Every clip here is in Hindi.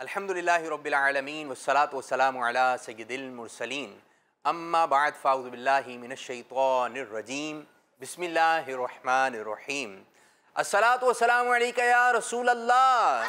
الحمد لله رب العالمين والصلاة والسلام على سيد المرسلين أما بعد فأعوذ بالله من الشيطان الرجيم بسم الله الرحمن الرحيم الصلاة والسلام عليك يا رسول الله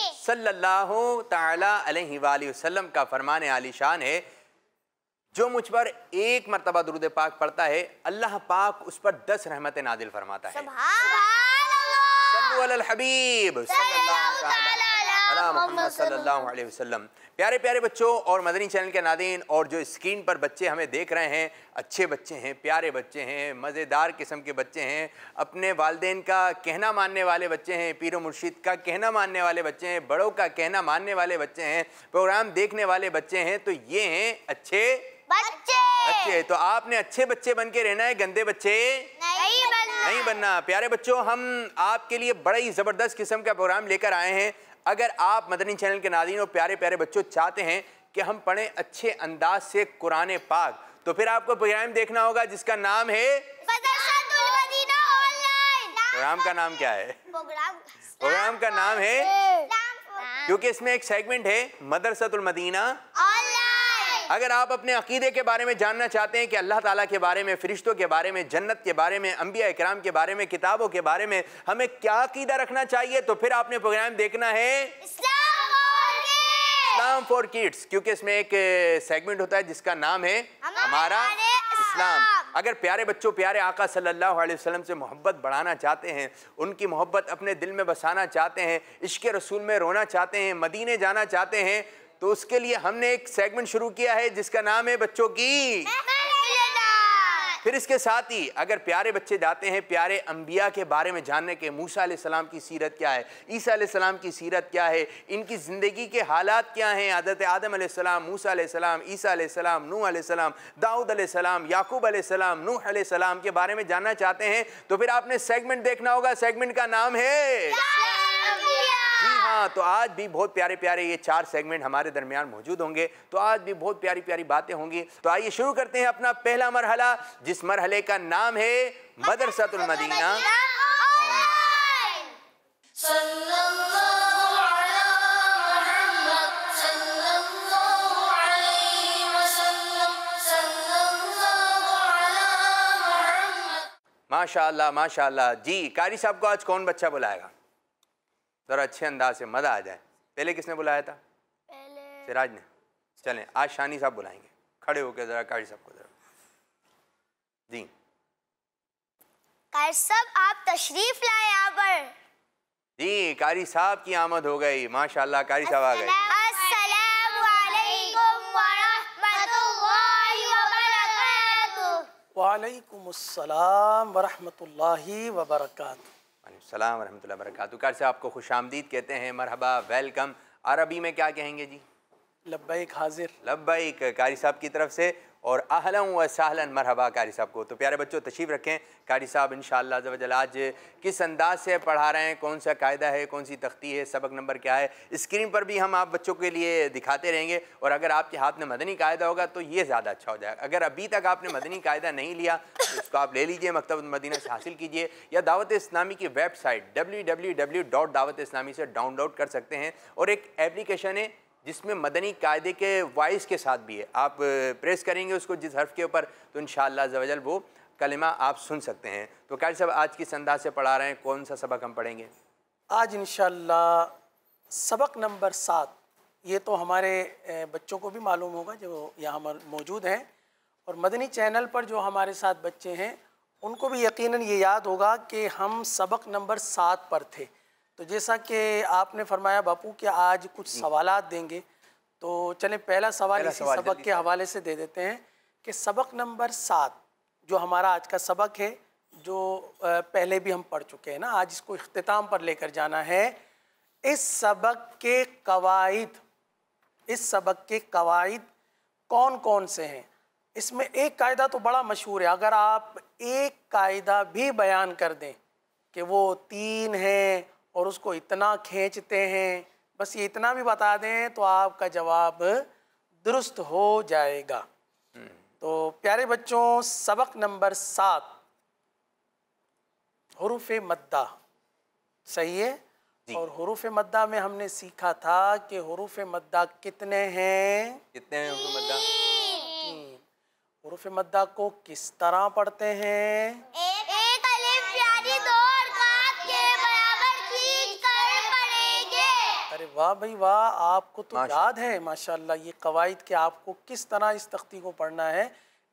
सल्लल्लाहु अलैहि वसल्लम का फरमान आलिशान है जो मुझ पर एक मरतबा दरुद पाक पढ़ता है अल्लाह पाक उस पर दस रहमत नादिल फरमाता है हबीब मोहम्मद वसल्लम प्यारे प्यारे बच्चों और मदनी चैनल के नादीन और जो स्क्रीन पर बच्चे हमें देख रहे हैं अच्छे बच्चे हैं प्यारे बच्चे हैं मज़ेदार किस्म के बच्चे हैं अपने वालदेन का कहना मानने वाले बच्चे हैं पीर मुर्शीद का कहना मानने वाले बच्चे हैं बड़ों का कहना मानने वाले बच्चे हैं प्रोग्राम देखने वाले बच्चे हैं तो ये हैं अच्छे बच्चे अच्छे तो आपने अच्छे बच्चे बन के रहना है गंदे बच्चे नहीं बनना प्यारे बच्चों हम आपके लिए बड़ा ही ज़बरदस्त किस्म का प्रोग्राम लेकर आए हैं अगर आप मदनी चैनल के नादिन और प्यारे प्यारे बच्चों चाहते हैं कि हम पढ़ें अच्छे अंदाज से कुरान पाक तो फिर आपको प्रोग्राम देखना होगा जिसका नाम है प्रोग्राम का नाम क्या है प्रोग्राम का नाम है क्योंकि इसमें एक सेगमेंट है मदरसतुल मदीना अगर आप अपने अकीदे के बारे में जानना चाहते हैं कि अल्लाह ताला के बारे में फ़रिश्तों के बारे में जन्नत के बारे में अम्बिया इकराम के बारे में किताबों के बारे में हमें क्या अकीदा रखना चाहिए तो फिर आपने प्रोग्राम देखना है इस्लाम फॉर किड्स क्योंकि इसमें एक सेगमेंट होता है जिसका नाम है हमारा इस्लाम अगर प्यारे बच्चों प्यारे आका सल्लल्लाहु अलैहि वसल्लम से मोहब्बत बढ़ाना चाहते हैं उनकी मोहब्बत अपने दिल में बसाना चाहते हैं इश्क रसूल में रोना चाहते हैं मदीने जाना चाहते हैं तो उसके लिए हमने एक सेगमेंट शुरू किया है जिसका नाम है बच्चों की फिर इसके साथ ही अगर प्यारे बच्चे जाते हैं प्यारे अंबिया के बारे में जानने के मूसा सलाम की सीरत क्या है ईसा सलाम की सीरत क्या है इनकी ज़िंदगी के हालात क्या हैं आदत आदम सलाम मूसा सलाम ईसा सलाम नू सलाम दाऊद सलाम याकूब सलाम नूह सलाम के बारे में जानना चाहते हैं तो फिर आपने सेगमेंट देखना होगा सेगमेंट का नाम है हाँ तो आज भी बहुत प्यारे प्यारे ये चार सेगमेंट हमारे दरमियान मौजूद होंगे तो आज भी बहुत प्यारी प्यारी बातें होंगी तो आइए शुरू करते हैं अपना पहला मरहला जिस मरहले का नाम है मदरसतुल मदीना माशाल्लाह माशाल्लाह जी कारी साहब को आज कौन बच्चा बुलाएगा ज़रा अच्छे अंदाज से मज़ा आ जाए पहले किसने बुलाया था सिराज ने चलें आज शानी साहब बुलाएंगे खड़े होकर ज़रा काजी साहब को ज़रा जी कारी साहब आप तशरीफ लाए यहाँ पर जी कारी साहब की आमद हो गई माशाल्लाह कारी साहब आ गए वालेकुम अस्सलाम वरहमतुल्लाहि वबरकातु वरहमल वर्क कार से आपको खुश आमदीद कहते हैं मरहबा वेलकम अरबी में क्या कहेंगे जी लब्बैक हाजिर लब्बैक कारी साहब की तरफ से और अहलम व सहलन मरहबा कारी साहब को तो प्यारे बच्चों तशीफ रखें कारी साहब इन शजल आज किस अंदाज से पढ़ा रहे हैं कौन सा कायदा है कौन सी तख्ती है सबक नंबर क्या है स्क्रीन पर भी हम आप बच्चों के लिए दिखाते रहेंगे और अगर आपके हाथ में मदनी कायदा होगा तो ये ज़्यादा अच्छा हो जाएगा अगर अभी तक आपने मदनी कायदा नहीं लिया तो उसको आप ले लीजिए मकतब मदीना से हासिल कीजिए या दावत इस्लामी की वेबसाइट डब्ल्यू से डाउनलोड कर सकते हैं और एक एप्लीकेशन है जिसमें मदनी कायदे के वाइस के साथ भी है आप प्रेस करेंगे उसको जिस हर्फ के ऊपर तो इन शजल वो कलमा आप सुन सकते हैं तो कारी साहब आज किस अंदाज से पढ़ा रहे हैं कौन सा सबक हम पढ़ेंगे आज इन सबक नंबर सात ये तो हमारे बच्चों को भी मालूम होगा जो यहाँ मौजूद हैं और मदनी चैनल पर जो हमारे साथ बच्चे हैं उनको भी यकीनन ये याद होगा कि हम सबक नंबर सात पर थे तो जैसा कि आपने फरमाया बापू कि आज कुछ सवाल देंगे तो चले पहला सवाल इसी सबक के हवाले से दे देते हैं कि सबक नंबर सात जो हमारा आज का सबक है जो पहले भी हम पढ़ चुके हैं ना आज इसको अख्ताम पर लेकर जाना है इस सबक के कवायद इस सबक के कवायद कौन कौन से हैं इसमें एक कायदा तो बड़ा मशहूर है अगर आप एक कायदा भी बयान कर दें कि वो तीन हैं और उसको इतना खींचते हैं बस ये इतना भी बता दें तो आपका जवाब दुरुस्त हो जाएगा तो प्यारे बच्चों सबक नंबर सात हरूफ मद्दा सही है और हरूफ मद्दा में हमने सीखा था कि हरूफ मद्दा कितने हैं कितने हैं हरूफ मद्दा हरूफ मद्दा को किस तरह पढ़ते हैं वाह भाई वाह आपको तो याद है माशाल्लाह ये कवायद कि आपको किस तरह इस तख्ती को पढ़ना है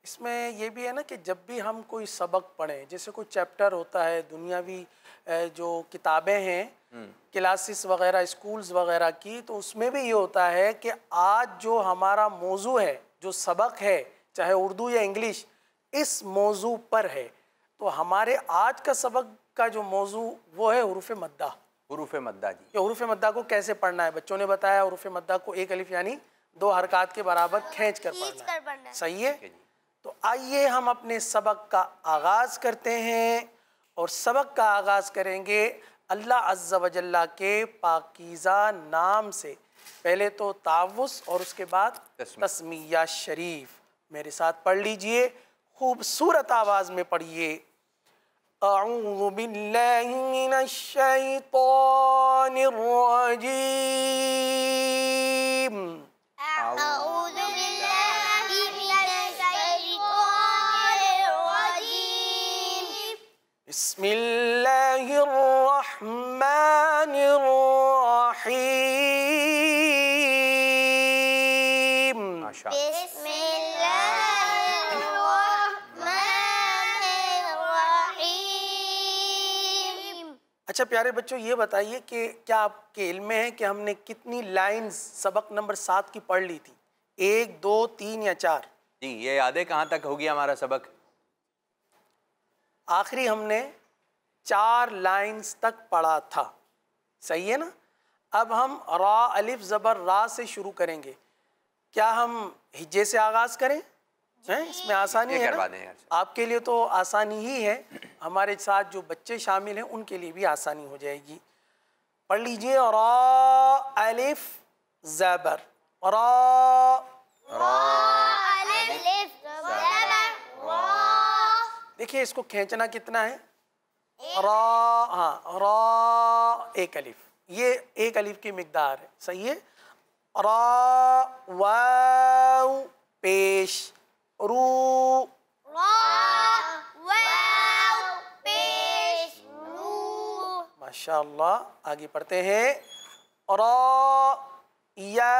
इसमें ये भी है ना कि जब भी हम कोई सबक पढ़ें जैसे कोई चैप्टर होता है दुनियावी जो किताबें हैं हम्म। क्लासेस वगैरह स्कूल्स वगैरह की तो उसमें भी ये होता है कि आज जो हमारा मौजू है जो सबक है चाहे उर्दू या इंग्लिश इस मौजू पर है तो हमारे आज का सबक का जो मौजू वो है हरूफ मद्दा हरूफ मद्दा जी हरूफ मद्दा को कैसे पढ़ना है बच्चों ने बताया हरूफ मद्दा को एक अलिफ यानी दो हरकत के बराबर खींच कर पढ़ना, है। सही है तो आइए हम अपने सबक का आगाज़ करते हैं और सबक का आगाज़ करेंगे अल्लाह अज्जा के पाकिज़ा नाम से पहले तो तावस और उसके बाद तस्मिया शरीफ मेरे साथ पढ़ लीजिए खूबसूरत आवाज़ में पढ़िए أعوذ بالله من الشيطان الرجيم أعوذ بالله من الشيطان الرجيم بسم الله الرحمن الرحيم अच्छा प्यारे बच्चों ये बताइए कि क्या आपके इल्म में है कि हमने कितनी लाइंस सबक नंबर सात की पढ़ ली थी एक दो तीन या चार जी ये यादें कहाँ तक होगी हमारा सबक आखिरी हमने चार लाइंस तक पढ़ा था सही है ना अब हम रा अलिफ ज़बर रा से शुरू करेंगे क्या हम हिज्जे से आगाज़ करें है इसमें आसानी है करवा दें अच्छा। आपके लिए तो आसानी ही है हमारे साथ जो बच्चे शामिल हैं उनके लिए भी आसानी हो जाएगी पढ़ लीजिए और अलिफ जैबर और देखिए इसको खींचना कितना है रा हाँ रा एक अलिफ ये एक अलिफ की मकदार है सही है रा वाव पेश रू आगे पढ़ते हैं और या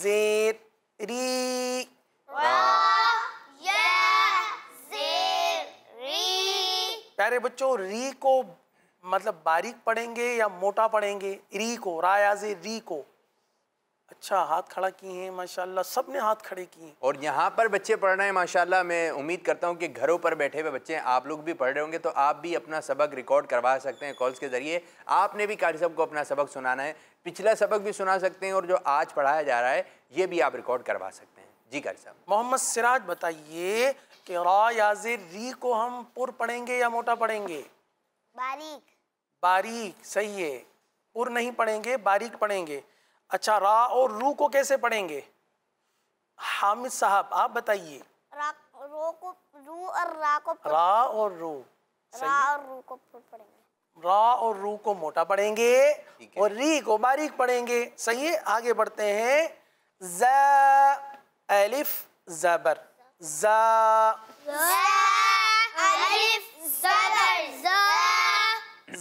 जेरी री प्यारे बच्चों री को मतलब बारीक पढ़ेंगे या मोटा पढ़ेंगे री को जे री को अच्छा हाथ खड़ा किए हैं माशाल्लाह सब ने हाथ खड़े किए हैं और यहाँ पर बच्चे पढ़ रहे हैं माशाल्लाह मैं उम्मीद करता हूँ कि घरों पर बैठे हुए बच्चे आप लोग भी पढ़ रहे होंगे तो आप भी अपना सबक रिकॉर्ड करवा सकते हैं कॉल्स के ज़रिए आपने भी कारी साहब को अपना सबक सुनाना है पिछला सबक भी सुना सकते हैं और जो आज पढ़ाया जा रहा है ये भी आप रिकॉर्ड करवा सकते हैं जी कारी साहब मोहम्मद सिराज बताइए कि रॉ याजिर री को हम पुर पढ़ेंगे या मोटा पढ़ेंगे बारीक बारीक सही है पुर नहीं पढ़ेंगे बारीक पढ़ेंगे अच्छा रा और रू को कैसे पढ़ेंगे हामिद साहब आप बताइए और रा और रू रा और रू को पढ़ेंगे रा और रू को मोटा पढ़ेंगे और री को बारीक पढ़ेंगे सही है आगे बढ़ते हैं ज एलिफ जबर ज अलिफ जबर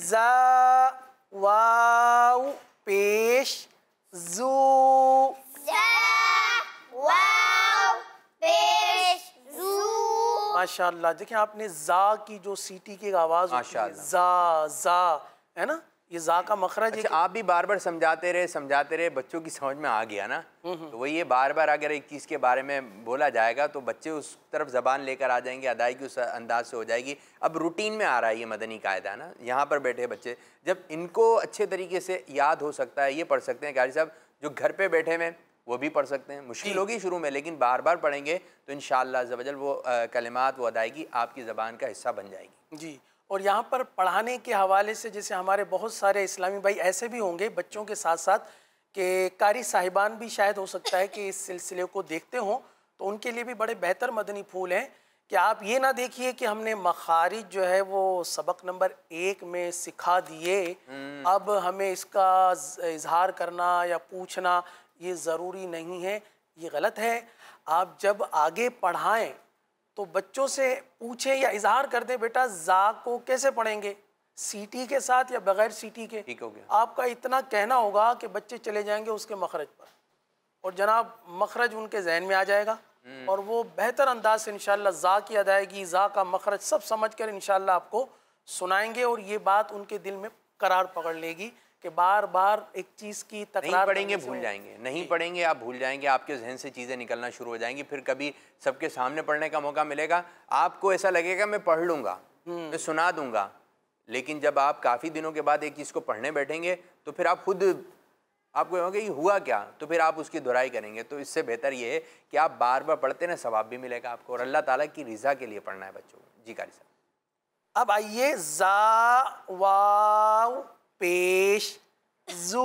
ज वाव पेश Zoo. माशाल्लाह देखिए आपने जा की जो सीटी की आवाज होती है जा जा है ना ये जा का मखरज अच्छा, आप भी बार बार समझाते रहे समझाते रहे बच्चों की समझ में आ गया ना हम्म, हम्म। तो वही ये बार बार अगर एक चीज़ के बारे में बोला जाएगा तो बच्चे उस तरफ जबान लेकर आ जाएंगे अदायगी उस अंदाज से हो जाएगी अब रूटीन में आ रहा है ये मदनी कायदा ना यहाँ पर बैठे बच्चे जब इनको अच्छे तरीके से याद हो सकता है ये पढ़ सकते हैं कारी साहब जो घर पर बैठे हुए वो भी पढ़ सकते हैं मुश्किल होगी शुरू में लेकिन बार बार पढ़ेंगे तो इन शजल वो कलिमात वो अदायगी आपकी ज़बान का हिस्सा बन जाएगी जी और यहाँ पर पढ़ाने के हवाले से जैसे हमारे बहुत सारे इस्लामी भाई ऐसे भी होंगे बच्चों के साथ साथ के कारी साहिबान भी शायद हो सकता है कि इस सिलसिले को देखते हों तो उनके लिए भी बड़े बेहतर मदनी फूल हैं कि आप ये ना देखिए कि हमने मखारिज जो है वो सबक नंबर एक में सिखा दिए हम्म। अब हमें इसका इजहार करना या पूछना ये ज़रूरी नहीं है ये गलत है आप जब आगे पढ़ाएं तो बच्चों से पूछे या इजहार कर दें बेटा जा को कैसे पढ़ेंगे सीटी के साथ या बगैर सीटी के ठीक हो गया आपका इतना कहना होगा कि बच्चे चले जाएंगे उसके मखरज पर और जनाब मखरज उनके जहन में आ जाएगा हम्म। और वो बेहतर अंदाज से इन जा की अदायगी जा का मखरज सब समझ कर इनशाला आपको सुनाएंगे और ये बात उनके दिल में करार पकड़ लेगी कि बार बार एक चीज़ की नहीं पढ़ेंगे भूल जाएंगे नहीं पढ़ेंगे आप भूल जाएंगे आपके जहन से चीज़ें निकलना शुरू हो जाएंगी फिर कभी सबके सामने पढ़ने का मौका मिलेगा आपको ऐसा लगेगा मैं पढ़ लूँगा हम्म। मैं सुना दूंगा लेकिन जब आप काफ़ी दिनों के बाद एक चीज़ को पढ़ने बैठेंगे तो फिर आप खुद आपको कहोगे हुआ क्या तो फिर आप उसकी दुराई करेंगे तो इससे बेहतर ये है कि आप बार बार पढ़ते ना सवाब भी मिलेगा आपको और अल्लाह ताला की रज़ा के लिए पढ़ना है बच्चों को जी कारी साहब अब आइए जा वाव पेश जू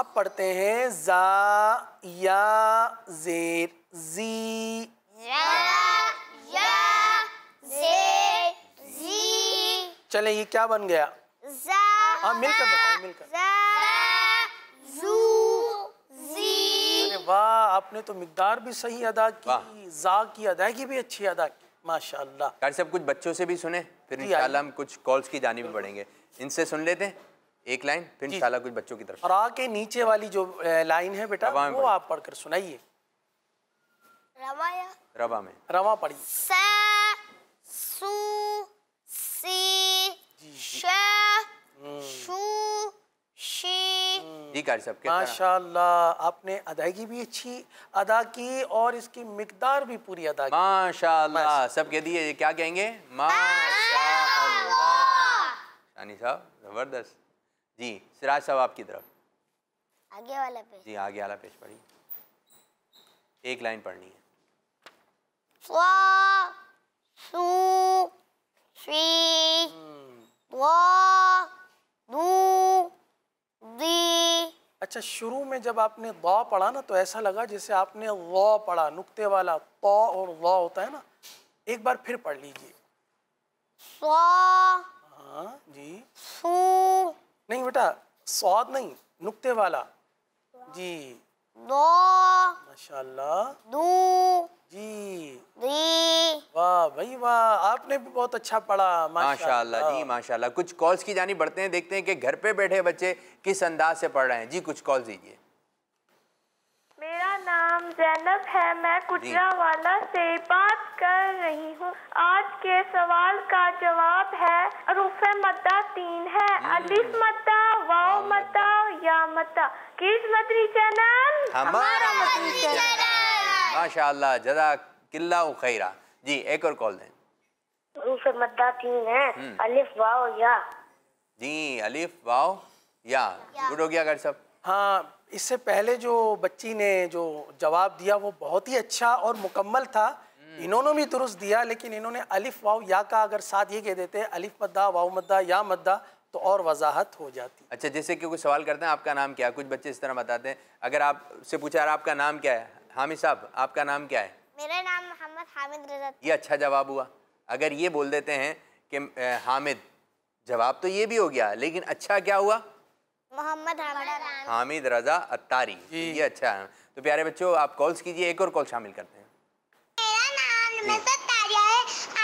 अब पढ़ते हैं जा या जेर जी या, जी चले ये क्या बन गया हाँ मिलकर बताए मिलकर वाह आपने तो मकदार भी सही अदा की जा की अदायगी भी अच्छी अदा की माशाल्लाह कुछ बच्चों से भी सुने फिर इंशाल्लाह हम कुछ कॉल्स की जानी भी बढ़ेंगे इनसे सुन लेते हैं एक लाइन फिर इंशाल्लाह कुछ बच्चों की तरफ और आके नीचे वाली जो लाइन है बेटा वो आप पढ़कर सुनाइए रवा रवा में रवा पढ़िए सू सी शू हम्म। जी माशाल्लाह आपने अदायगी भी अच्छी अदा की और इसकी मिकदार भी पूरी अदा की माशाल्लाह सब कह दिए क्या कहेंगे माशाल्लाह साहब जबरदस्त जी सिराज साहब आपकी तरफ आगे वाला पेज जी आगे वाला पेज पढ़िए एक लाइन पढ़नी है स्वा सू श्री हम्म। वा दू दी अच्छा शुरू में जब आपने दौ पढ़ा ना तो ऐसा लगा जैसे आपने लॉ पढ़ा नुक्ते वाला तो और लॉ होता है ना एक बार फिर पढ़ लीजिए हाँ, जी सू नहीं बेटा स्वाद नहीं नुक्ते वाला जी माशाल्लाह दू भाई वाह आपने भी बहुत अच्छा पढ़ा माशाल्लाह जी माशाल्लाह कुछ कॉल्स की जानी बढ़ते हैं देखते हैं कि घर पे बैठे बच्चे किस अंदाज से पढ़ रहे हैं जी कुछ कॉल दीजिए मेरा नाम जैनब है मैं कुटिया वाला से बात कर रही हूँ आज के सवाल का जवाब है रुफे मद्दा तीन है हम्म। अलिफ मद्दा वाओ मद्दा या मद्दा किस मदरी चैनल हमारा मदरी चैनल माशाल्लाह जदा किल्ला खैरा जी एक और कॉल दें तीन है हम्म। अलिफ या जी अलिफ वाओ या गुड हो गया हाँ इससे पहले जो बच्ची ने जो जवाब दिया वो बहुत ही अच्छा और मुकम्मल था हम्म। इन्होंने भी दुरुस्त दिया लेकिन इन्होंने अलिफ वाओ या का अगर साथ ये कह देते अलिफ मद्दा वाओ मद्दा या मद्दा तो और वजाहत हो जाती अच्छा जैसे कि कोई सवाल करते हैं आपका नाम क्या है कुछ बच्चे इस तरह बताते हैं अगर आपसे पूछा यार आपका नाम क्या है हामिद साहब आपका नाम क्या है मेरा नाम मोहम्मद हामिद रजत ये अच्छा जवाब हुआ अगर ये बोल देते हैं कि हामिद जवाब तो ये भी हो गया लेकिन अच्छा क्या हुआ मोहम्मद हामिद रजा अत्तारी ये अच्छा है तो प्यारे बच्चों आप कॉल्स कीजिए एक और कॉल शामिल करते हैं मेरा नाम है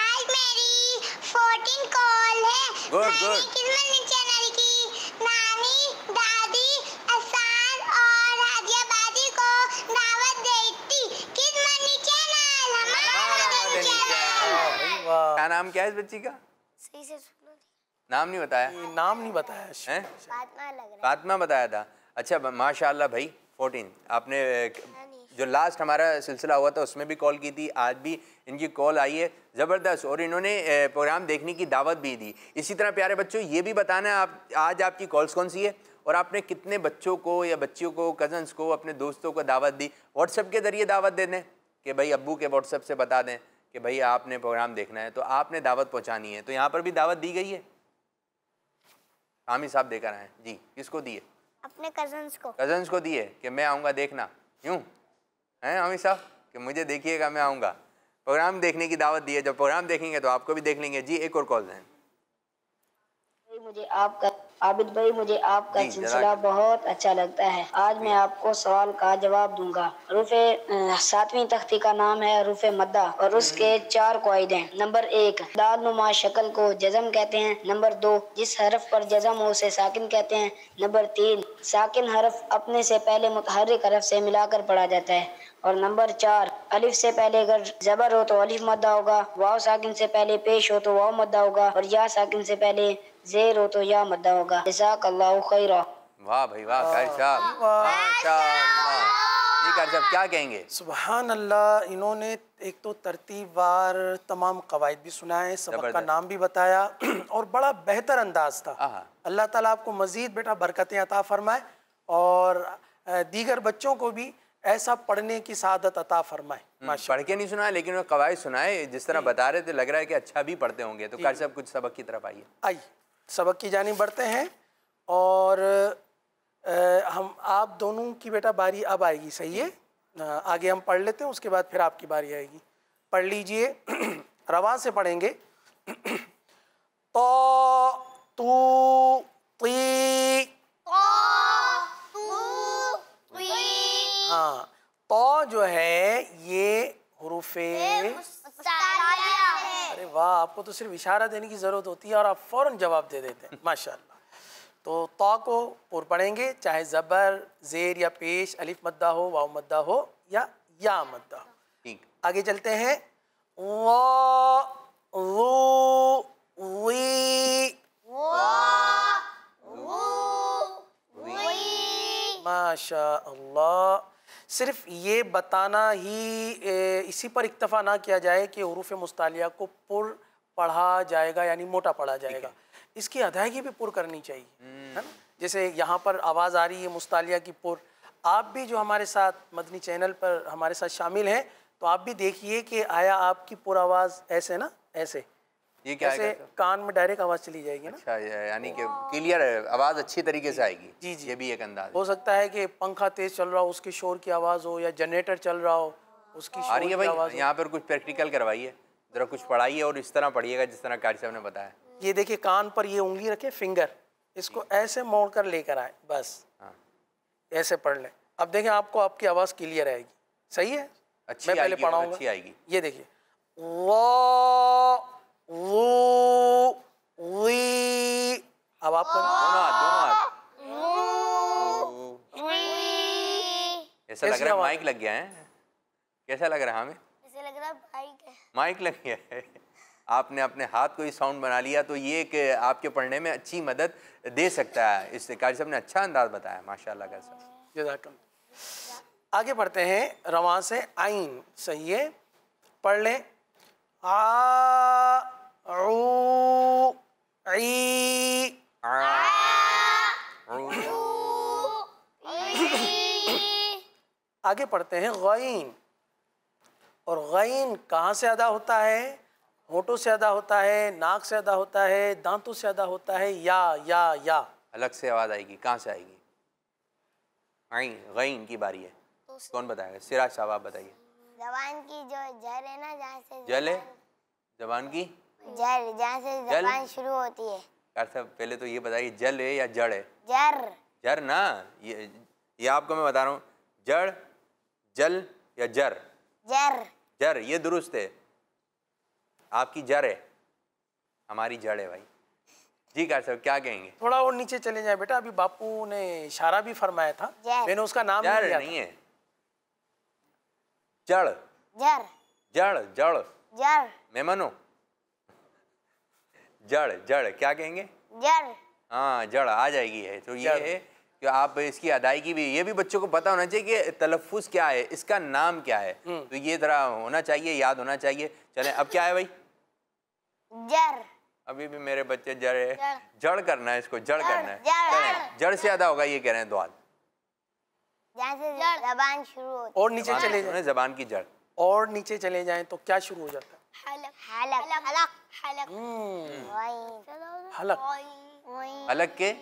आज मेरी 14 कॉल है गुड गुड क्या नाम क्या है इस बच्ची का सही से नाम नहीं बताया नाम नहीं बताया हैं फातिमा बताया था अच्छा माशाल्लाह भाई फोर्टीन आपने हाँ जो लास्ट हमारा सिलसिला हुआ था उसमें भी कॉल की थी आज भी इनकी कॉल आई है ज़बरदस्त और इन्होंने प्रोग्राम देखने की दावत भी दी इसी तरह प्यारे बच्चों ये भी बताना है आप आज आपकी कॉल्स कौन सी है और आपने कितने बच्चों को या बच्चियों को कज़न्स को अपने दोस्तों को दावत दी व्हाट्सएप के ज़रिए दावत दे दें कि भाई अबू के व्हाट्सएप से बता दें कि भाई आपने प्रोग्राम देखना है तो आपने दावत पहुंचानी है तो यहाँ पर भी दावत दी गई है आमिर साहब देकर आए जी किसको दिए अपने कजन्स को कजन्स को दिए कि मैं आऊँगा देखना यूँ हैं आमिर साहब कि मुझे देखिएगा मैं आऊँगा प्रोग्राम देखने की दावत दी है जब प्रोग्राम देखेंगे तो आपको भी देख लेंगे जी एक और कॉल दें भाई मुझे आपका आबिद भाई मुझे आपका सिलसिला बहुत अच्छा लगता है आज मैं आपको सवाल का जवाब दूंगा रूफे सातवीं तख्ती का नाम है रूफे मद्दा और हम्म। उसके चार कायदे हैं नंबर एक दाल नुमा शक्ल को जजम कहते हैं नंबर दो जिस हरफ पर जजम हो उसे साकिन कहते हैं नंबर तीन साकिन हरफ अपने से पहले मुतहरक हरफ से मिलाकर पढ़ा जाता है और नंबर चार अलिफ से पहले अगर जबर हो तो अलिफ मद्दा होगा वाव साकिन से पहले पेश हो तो वाव मद्दा होगा और या साकिन से पहले जेर हो तो या मद्दा होगा जजाक अल्लाह खैर वाह भाई वाह साहब क्या कहेंगे सुबहान अल्लाह इन्होंने एक तो तरतीब वार तमाम कवायद भी सुनाए सबक का नाम भी बताया और बड़ा बेहतर अंदाज था अल्लाह ताला आपको मज़ीद बेटा बरकतें अता फरमाए और दीगर बच्चों को भी ऐसा पढ़ने की सादत अता फरमाए हम्म, पढ़ के नहीं सुनाए लेकिन कवायद सुनाए जिस तरह बता रहे थे लग रहा है कि अच्छा भी पढ़ते होंगे तो कार साहब कुछ सबक की तरफ आइए आइए सबक की जानी बढ़ते हैं और आ, हम आप दोनों की बेटा बारी अब आएगी सही है आगे हम पढ़ लेते हैं उसके बाद फिर आपकी बारी आएगी पढ़ लीजिए रवा से पढ़ेंगे तो तू ती तो, तू ती हाँ तो जो है ये हरूफ वाह आपको तो सिर्फ इशारा देने की ज़रूरत होती है और आप फ़ौर जवाब दे देते हैं माशा तो तो को पुर पढ़ेंगे चाहे ज़बर जेर या पेश अलिफ मद्दा हो वाह मद्दा हो या या मद्दा हो ठीक आगे चलते हैं वो, माशा सिर्फ ये बताना ही इसी पर इक्तफ़ा ना किया जाए कि हरूफ मुस्तालिया को पुर पढ़ा जाएगा यानी मोटा पढ़ा जाएगा इसकी अदायगी भी पुर करनी चाहिए हम्म। है ना जैसे यहाँ पर आवाज़ आ रही है मुस्तालिया की पुर आप भी जो हमारे साथ मदनी चैनल पर हमारे साथ शामिल हैं तो आप भी देखिए कि आया आपकी पुर आवाज़ ऐसे ना ऐसे ये क्या है कान में डायरेक्ट आवाज़ चली जाएगी ना अच्छा यानी कि क्लियर आवाज़ अच्छी तरीके से आएगी जी जी ये भी एक अंदाज हो सकता है कि पंखा तेज चल रहा हो उसके शोर की आवाज़ हो या जनरेटर चल रहा हो उसकी आ रही है भाई यहाँ पर कुछ प्रैक्टिकल करवाइए ज़रा कुछ पढ़ाइए और इस तरह पढ़िएगा जिस तरह कार्य साहब ने बताया ये देखिए कान पर ये उंगली रखे फिंगर इसको ऐसे मोड़ कर लेकर आए बस हाँ। ऐसे पढ़ लें अब देखें आपको आपकी आवाज़ क्लियर आएगी सही है अच्छी मैं पहले पढ़ाऊंगा अच्छी आएगी ये देखिए वो अब आप दोनों दोनों हाथ ऐसा लग रहा है माइक लग गया है कैसा लग रहा है हमें लग रहा माइक लग गया है आपने अपने हाथ को ही साउंड बना लिया तो ये एक आपके पढ़ने में अच्छी मदद दे सकता है इस कारी साहब ने अच्छा अंदाज बताया माशाल्लाह का सर जजाकम आगे पढ़ते हैं रवा से आइन सही है पढ़ लें आ आगे पढ़ते हैं गईन और गईन कहाँ से अदा होता है होठों से अदा होता है नाक से अदा होता है दांतों से अदा होता है या या या अलग से आवाज़ आएगी कहाँ से आएगी आई गईन की बारी है कौन बताएगा सिराज साहब आप बताइए जवान की जो जल है ना जहाँ से जल है जबान की जल जहाँ से जबान शुरू होती है यार अच्छा, साहब पहले तो ये बताइए जल है या जड़ है जर जर ना ये ये आपको मैं बता रहा हूँ जड़ जल या जर जर जर ये दुरुस्त है आपकी जर है हमारी जड़ है भाई जी कार साहब क्या कहेंगे थोड़ा और नीचे चले जाए बेटा अभी बापू ने इशारा भी फरमाया था मैंने उसका नाम जर नहीं, नहीं है जड़ जड़ जड़ जड़ जड़ मेमनो जड़ जड़ क्या कहेंगे जड़ हाँ जड़ आ जाएगी है तो ये है कि आप इसकी अदायगी भी ये भी बच्चों को पता होना चाहिए कि तलफ़ क्या है इसका नाम क्या है हम्म। तो ये जरा होना चाहिए याद होना चाहिए चले अब क्या है भाई जर अभी भी मेरे बच्चे जड़ है जड़ करना है इसको जड़ करना है जड़ से अदा होगा ये कह रहे हैं द्वाल जबान शुरू और नीचे चले जाए जबान की जड़ और नीचे चले जाए तो क्या शुरू हो जाता है हलक हलक हलक हलक हलक हलक के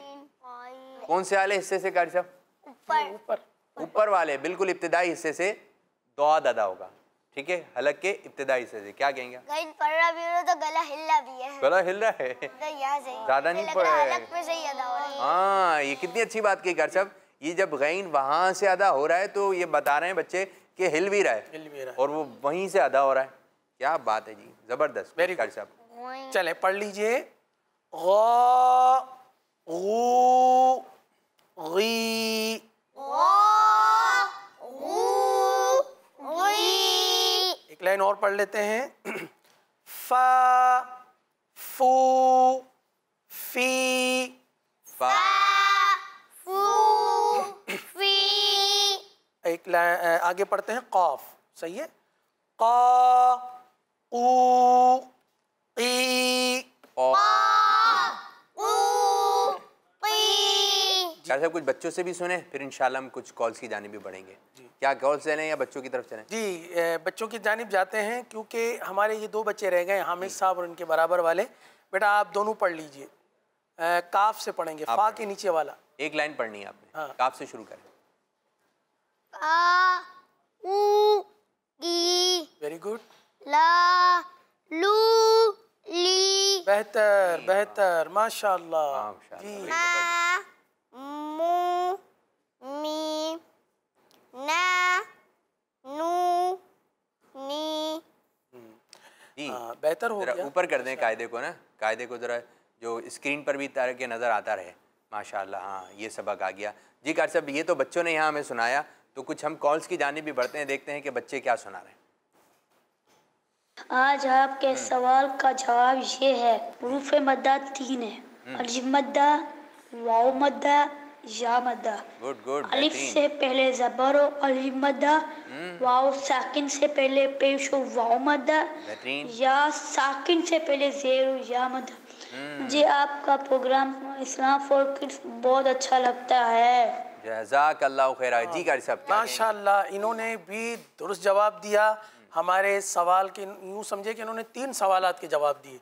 कौन से वाले हिस्से से कारी साहब ऊपर ऊपर ऊपर वाले बिल्कुल इब्तदाई हिस्से से दुआ अदा होगा ठीक है हलक के इब्तदाई हिस्से से क्या कहेंगे तो गला हिल रहा भी है गला हिल रहा है ज्यादा नहीं पढ़ रहा है हाँ ये कितनी अच्छी बात कही कार साहब ये जब गैन वहाँ से अदा हो रहा है तो ये बता रहे हैं बच्चे कि हिल भी रहा है और वो वहीं से अदा हो रहा है क्या बात है जी जबरदस्त वेरी गुड साहब चले पढ़ लीजिए एक लाइन और पढ़ लेते हैं फा फू फी फा फी एक लाइन आगे पढ़ते हैं कॉफ सही है कॉ 우, अच्छा, अच्छा, कुछ बच्चों से भी सुने फिर इंशाल्लाह हम कुछ कॉल्स की जानी भी बढ़ेंगे क्या कॉल्स चले या बच्चों की तरफ चले जी बच्चों की जानब जाते हैं क्योंकि हमारे ये दो बच्चे रह गए हामिद साहब और उनके बराबर वाले बेटा आप दोनों पढ़ लीजिए काफ से पढ़ेंगे फा के नीचे वाला एक लाइन पढ़नी है आपने हाँ। काफ से शुरू करें वेरी गुड बेहतर बेहतर माशाल्लाह हम्म। हाँ, बेहतर हो गया ऊपर कर दें अच्छा। कायदे को ना कायदे को ज़रा जो स्क्रीन पर भी तरह के नज़र आता रहे माशाल्लाह हाँ ये सबक आ गया जी कार साहब ये तो बच्चों ने यहाँ हमें सुनाया तो कुछ हम कॉल्स की जानी भी बढ़ते हैं देखते हैं कि बच्चे क्या सुना रहे हैं आज आपके हम्म। सवाल का जवाब ये है रूफ मद्दा तीन है हम्म। अलिफ मद्दा वाओ मद्दा या मद्दा गुड गुड अलिफ से पहले जबर अलिफ मद्दा हम्म। वाओ साकिन से पहले पेश हो वाओ मद्दा या साकिन से पहले जेर या मद्दा जी आपका प्रोग्राम इस्लाम फॉर किड्स बहुत अच्छा लगता है जजाक अल्लाह खैरा जी कारी साहब माशाल्लाह इन्होंने भी दुरुस्त जवाब दिया हमारे सवाल के यूँ समझे कि इन्होंने तीन सवाल के जवाब दिए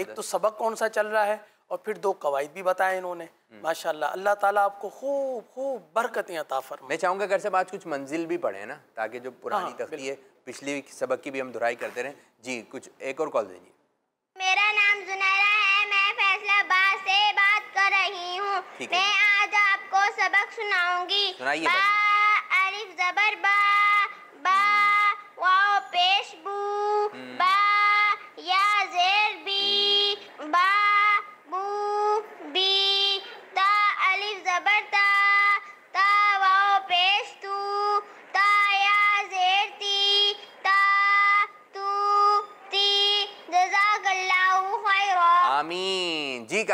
एक तो सबक कौन सा चल रहा है और फिर दो कवायद भी बताए इन्होंने हम्म। माशाल्लाह अल्लाह ताला आपको खूब खूब बरकतें अता फरमाए मैं चाहूँगा घर से बात कुछ मंजिल भी पढ़े ना ताकि जो पुरानी हाँ, तख्ती है पिछली सबक की भी हम दुराई करते रहे जी कुछ एक और कॉल दीजिए मेरा नाम जुनैरा है मैं फैसलाबाद से बात कर रही हूँ मैं आज आपको सबक सुनाऊंगी सुनाइए अरिफ जबर बा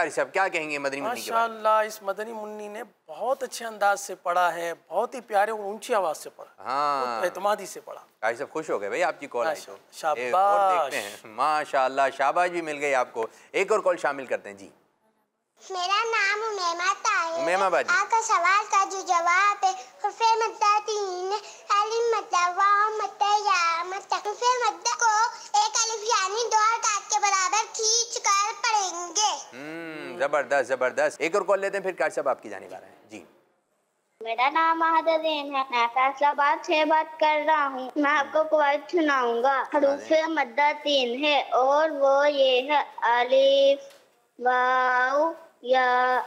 कारी साहब क्या कहेंगे मदनी मुन्नी इस मदनी मुन्नी ने बहुत अच्छे अंदाज से पढ़ा है बहुत ही प्यारे और ऊंची आवाज से पढ़ा हाँ से पढ़ा कारी साहब खुश हो गए भाई आपकी कॉल तो। शाबाश शाबाश भी मिल गई आपको एक और कॉल शामिल करते हैं जी मेरा नाम उमेमा आपका सवाल का जो जवाब है तीन अली वाह या जबरदस्त जबरदस्त एक और कॉल लेते हैं फिर कार साहब आपकी जाने वाला है जी मेरा नाम महादेन है मैं फैसलाबाद से बात कर रहा हूँ मैं आपको क्वाइट सुनाऊंगा हरूफ मद्दा तीन है और वो ये है अलिफ वाउ या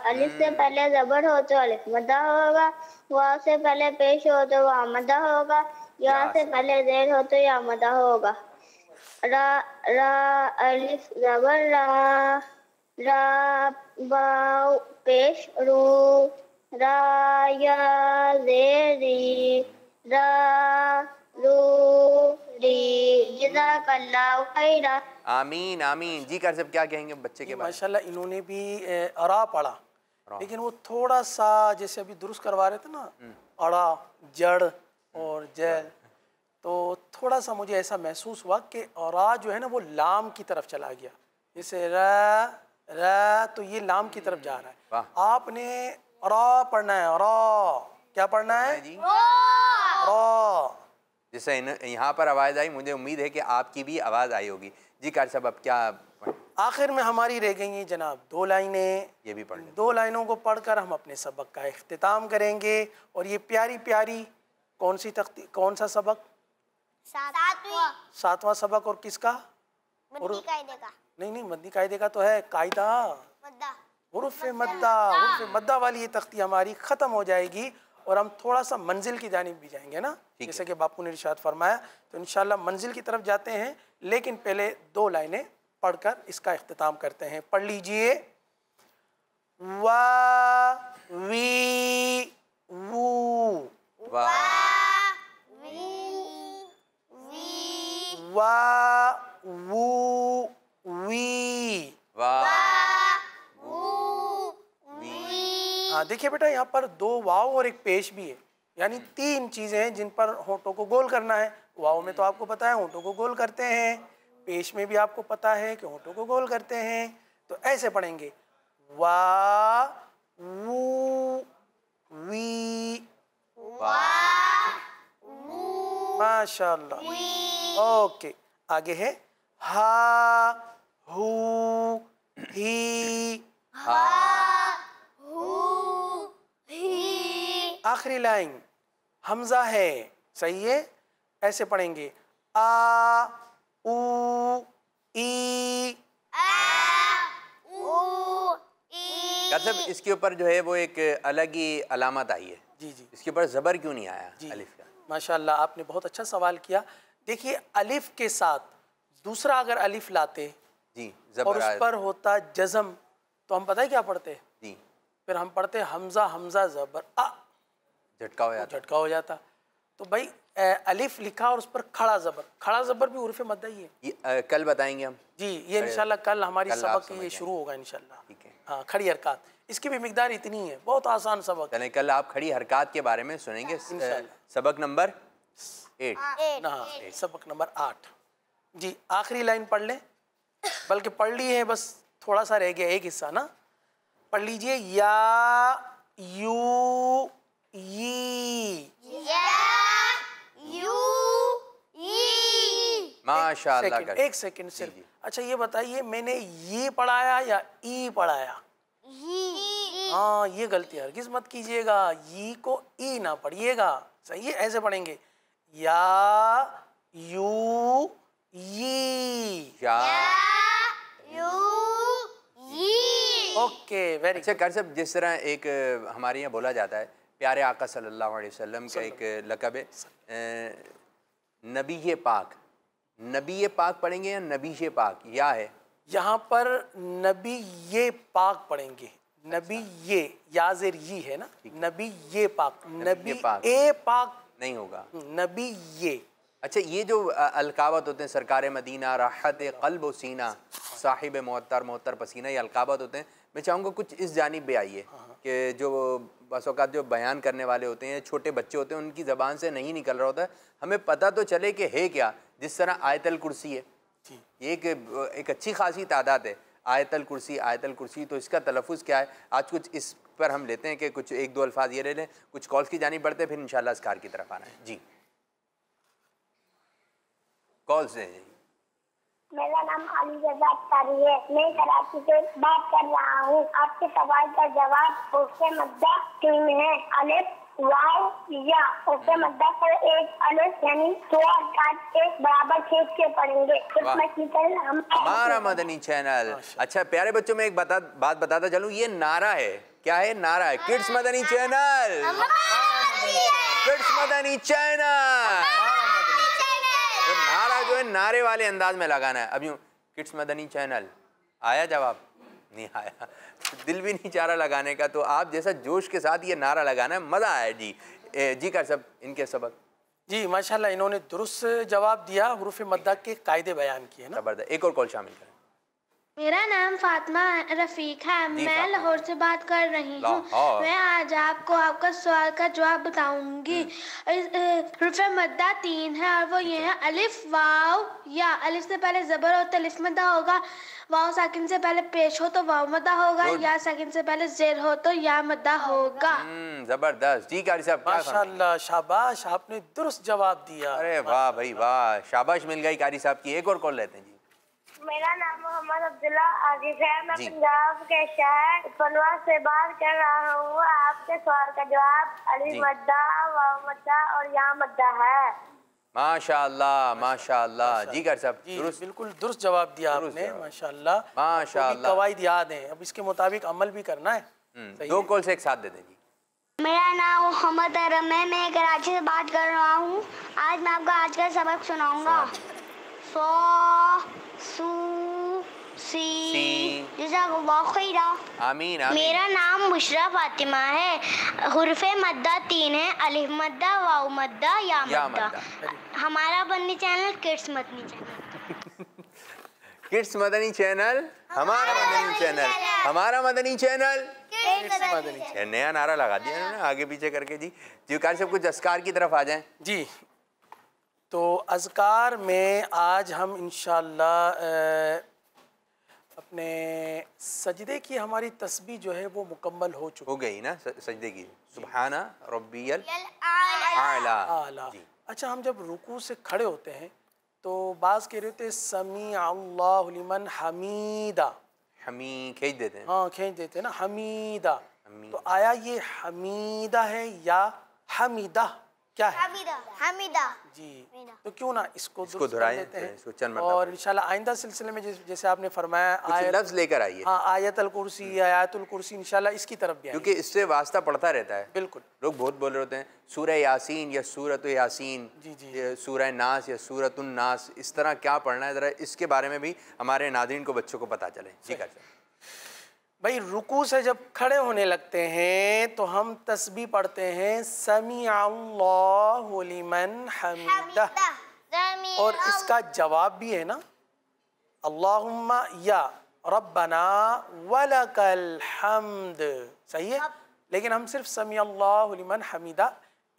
अलिफ से हम्म। पहले जबर हो तो अलिफ मद्दा होगा वाव से पहले पेश हो तो वाह मद्दा होगा या से पहले जेर हो तो या मद्दा होगा रा रा अलिफ जबर रा ra pesh आमीन आमीन जी कर सब क्या कहेंगे बच्चे के माशाल्लाह इन्होंने भी अरा पढ़ा लेकिन वो थोड़ा सा जैसे अभी दुरुस्त करवा रहे थे ना हम्म। अड़ा जड़ हम्म। और जय तो थोड़ा सा मुझे ऐसा महसूस हुआ कि अरा जो है ना वो लाम की तरफ चला गया जैसे रा रा तो ये लाम की तरफ जा रहा है आपने रा पढ़ना है रा क्या पढ़ना है जी रा जैसे यहाँ पर आवाज़ आई मुझे उम्मीद है कि आपकी भी आवाज़ आई होगी जी कार साहब अब क्या आखिर में हमारी रह गई हैं जनाब दो लाइनें ये भी पढ़ दो लाइनों को पढ़कर हम अपने सबक का अख्ताम करेंगे और ये प्यारी प्यारी कौन सी तख्ती कौन सा सबक सातवां सातवां सबक और किसका और, नहीं नहीं मदनी कायदे का तो है कायदा उर्फ मद्दा मद्दा वाली ये तख्ती हमारी ख़त्म हो जाएगी और हम थोड़ा सा मंजिल की जानब भी जाएंगे ना जैसे कि बापू ने इर्शाद फरमाया तो इन मंजिल की तरफ जाते हैं लेकिन पहले दो लाइनें पढ़कर इसका अख्ताम करते हैं पढ़ लीजिए वा वी वू वा वी वी वा वू हाँ, देखिए बेटा यहाँ पर दो वाव और एक पेश भी है यानी हम्म। तीन चीजें हैं जिन पर होटो को गोल करना है वाव में तो हम्म। आपको पता है होटों को गोल करते हैं पेश में भी आपको पता है कि होटो को गोल करते हैं तो ऐसे पढ़ेंगे वा वी माशाल्लाह ओके आगे है हा who, he, ha, who, he. आखिरी लाइन हमजा है सही है ऐसे पढ़ेंगे आ उ ई इसके ऊपर जो है वो एक अलग ही अलामत आई है जी जी इसके ऊपर ज़बर क्यों नहीं आया जी, अलिफ का माशाल्लाह आपने बहुत अच्छा सवाल किया देखिए अलिफ के साथ दूसरा अगर अलिफ लाते जी और उस पर होता जज़म तो हम पता है क्या पढ़ते जी फिर हम पढ़ते हमज़ा हमज़ा ज़बर आ झटका हो जाता झटका हो जाता तो भाई ए, अलिफ लिखा और उस पर खड़ा ज़बर खड़ा ज़बर भी उर्फ मदा ही है ये, आ, कल बताएंगे हम जी ये इनशाला कल हमारी कल सबक ये शुरू होगा इनशाला ठीक है हाँ खड़ी हरकत इसकी भी मकदार इतनी है बहुत आसान सबक चले कल आप खड़ी हरकत के बारे में सुनेंगे सबक नंबर एट हाँ, सबक नंबर आठ जी आखिरी लाइन पढ़ लें बल्कि पढ़ ली है बस थोड़ा सा रह गया एक हिस्सा ना पढ़ लीजिए या यू यी माशाल्लाह एक सेकंड सिर्फ अच्छा ये बताइए मैंने ये पढ़ाया या ई पढ़ाया हाँ ये गलती किस मत कीजिएगा ई को ई ना पढ़िएगा सही है ऐसे पढ़ेंगे या यू यी या यू ओके वेरी अच्छा कर सब जिस तरह एक हमारे यहाँ बोला जाता है प्यारे आका सल्लल्लाहु अलैहि वसल्लम का एक लकब है नबी पाक नबी पाक पढ़ेंगे या नबी पाक या है यहाँ पर नबी ये पाक पढ़ेंगे नबी ये याजिर ये है ना नबी ये पाक नबी, ये पाक ए पाक नहीं होगा हम्म, नबी ये अच्छा ये जो अलकावत होते हैं सरकार मदीना राहत कल्ब वसीना साहिब महतर महतर पसीना ये अलकावत होते हैं मैं चाहूँगा कुछ इस जानब भी आइए हाँ, हाँ। कि जो बसोकात जो बयान करने वाले होते हैं छोटे बच्चे होते हैं उनकी ज़बान से नहीं निकल रहा होता हमें पता तो चले कि है क्या जिस तरह आयतल कुर्सी है ये एक, एक अच्छी खासी तादाद है आयतल कुर्सी आयतल कुर्सी तो इसका तलफ़ क्या है आज कुछ इस पर हम लेते हैं कि कुछ एक दो अल्फाज ये ले लें कुछ कॉल्स की जानी बढ़ते फिर इन शार की तरफ आना है जी कॉल से है मेरा नाम अली जजाद तारी है मैं कराची से बात कर रहा हूँ आपके सवाल का जवाब उसके मद्दा टीम है अलिफ वाव या उसके हम्म। मद्दा को एक अलिफ यानी दो और सात के बराबर खींच के पड़ेंगे हमारा मदनी चैनल अच्छा प्यारे बच्चों में एक बता, बात बताता चलूँ ये नारा है क्या है नारा है kids Madani channel kids Madani channel जो है नारे वाले अंदाज में लगाना है अब यूँ किड्स मदनी चैनल आया जवाब नहीं आया दिल भी नहीं चारा लगाने का तो आप जैसा जोश के साथ ये नारा लगाना है मज़ा आया जी ए, जी का सब इनके सबक जी माशाल्लाह इन्होंने दुरुस्त जवाब दिया हरूफ मद्दा के कायदे बयान किए ना ज़बरदस्त एक और कॉल शामिल करें मेरा नाम फातिमा रफीक है मैं लाहौर से बात कर रही हूँ मैं आज आपको आपका सवाल का जवाब बताऊंगी हम्म। मद्दा तीन है और वो ये है अलिफ वाव या अलिफ से पहले जबर हो तो अलिफ मदा होगा वाव साकिन से पहले पेश हो तो वाव मदा होगा या साकिन से पहले जेर हो तो या मदा होगा हम्म, जबरदस्त जी कारी साहब माशाल्लाह शाबाश आपने दुरुस्त जवाब दिया अरे वाह भाई वाह शाबाश मिल गई कारी साहब की एक और कॉल लेते हैं जी मेरा नाम मोहम्मद अब्दुल्ला आजिफ है मैं पंजाब के शहर पनवा से बात कर रहा हूँ आपके सवाल का जवाब अली मद्दा वाव मद्दा और यहाँ मद्दा है माशाल्लाह माशाल्लाह जी कर साहब दुरुस्त बिल्कुल दुरुस्त जवाब दिया आपने माशाल्लाह माशाल्लाह कवायद याद है अब इसके मुताबिक अमल भी करना है हम्म, दो कॉल से एक साथ दे दें मेरा नाम मोहम्मद अरम है मैं कराची से बात कर रहा हूँ आज मैं आपको आज का सबक सुनाऊंगा सो सू सी आमीन मेरा नाम बुशरा फातिमा है हुरफे मद्दा तीन है अलिफ मद्दा वाउ मद्दा या, या मद्दा हमारा बन्नी channel kids Madani channel kids Madani channel हमारा मदनी चैनल हमारा मदनी चैनल नया नारा लगा दिया ना आगे पीछे करके जी जी काश सब कुछ जस्कार की तरफ आ जाएं जी तो अजकार में आज हम इन अपने सजदे की हमारी तस्वीर जो है वो मुकम्मल हो चुकी हो गई ना सजदे की सुबहाना रबियल आला आला अच्छा हम जब रुकू से खड़े होते हैं तो बाज़ कह रहे होते समी अल्लाहमन हमीदा हमी खींच देते हैं हाँ खींच देते हैं ना हमीदा तो आया ये हमीदा है या हमीदा क्या है हमीदा हमीदा जी तो क्यों ना इसको इसको दोहराएं इसको चंद और इंशाल्लाह आइंदा सिलसिले में जिस जैसे आपने फरमाया आयत लफ्ज लेकर आइए हाँ आयतल कुर्सी आयतुल कुर्सी इंशाल्लाह इसकी तरफ भी क्योंकि इससे वास्ता पड़ता रहता है बिल्कुल लोग बहुत बोल रहे होते हैं सूरह यासीन या सूरत यासीन जी जी सूरह नास या सूरत नास इस तरह क्या पढ़ना है ज़रा इसके बारे में भी हमारे नादरीन को बच्चों को पता चले ठीक है भाई रुकू से जब खड़े होने लगते हैं तो हम तस्बी पढ़ते हैं समी लिमन हमीदा और इसका जवाब भी है ना अल्लाहुम्मा या रब्बना वलकल हमद सही है हाँ। लेकिन हम सिर्फ समी लिमन हमीदा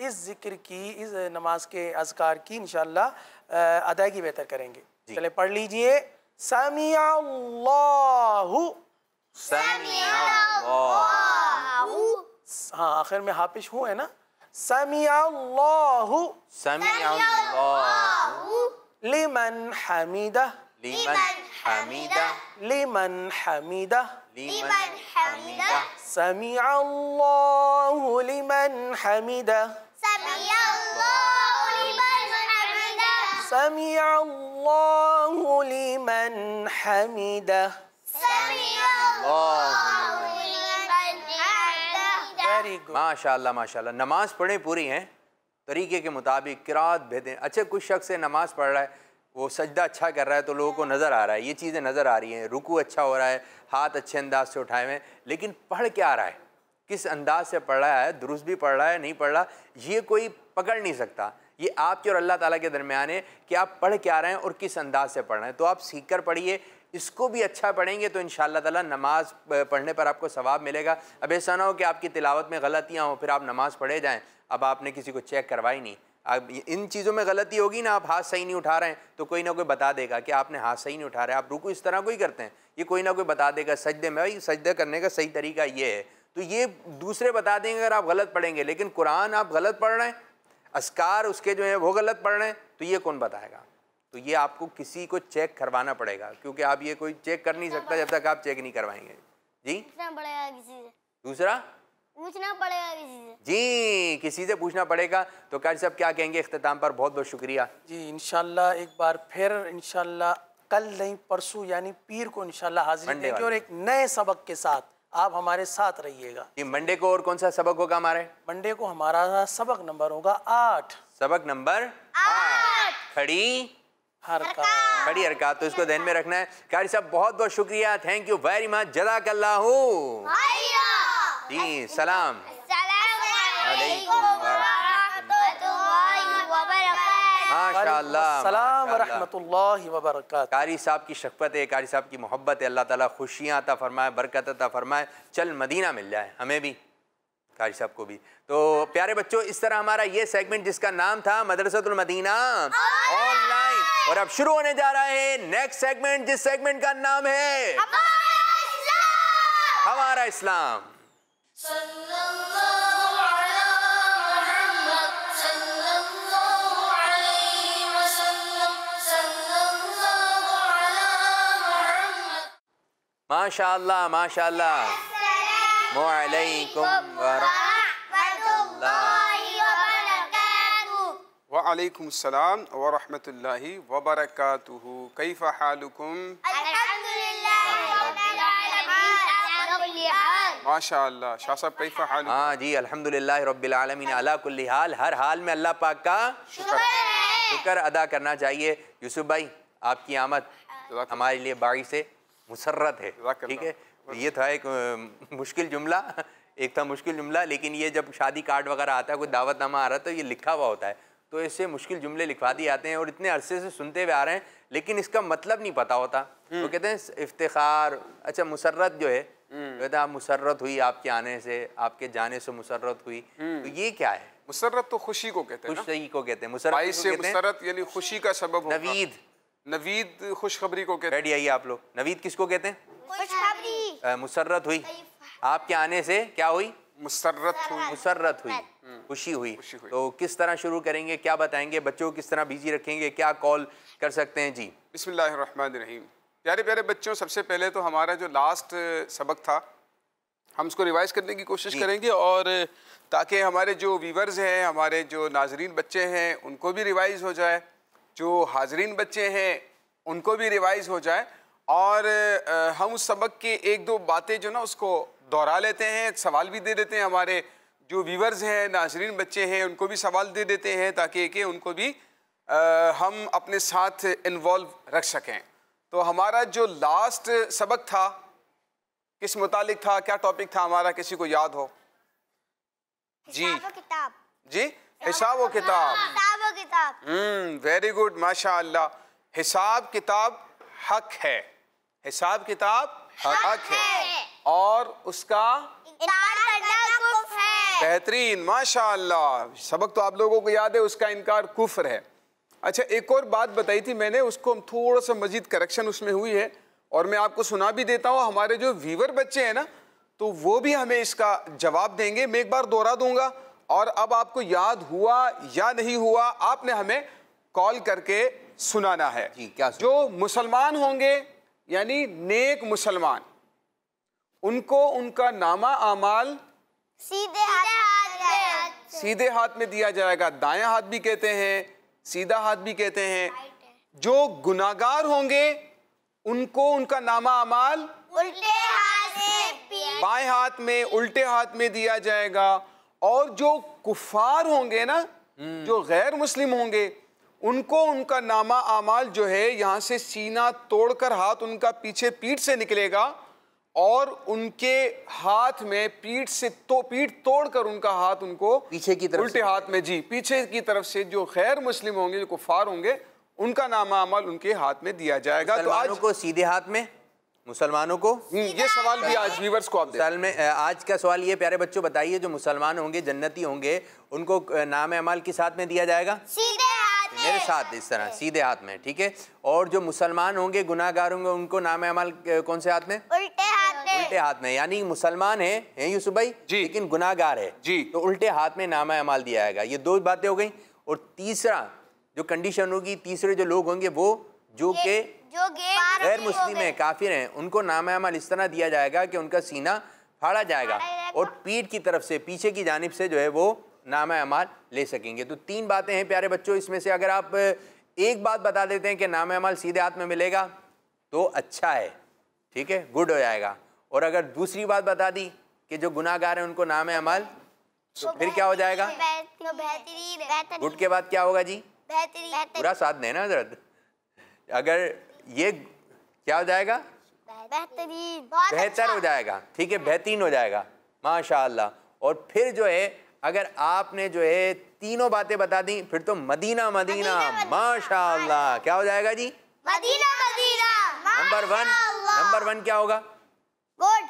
इस जिक्र की इस नमाज के अजकार की इन अदायगी बेहतर करेंगे चले पढ़ लीजिए समी سمع الله آخر میں حاپش ہوں ہے نا سميع الله سمع الله لمن حمده لمن حمده لمن حمده لمن حمده سمع الله لمن حمده سمع الله لمن حمده سمع الله لمن حمده वेरी गुड नमाज पढ़े पूरी हैं तरीके के मुताबिक किरात भेदें अच्छे कुछ शख्स है नमाज पढ़ रहा है वो सजदा अच्छा कर रहा है तो लोगों को नज़र आ रहा है ये चीज़ें नज़र आ रही हैं रुकू अच्छा हो रहा है हाथ अच्छे अंदाज से उठाए हुए हैं लेकिन पढ़ क्या आ रहा है किस अंदाज से पढ़ रहा है दुरुस्त भी पढ़ रहा है नहीं पढ़ रहा ये कोई पकड़ नहीं सकता ये आपके और अल्लाह ताला के दरमियान है कि आप पढ़ क्या रहे हैं और किस अंदाज से पढ़ रहे हैं तो आप सीख कर पढ़िए इसको भी अच्छा पढ़ेंगे तो इन ताला नमाज पढ़ने पर आपको सवाब मिलेगा अब ऐसा ना हो कि आपकी तिलावत में गलतियाँ हो फिर आप नमाज़ पढ़े जाएँ अब आपने किसी को चेक करवाई नहीं अब इन चीज़ों में गलती होगी ना आप हाथ सही नहीं उठा रहे हैं तो कोई ना कोई बता देगा कि आपने हाथ सही नहीं उठा रहे आप रुकू इस तरह को ही करते हैं ये कोई ना कोई बता देगा सजदे में भाई सजदे करने का सही तरीका ये है तो ये दूसरे बता देंगे अगर आप गलत पढ़ेंगे लेकिन कुरान आप गलत पढ़ रहे हैं असकार उसके जो है वो गलत पढ़ रहे हैं तो ये कौन बताएगा तो ये आपको किसी को चेक करवाना पड़ेगा क्योंकि आप ये कोई चेक कर नहीं सकता जब तक आप चेक नहीं करवाएंगे जी पड़ेगा किसी से दूसरा पूछना पड़ेगा किसी से जी किसी से पूछना पड़ेगा तो काजी साहब क्या कहेंगे अख्ताम पर बहुत बहुत शुक्रिया जी इनशाला एक बार फिर इनशाला कल नहीं परसों यानी पीर को इनशाला हाजिर देंगे और एक नए सबक के साथ आप हमारे साथ रहिएगा ये मंडे को और कौन सा सबक होगा हमारे मंडे को हमारा सबक नंबर होगा आठ सबक नंबर आठ खड़ी बड़ी हरकत तो इसको ध्यान में रखना है कारी साहब बहुत बहुत शुक्रिया थैंक यू वेरी मच जदा कल्ला जी सलाम कारी साहब की शफकत है कारी साहब की मोहब्बत है अल्लाह ताला खुशियाँ अता फरमाए बरकत अता फरमाए चल मदीना मिल जाए हमें भी कारी साहब को भी तो प्यारे बच्चों इस तरह हमारा ये सेगमेंट जिसका नाम था मदरसतुल मदीना ऑनलाइन और अब शुरू होने जा रहा है नेक्स्ट सेगमेंट जिस सेगमेंट का नाम है हमारा इस्लाम माशाल्लाह माशाल्लाह वालेकुम वरहमत वालेकुम सलाम व रहमतुल्लाहि व बरकातुहु कैफा हालुकुम हाँ जी अल्हम्दुलिल्लाह रब्बिल हर हाल में अल्लाह पाक का शुक्र शुक्र अदा करना चाहिए यूसुफ भाई आपकी आमद हमारे लिए बागी से मुसरत है ठीक है तो ये था एक मुश्किल जुमला एक था मुश्किल जुमला लेकिन ये जब शादी कार्ड वगैरह आता है कोई दावतनामा आ रहा है तो ये लिखा हुआ होता है तो इससे मुश्किल जुमले लिखवा दिए आते हैं और इतने अरसे से सुनते हुए आ रहे हैं लेकिन इसका मतलब नहीं पता होता तो कहते हैं इफ्तार अच्छा मुसरत जो है हम्म। कहते हैं मुसरत हुई आपके आने से आपके जाने से मुसरत हुई हम्म। तो ये क्या है मुसरत तो खुशी को कहते हैं खुशी को कहते हैं मुसरत यानी खुशी का सबब नवीद नवीद खुशखबरी को कहते हैं आप लोग नवीद किसको कहते हैं मुसरत हुई आपके आने से क्या हुई मुसरत हुई मुसरत हम्म। हुई खुशी हुई।, तो किस तरह शुरू करेंगे क्या बताएंगे बच्चों को किस तरह बिजी रखेंगे क्या कॉल कर सकते हैं जी बिस्मिल प्यारे प्यारे बच्चों सबसे पहले तो हमारा जो लास्ट सबक था हम उसको रिवाइज करने की कोशिश करेंगे और ताकि हमारे जो वीवर्स हैं हमारे जो नाजरीन बच्चे हैं उनको भी रिवाइज हो जाए जो हाजरीन बच्चे हैं उनको भी रिवाइज हो जाए और हम उस सबक के एक दो बातें जो ना उसको दोहरा लेते हैं सवाल भी दे देते हैं हमारे जो व्यूवर्स हैं नाजरीन बच्चे हैं उनको भी सवाल दे देते हैं ताकि के उनको भी आ, हम अपने साथ इन्वॉल्व रख सकें तो हमारा जो लास्ट सबक था किस मुतालिक था क्या टॉपिक था हमारा किसी को याद हो जी किताब जी हिसाब किताब हाँ, हिसाब व किताब वेरी गुड माशा हिसाब किताब हक है हिसाब किताब हक, हक है है और उसका बेहतरीन माशाल्लाह सबक तो आप लोगों को याद है उसका इनकार कुफर है अच्छा एक और बात बताई थी मैंने उसको हम थोड़ा सा मजीद करेक्शन उसमें हुई है और मैं आपको सुना भी देता हूँ हमारे जो वीवर बच्चे हैं ना तो वो भी हमें इसका जवाब देंगे मैं एक बार दोहरा दूंगा और अब आपको याद हुआ या नहीं हुआ आपने हमें कॉल करके सुनाना है जी, क्या सुना? जो मुसलमान होंगे यानी नेक मुसलमान उनको उनका नामा आमाल सीधे हाथ सीधे हाथ में दिया जाएगा दाया हाथ भी कहते हैं सीधा हाथ भी कहते हैं जो गुनागार होंगे उनको उनका नामा अमाल उल्टे हाथ में बाएं हाथ में उल्टे हाथ में दिया जाएगा और जो कुफार होंगे ना हम्म। जो गैर मुस्लिम होंगे उनको उनका नामा आमाल जो है यहाँ से सीना तोड़कर हाथ उनका पीछे पीठ से निकलेगा और उनके हाथ में पीठ से तो पीठ तोड़कर उनका हाथ उनको पीछे की तरफ उल्टे हाथ में जी पीछे की तरफ से जो खैर मुस्लिम होंगे जो कुफार होंगे उनका नामा अमल उनके हाथ में दिया जाएगा तो आज को सीधे हाथ में मुसलमानों को हम्म, ये सवाल भी आज व्यूवर्स को आप साल में आज का सवाल ये प्यारे बच्चों बताइए जो मुसलमान होंगे जन्नती होंगे उनको नाम अमाल किस हाथ में दिया जाएगा सीधे हाथ साथ मेरे साथ इस तरह सीधे हाथ में ठीक है और जो मुसलमान होंगे गुनागार होंगे उनको नाम अमल कौन से हाथ में उल्टे हाथ में उल्टे हाथ में यानी मुसलमान है, हैं यूसुफ भाई जी लेकिन गुनागार है जी तो उल्टे हाथ में नाम अमाल दिया जाएगा ये दो बातें हो गई और तीसरा जो कंडीशन होगी तीसरे जो लोग होंगे वो जो के जो गैर मुस्लिम है काफिर हैं उनको नाम अमाल इस तरह दिया जाएगा कि उनका सीना फाड़ा जाएगा और पीठ की तरफ से पीछे की जानब से जो है वो नाम अमाल ले सकेंगे तो तीन बातें हैं प्यारे बच्चों इसमें से अगर आप एक बात बता देते हैं कि नाम अमाल सीधे हाथ में मिलेगा तो अच्छा है ठीक है गुड हो जाएगा और अगर दूसरी बात बता दी कि जो गुनाहगार हैं उनको नाम अमाल तो फिर क्या हो जाएगा गुड के बाद क्या होगा जी पूरा साथ देना हजरत अगर ये क्या हो जाएगा बेहतरीन बेहतर हो जाएगा ठीक है बेहतरीन हो जाएगा माशा और फिर जो है अगर आपने जो है तीनों बातें बता दी फिर तो मदीना मदीना, मदीना माशाल्लाह क्या हो जाएगा जी Madina Madina number one number one क्या होगा good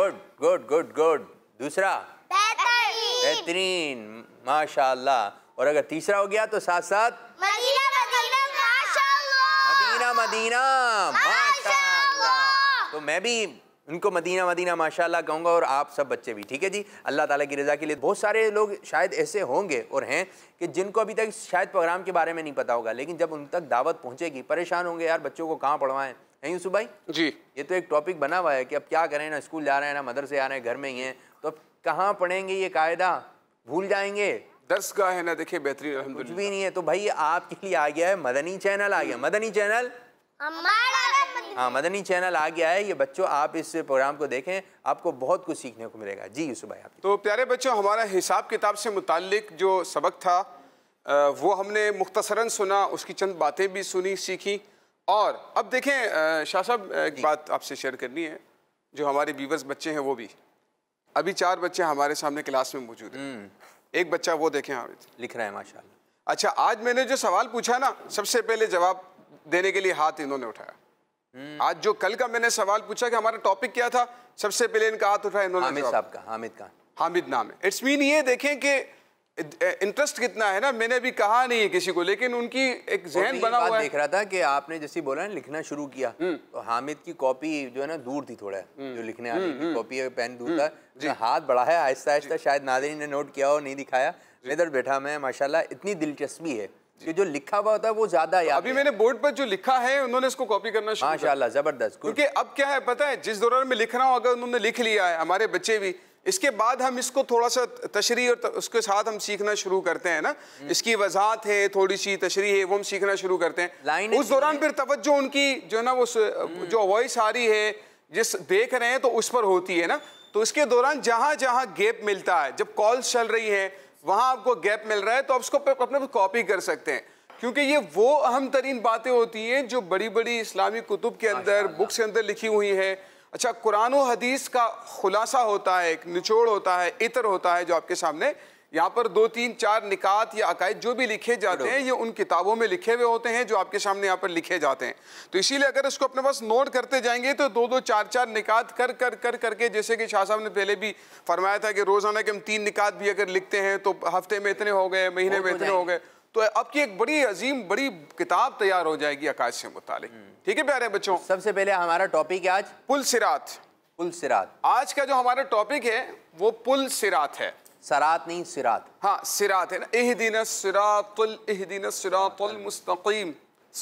good good good good दूसरा बेहतरीन माशाल्लाह और अगर तीसरा हो गया तो साथ साथ मदीना मदीना माशाल्लाह मदीना मदीना माशाल्लाह तो मैं भी उनको मदीना मदीना माशाल्लाह कहूँगा और आप सब बच्चे भी ठीक है जी अल्लाह ताला की रज़ा के लिए बहुत सारे लोग शायद ऐसे होंगे और हैं कि जिनको अभी तक शायद प्रोग्राम के बारे में नहीं पता होगा लेकिन जब उन तक दावत पहुँचेगी परेशान होंगे यार बच्चों को कहाँ पढ़वाएं हैं यूसुफ भाई जी ये तो एक टॉपिक बना हुआ है कि अब क्या करें ना स्कूल जा रहे हैं ना मदरसे आ रहे हैं घर में ही हैं तो अब कहाँ पढ़ेंगे ये कायदा भूल जाएंगे दस का है ना देखिए बेहतरीन कुछ भी नहीं है तो भाई आपके लिए आ गया है मदनी चैनल आ गया मदनी चैनल हाँ मदनी चैनल आ गया है ये बच्चों आप इस प्रोग्राम को देखें आपको बहुत कुछ सीखने को मिलेगा जी यूसुफ भाई आप तो प्यारे बच्चों हमारा हिसाब किताब से मुतक जो सबक था वो हमने मुख्तसरा सुना उसकी चंद बातें भी सुनी सीखी और अब देखें शाह साहब एक बात आपसे शेयर करनी है जो हमारे बीवर्स बच्चे हैं वो भी अभी चार बच्चे हमारे सामने क्लास में मौजूद हैं हम्म। एक बच्चा वो देखें हामिद लिख रहा है माशा अच्छा आज मैंने जो सवाल पूछा ना सबसे पहले जवाब देने के लिए हाथ इन्होंने उठाया हम्म। आज जो कल का मैंने सवाल पूछा कि हमारा टॉपिक क्या था सबसे पहले इनका हाथ उठाया इन्होंने हामिद साहब का हामिद का हामिद नाम है इट्स मीन ये देखें कि इंटरेस्ट कितना है ना मैंने भी कहा नहीं है किसी को लेकिन उनकी एक जहन बना हुआ है देख रहा था कि आपने जैसे बोला ना लिखना शुरू किया हम्म। तो हामिद की कॉपी जो है ना दूर थी थोड़ा हम्म। जो लिखने आने की कॉपी है पेन दूर था हाथ बढ़ा है आहिस्ता आहिस्ता शायद नादरी ने नोट किया हो नहीं दिखाया इधर बैठा मैं माशाल्लाह इतनी दिलचस्पी है कि जो लिखा हुआ होता है वो ज्यादा याद अभी मैंने बोर्ड पर जो लिखा है उन्होंने इसको कॉपी करना शुरू माशाल्लाह जबरदस्त क्योंकि अब क्या है पता है जिस दौरान मैं लिख रहा हूँ अगर उन्होंने लिख लिया है हमारे बच्चे भी इसके बाद हम इसको थोड़ा सा तशरी और उसके साथ हम सीखना शुरू करते हैं ना हम्म। इसकी वजाहत है थोड़ी सी तशरी है वो हम सीखना शुरू करते हैं उस दौरान फिर तवज्जो उनकी जो ना वो हम्म। जो वॉइस आ रही है जिस देख रहे हैं तो उस पर होती है ना तो इसके दौरान जहां जहाँ गैप मिलता है जब कॉल्स चल रही है वहां आपको गैप मिल रहा है तो आप उसको अपने कॉपी कर सकते हैं क्योंकि ये वो अहम तरीन बातें होती हैं जो बड़ी बड़ी इस्लामी कुतुब के अंदर बुक्स के अंदर लिखी हुई हैं अच्छा कुरान हदीस का खुलासा होता है एक निचोड़ होता है इतर होता है जो आपके सामने यहाँ पर दो तीन चार निकात या अकायद जो भी लिखे जाते हैं ये उन किताबों में लिखे हुए होते हैं जो आपके सामने यहाँ पर लिखे जाते हैं तो इसीलिए अगर इसको अपने पास नोट करते जाएंगे तो दो दो चार चार निकात कर कर कर करके जैसे कि शाह साहब ने पहले भी फरमाया था कि रोज़ाना के हम तीन निकात भी अगर लिखते हैं तो हफ्ते में इतने हो गए महीने में तो इतने हो गए तो अब की एक बड़ी अजीम बड़ी किताब तैयार हो जाएगी अकाश से मुतालिक हम्म। ठीक है प्यारे बच्चों सबसे पहले हमारा टॉपिक है आज पुल सिरात पुल सिरात आज का जो हमारा टॉपिक है वो पुल सिरात है सरात नहीं सिरात हाँ सिरात है ना एह दिन सिरातुल एह दिन सिरातुल अच्छा। मुस्तकीम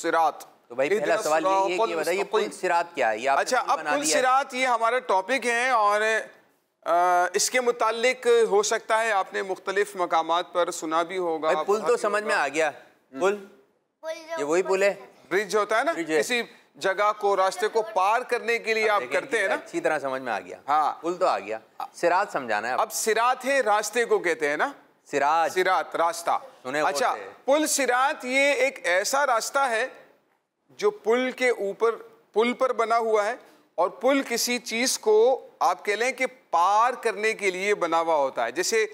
सिरात तो भाई पहला सवाल ये है कि बताइए पुल सिरात क्या है अच्छा अब पुल सिरात ये हमारा टॉपिक है और आ, इसके मुतालिक हो सकता है आपने मुख्तलिफ मकाम पर सुना भी होगा पुल तो समझ में आ गया हम्म। पुल ये वही पुल है ब्रिज होता है ना किसी जगह को रास्ते को पार करने के लिए आप करते हैं ना अच्छी तरह समझ में आ गया हाँ पुल तो आ गया सिरात समझाना है अब सिरात है रास्ते को कहते हैं ना सिराज सिरात रास्ता अच्छा पुल सिरात ये एक ऐसा रास्ता है जो पुल के ऊपर पुल पर बना हुआ है और पुल किसी चीज को आप कह लें कि पार करने के लिए बना हुआ होता है जैसे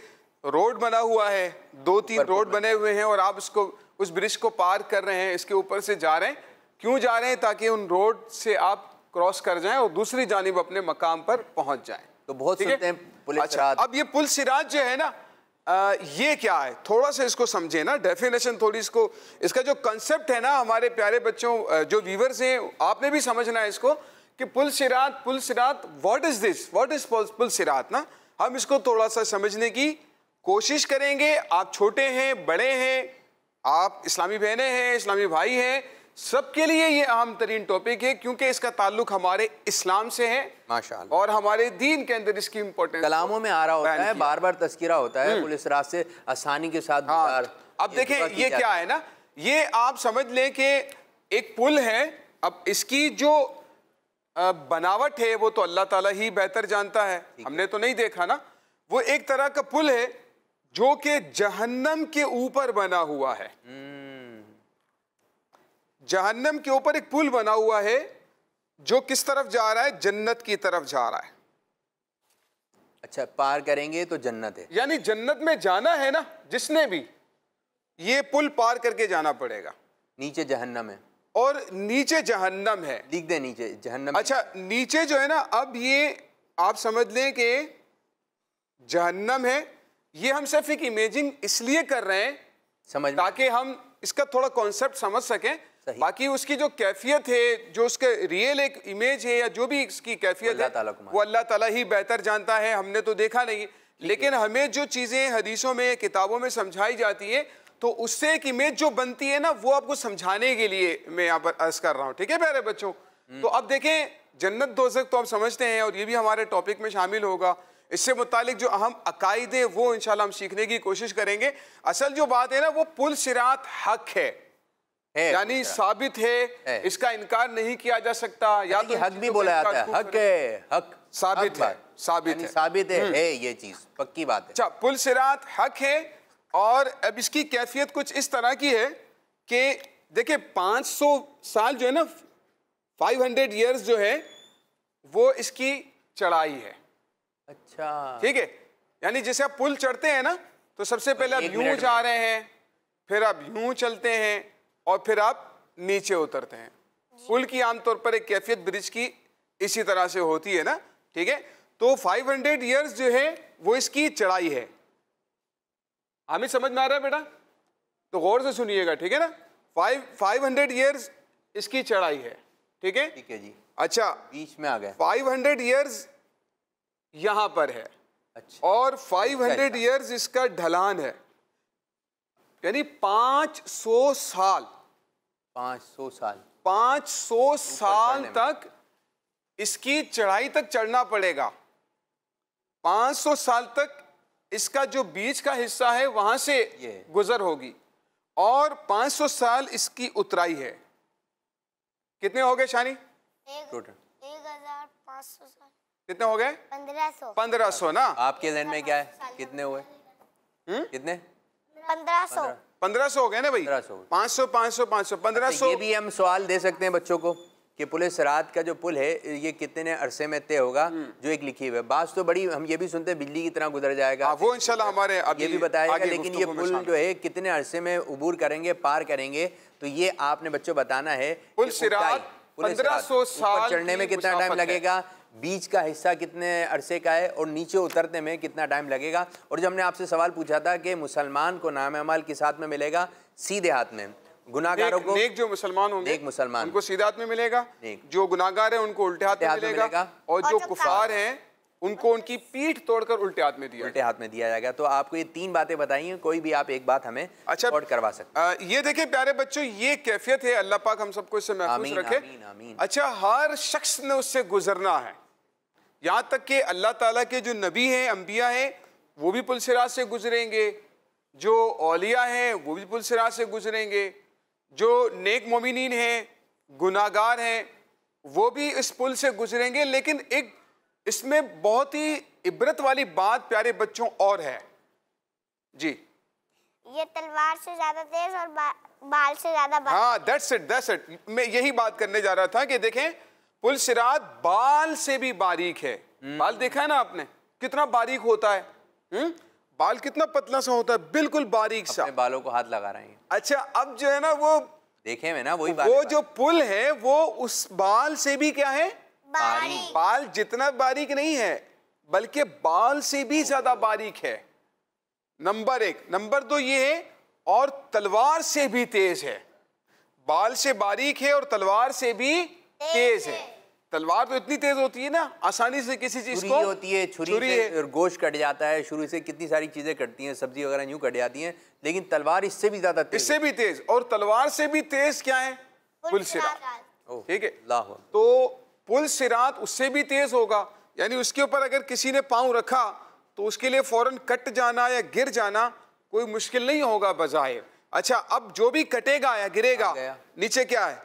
रोड बना हुआ है दो तीन रोड बने हुए हैं और आप उसको उस ब्रिज को पार कर रहे हैं इसके ऊपर से जा रहे हैं क्यों जा रहे हैं ताकि उन रोड से आप क्रॉस कर जाएं और दूसरी जानब अपने मकाम पर पहुंच जाएं तो बहुत सुनते हैं पुलिस अच्छा, अब ये पुल सिराज जो है ना आ, ये क्या है थोड़ा सा इसको समझे ना डेफिनेशन थोड़ी इसको इसका जो कंसेप्ट है ना हमारे प्यारे बच्चों जो व्यूवर्स हैं आपने भी समझना है इसको कि पुल सिरात पुल सिरात what is this what is पुल सिरात ना हम इसको थोड़ा सा समझने की कोशिश करेंगे आप छोटे हैं बड़े हैं आप इस्लामी बहनें हैं इस्लामी भाई हैं सबके लिए ये आम तरीन टॉपिक है क्योंकि इसका ताल्लुक हमारे इस्लाम से है माशाल्लाह और हमारे दीन के अंदर इसकी इम्पोर्टेंस कलामों में आ रहा होता है बार बार तस्करा होता है हम्म। पुलिस रात से आसानी के साथ हाँ, अब देखें ये क्या है ना ये आप समझ लें कि एक पुल है अब इसकी जो बनावट है वो तो अल्लाह ताला ही बेहतर जानता है हमने तो नहीं देखा ना वो एक तरह का पुल है जो कि जहन्नम के ऊपर बना हुआ है हम्म। जहन्नम के ऊपर एक पुल बना हुआ है जो किस तरफ जा रहा है जन्नत की तरफ जा रहा है अच्छा पार करेंगे तो जन्नत है यानी जन्नत में जाना है ना जिसने भी ये पुल पार करके जाना पड़ेगा नीचे जहन्नम है और नीचे जहन्नम है लिख दे नीचे जहन्नम अच्छा नीचे जो है ना अब ये आप समझ लें कि जहन्नम है ये हम सिर्फ एक इमेजिंग इसलिए कर रहे हैं समझ ताकि हम इसका थोड़ा कॉन्सेप्ट समझ सकें बाकी उसकी जो कैफियत है जो उसके रियल एक इमेज है या जो भी इसकी कैफियत है वो अल्लाह ताला ही बेहतर जानता है हमने तो देखा नहीं लेकिन हमें जो चीज़ें हदीसों में किताबों में समझाई जाती है तो उससे एक इमेज जो बनती है ना वो आपको समझाने के लिए मैं यहाँ पर अर्ज कर रहा हूँ ठीक है प्यारे बच्चों हम्म। तो अब देखें जन्नत दोजक तो हम समझते हैं और ये भी हमारे टॉपिक में शामिल होगा इससे मुतालिक जो अहम अकायदे वो इंशाल्लाह हम सीखने की कोशिश करेंगे असल जो बात है ना वो पुल सिरात हक है यानी साबित है, है इसका इनकार नहीं किया जा सकता या तो हक भी बोला जाता है हक है हक साबित है साबित है साबित हम्म। है, है ये चीज पक्की बात है अच्छा पुल सिरात हक है और अब इसकी कैफियत कुछ इस तरह की है कि देखिए 500 साल जो है ना 500 हंड्रेड ईयर्स जो है वो इसकी चढ़ाई है अच्छा ठीक है यानी जैसे आप पुल चढ़ते हैं ना तो सबसे पहले आप यूं जा रहे हैं फिर आप यूं चलते हैं और फिर आप नीचे उतरते हैं पुल की आमतौर पर एक कैफियत ब्रिज की इसी तरह से होती है ना ठीक है तो 500 हंड्रेड ईयर्स जो है वो इसकी चढ़ाई है हमें समझ में आ रहा है बेटा तो गौर से सुनिएगा ठीक है ना फाइव फाइव हंड्रेड ईयर्स इसकी चढ़ाई है ठीक है ठीक है जी अच्छा बीच में आ गया फाइव हंड्रेड ईयर्स यहाँ पर है अच्छा और फाइव हंड्रेड ईयर्स इसका ढलान है यानी 500 साल 500 साल 500 साल तक इसकी चढ़ाई तक चढ़ना पड़ेगा 500 साल तक इसका जो बीच का हिस्सा है वहां से गुजर होगी और 500 साल इसकी उतराई है कितने हो गए शानी टोटल कितने हो गए पंद्रह सौ पंद्रह सौ ना आपके जहन में क्या है कितने हुए हुँ? हम्म? कितने पंद्रह सौ हो गए ना भाई पाँच सौ पाँच सौ पाँच सौ पंद्रह अच्छा, सौ ये भी हम सवाल दे सकते हैं बच्चों को कि पुलिस रात का जो पुल है ये कितने अरसे में तय होगा हम्म। जो एक लिखी हुई है बात तो बड़ी हम ये भी सुनते हैं बिजली की तरह गुजर जाएगा आ, हाँ, वो इंशाल्लाह हमारे अभी ये भी बताएगा लेकिन ये पुल जो है कितने अरसे में उबूर करेंगे पार करेंगे तो ये आपने बच्चों बताना है पुल सिरात पंद्रह सौ साल चढ़ने में कितना टाइम लगेगा बीच का हिस्सा कितने अरसे का है और नीचे उतरने में कितना टाइम लगेगा और जब हमने आपसे सवाल पूछा था कि मुसलमान को नाम अमाल के साथ में मिलेगा सीधे हाथ में गुनागारों को नेक जो मुसलमान होंगे नेक मुसलमान उनको सीधे हाथ में मिलेगा जो गुनागार है उनको उल्टे हाथ में मिलेगा और जो कुफार हैं उनको उनकी पीठ तोड़कर उल्टे हाथ में दिया उल्टे हाथ में दिया जाएगा तो आपको ये तीन बातें बताई हैं कोई भी आप एक बात हमें अच्छा और करवा सकते आ, ये देखें प्यारे बच्चों ये कैफियत है अल्लाह पाक हम सबको इससे महफूज रखे आमीन, आमीन। अच्छा हर शख्स ने उससे गुजरना है यहाँ तक कि अल्लाह ताला के जो नबी हैं अम्बिया हैं वो भी पुलसरा से गुजरेंगे जो औलिया हैं वो भी पुलसरा से गुजरेंगे जो नेक मोमिन हैं गुनागार हैं वो भी इस पुल से गुजरेंगे लेकिन एक इसमें बहुत ही इबरत वाली बात प्यारे बच्चों और है जी ये तलवार से ज्यादा तेज और बाल से ज्यादा हाँ दैट्स इट दैट्स इट मैं यही बात करने जा रहा था कि देखें पुल सिरात बाल से भी बारीक है हम्म। बाल देखा है ना आपने कितना बारीक होता है हुँ? हम्म? बाल कितना पतला सा होता है बिल्कुल बारीक सा बालों को हाथ लगा रहे हैं अच्छा अब जो है ना वो देखे ना वही वो जो पुल है वो उस बाल से भी क्या है बारीक बाल जितना बारीक नहीं है बल्कि बाल से भी ज्यादा बारीक है नंबर एक नंबर दो ये है और तलवार से भी तेज है बाल से बारीक है और तलवार से भी तेज, है तलवार तो इतनी तेज होती है ना आसानी से किसी चीज को होती है छुरी, छुरी है। गोश्त कट जाता है शुरू से कितनी सारी चीजें कटती हैं सब्जी वगैरह यूं कट जाती हैं लेकिन तलवार इससे भी ज्यादा तेज इससे भी तेज और तलवार से भी तेज क्या है ठीक है तो पुल सिरात उससे भी तेज़ होगा यानी उसके ऊपर अगर किसी ने पांव रखा तो उसके लिए फौरन कट जाना या गिर जाना कोई मुश्किल नहीं होगा बज़ाहिर अच्छा अब जो भी कटेगा या गिरेगा नीचे क्या है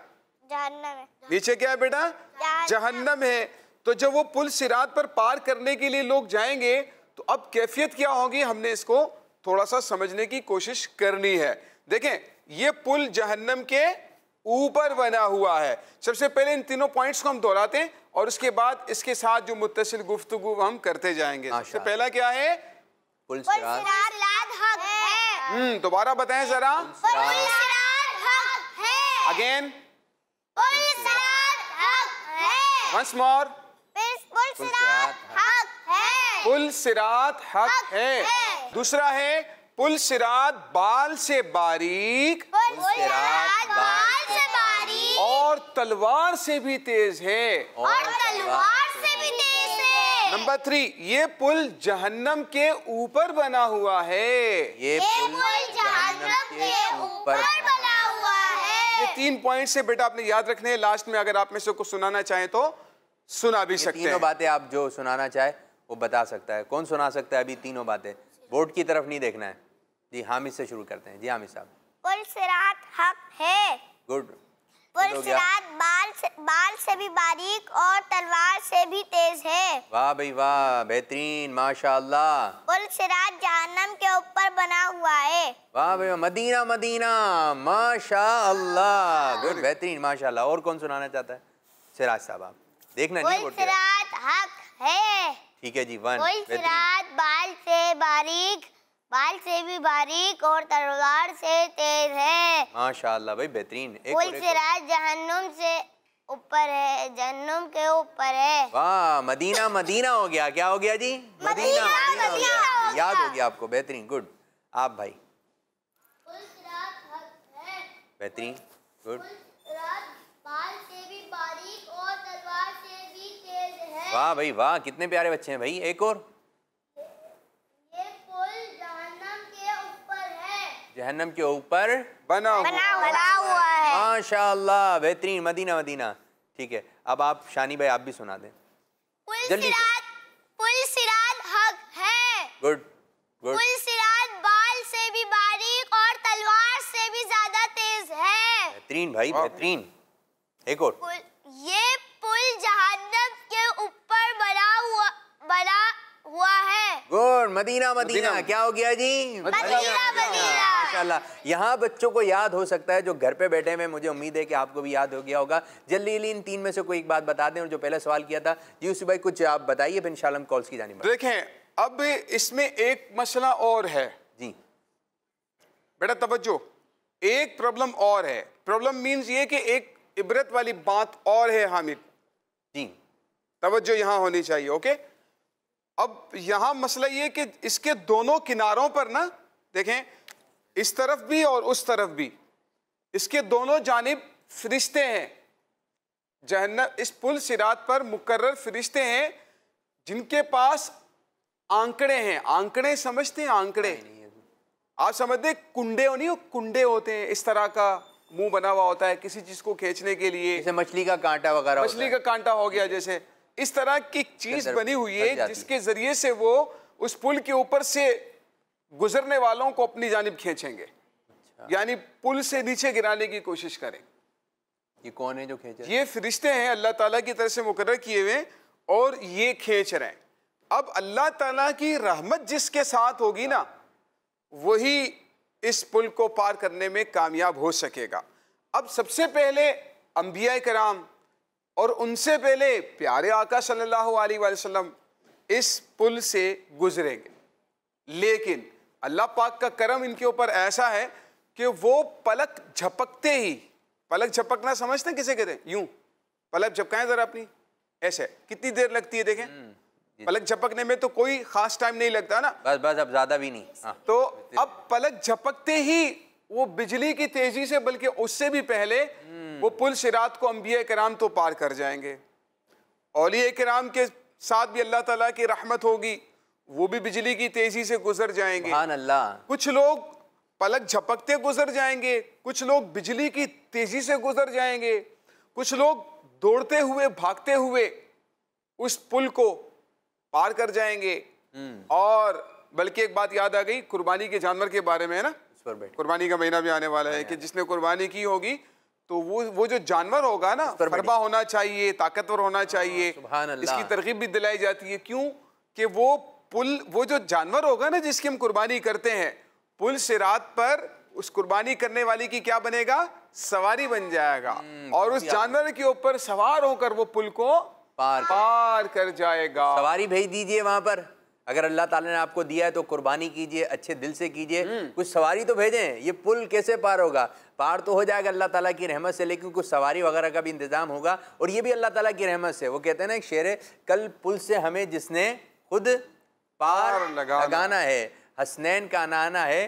है नीचे क्या है बेटा जहन्नम है तो जब वो पुल सिरात पर पार करने के लिए लोग जाएंगे तो अब कैफियत क्या होगी हमने इसको थोड़ा सा समझने की कोशिश करनी है देखें ये पुल जहन्नम के ऊपर बना हुआ है सबसे पहले इन तीनों पॉइंट्स को हम दोहराते हैं और उसके बाद इसके साथ जो मुतसिल गुफ्तु हम करते जाएंगे सबसे तो पहला क्या है हम्म, दोबारा बताएं जरा अगेन वंस मोर पुल सिरात हक है दूसरा है पुल सिरात बाल से बारीक पुल सिरात बाल से बारीक और तलवार से भी तेज है और तलवार से भी तेज है नंबर थ्री ये पुल जहन्नम के ऊपर बना हुआ है ये पुल जहन्नम के ऊपर बना हुआ है ये तीन पॉइंट से बेटा आपने याद रखने हैं लास्ट में अगर आप में से कुछ सुनाना चाहे तो सुना भी सकते हैं तीनों बातें आप जो सुनाना चाहे वो बता सकता है कौन सुना सकता है अभी तीनों बातें बोर्ड की तरफ नहीं देखना है जी हामिद से शुरू करते हैं जी हामिद साहब पुल सिरात हक है गुड पुल सिरात बाल से, बाल से भी बारीक और तलवार से भी तेज है वाह भाई वाह बेहतरीन माशाल्लाह पुल सिरात जहन्नम के ऊपर बना हुआ है वाह भाई वाह मदीना मदीना माशाल्लाह गुड बेहतरीन माशाल्लाह और कौन सुनाना चाहता है सिराज साहब आप देखना नहीं सिरात हक है ठीक है जी वन सिरात बाल से बारीक बाल से भी बारीक और तलवार से तेज है माशाल्लाह भाई बेहतरीन कुल सिराज जहन्नुम से ऊपर है जहन्नुम के ऊपर है वाह मदीना मदीना हो गया क्या हो गया जी मदीना, मदीना, मदीना, मदीना हो गया। याद हो गया आपको बेहतरीन गुड आप भाई बेहतरीन गुड वाह भाई वाह कितने प्यारे बच्चे हैं भाई एक और जहन्नम के ऊपर बना हुआ हुआ है माशा बेहतरीन मदीना मदीना ठीक है अब आप शानी भाई आप भी सुना दें जल्दी पुल सिरात हक है गुड गुड पुल सिरात बाल से भी बारीक और तलवार से भी ज्यादा तेज है बेहतरीन भाई बेहतरीन एक और पुल, ये पुल जहन्नम के ऊपर बना हुआ बना हुआ है गुड मदीना मदीना क्या हो गया जी माशाल्लाह यहाँ बच्चों को याद हो सकता है जो घर पे बैठे हैं मुझे उम्मीद है कि आपको भी याद हो गया होगा जल्दी जल्दी इन तीन में से कोई एक बात बता दें और जो पहला सवाल किया था जी उसी भाई कुछ आप बताइए फिर इंशाल्लाह हम कॉल्स की जानी देखें अब इसमें एक मसला और है जी बेटा तवज्जो एक प्रॉब्लम और है प्रॉब्लम मीन्स ये कि एक इबरत वाली बात और है हामिद जी तवज्जो यहाँ होनी चाहिए ओके अब यहां मसला ये कि इसके दोनों किनारों पर ना देखें इस तरफ भी और उस तरफ भी इसके दोनों जानब फरिश्ते हैं जहन्न इस पुल सिरात पर मुकर्र फरिश्ते हैं जिनके पास आंकड़े हैं आंकड़े समझते हैं आंकड़े आप समझते कुंडे हो नहीं हो कुंडे होते हैं इस तरह का मुंह बना हुआ होता है किसी चीज को खींचने के लिए जैसे मछली का कांटा वगैरह मछली का कांटा हो गया जैसे इस तरह की चीज बनी हुई है जिसके जरिए से वो उस पुल के ऊपर से गुजरने वालों को अपनी जानब खींचेंगे अच्छा। यानी पुल से नीचे गिराने की कोशिश करें ये कौन है जो खेच ये फरिश्ते हैं अल्लाह ताला की तरफ से मुकर किए हुए और ये खेच रहे हैं अब अल्लाह ताला की रहमत जिसके साथ होगी ना वही इस पुल को पार करने में कामयाब हो सकेगा अब सबसे पहले अंबिया कराम और उनसे पहले प्यारे आका सल्लल्लाहु अलैहि वसल्लम इस पुल से गुजरेंगे लेकिन अल्लाह पाक का करम इनके ऊपर ऐसा है कि वो पलक झपकते ही पलक झपकना समझते किसे कहते हैं यूं पलक झपकाएं ज़रा अपनी ऐसे कितनी देर लगती है देखें हम्म, पलक झपकने में तो कोई खास टाइम नहीं लगता ना बस बस अब ज़्यादा भी नहीं हाँ। तो अब पलक झपकते ही वो बिजली की तेज़ी से बल्कि उससे भी पहले हम्म। वो पुल शिरात को अम्बिया कराम तो पार कर जाएंगे औलिया कराम के साथ भी अल्लाह तला की रहमत होगी वो भी बिजली की तेज़ी से गुजर जाएंगे कुछ लोग पलक झपकते गुजर जाएंगे कुछ लोग बिजली की तेज़ी से गुजर जाएंगे कुछ लोग दौड़ते हुए भागते हुए उस पुल को पार कर जाएंगे हम्म। और बल्कि एक बात याद आ गई कुर्बानी के जानवर के बारे में है ना कुर्बानी का महीना भी आने वाला है कि जिसने कुर्बानी की होगी तो वो वो जो जानवर होगा ना तरबा होना चाहिए ताकतवर होना हाँ, चाहिए इसकी तरकीब भी दिलाई जाती है क्यों कि वो पुल वो जो जानवर होगा ना जिसकी हम कुर्बानी करते हैं पुल सिरात पर उस कुर्बानी करने वाली की क्या बनेगा सवारी बन जाएगा हम्म, और उस जानवर के ऊपर सवार होकर वो पुल को पार पार कर जाएगा सवारी भेज दीजिए वहां पर अगर अल्लाह ताला ने आपको दिया है तो कुर्बानी कीजिए अच्छे दिल से कीजिए हम्म। कुछ सवारी तो भेजें ये पुल कैसे पार होगा पार तो हो जाएगा अल्लाह ताला की रहमत से लेकिन कुछ सवारी वगैरह का भी इंतज़ाम होगा और ये भी अल्लाह ताला की रहमत से वो कहते हैं ना एक शेर कल पुल से हमें जिसने खुद पार लगाना, लगाना है हसनैन का नाना है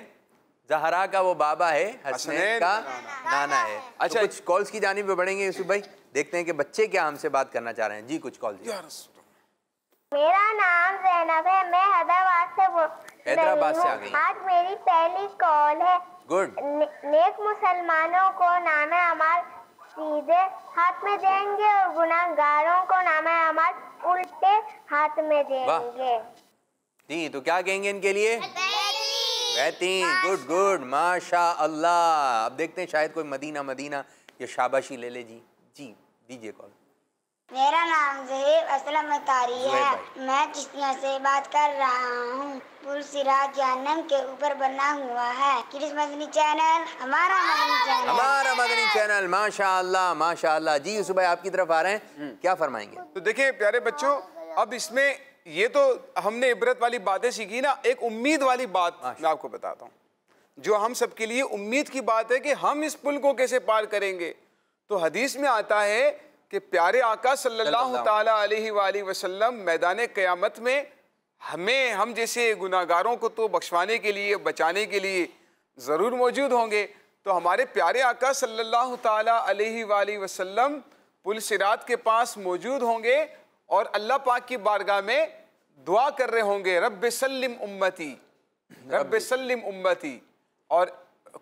जहरा का वो बाबा है हसनैन का नाना है तो अच्छा कुछ कॉल्स की जानी पर बढ़ेंगे यूसुफ भाई देखते हैं कि बच्चे क्या हमसे बात करना चाह रहे हैं जी कुछ कॉल मेरा नाम जैनब है मैं हैदराबाद से हैदराबाद से आ गई आज मेरी पहली कॉल है गुड नेक मुसलमानों को नाम अमाल सीधे हाथ में देंगे और गुनाहगारों को नाम अमाल उल्टे हाथ में देंगे जी तो क्या कहेंगे इनके लिए गुड गुड माशा अल्लाह अब देखते हैं शायद कोई मदीना मदीना ये शाबाशी ले ले जी जी दीजिए कॉल मेरा नाम जहीब असलम तारी है मैं चिश्तियों से बात कर रहा हूँ पुल सिराज जहनम के ऊपर बना हुआ है क्रिसमस मदनी चैनल हमारा मदनी चैनल हमारा मदनी चैनल माशाल्लाह माशाल्लाह जी सुबह आपकी तरफ आ रहे हैं हम्म। क्या फरमाएंगे तो देखिए प्यारे बच्चों अब इसमें ये तो हमने इबरत वाली बातें सीखी ना एक उम्मीद वाली बात मैं आपको बताता हूँ जो हम सबके लिए उम्मीद की बात है कि हम इस पुल को कैसे पार करेंगे तो हदीस में आता है कि प्यारे आका सल्लल्लाहु अलैहि वसल्लम मैदान क़यामत में हमें हम जैसे गुनागारों को तो बख्शवाने के लिए बचाने के लिए ज़रूर मौजूद होंगे तो हमारे प्यारे आका सल्लल्लाहु अलैहि वसल्लम पुल सिरात के पास मौजूद होंगे और अल्लाह पाक की बारगाह में दुआ कर रहे होंगे रब सल्लिम उम्मती रब सल्लिम उम्मती और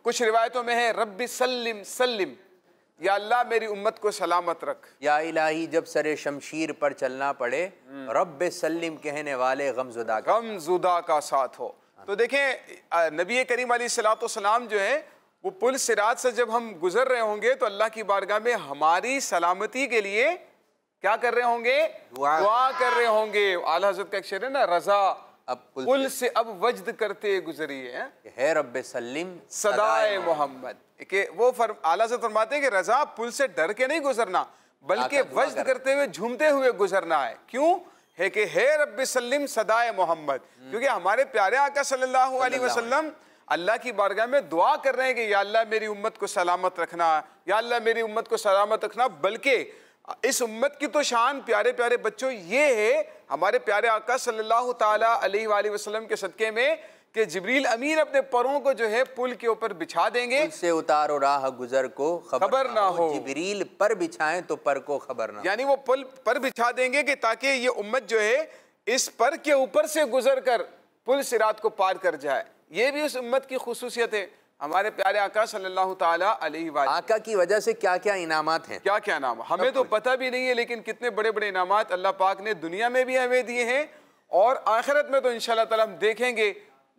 कुछ रिवायतों में है रब सल्लिम सल्लिम या अल्लाह मेरी उम्मत को सलामत रख या इलाही जब सरे शमशीर पर चलना पड़े रब सलीम कहने वाले गमजुदा गमजुदा का साथ हो तो देखें नबी करीम सलाम जो है वो पुल सिरात से जब हम गुजर रहे होंगे तो अल्लाह की बारगाह में हमारी सलामती के लिए क्या कर रहे होंगे दुआ, दुआ कर रहे होंगे आला हजरत का शेर है ना रजा अब पुल, पुल से अब वजद करते गुजरी है, है रब सलीम सदाए मोहम्मद कि वो फर, आला से फरमाते हैं कि रजा पुल से डर के नहीं गुजरना बल्कि वजद करते हुए झूमते हुए गुजरना है क्यों है कि हे रब सल्लिम सदाए मोहम्मद हम्म। क्योंकि हमारे प्यारे आका सल्लल्लाहु अलैहि वसल्लम अल्लाह की बारगाह में दुआ कर रहे हैं कि या अल्लाह मेरी उम्मत को सलामत रखना या अल्लाह मेरी उम्मत को सलामत रखना बल्कि इस उम्मत की तो शान प्यारे प्यारे बच्चों ये है हमारे प्यारे आका सल्लल्लाहु ताला अलैहि वसल्लम के सदक़े में कि जबरील अमीन अपने परों को जो है पुल के ऊपर बिछा देंगे से उतारो राह गुजर को खबर खबर ना ना हो जबरील पर बिछाएं तो पर को खबर ना यानी वो पुल पर बिछा देंगे कि ताकि ये उम्मत जो है इस पर के ऊपर से गुजर कर पुल सिरात को पार कर जाए ये भी उस उम्मत की खसूसियत है हमारे प्यारे आका सल्लल्लाहु ताला अलैहि वसल्लम आका की वजह से क्या क्या इनामत हैं क्या क्या इनाम हमें तो पता भी नहीं है लेकिन कितने बड़े बड़े इनामत अल्लाह पाक ने दुनिया में भी हमें दिए हैं और आखिरत में तो इन ताला हम देखेंगे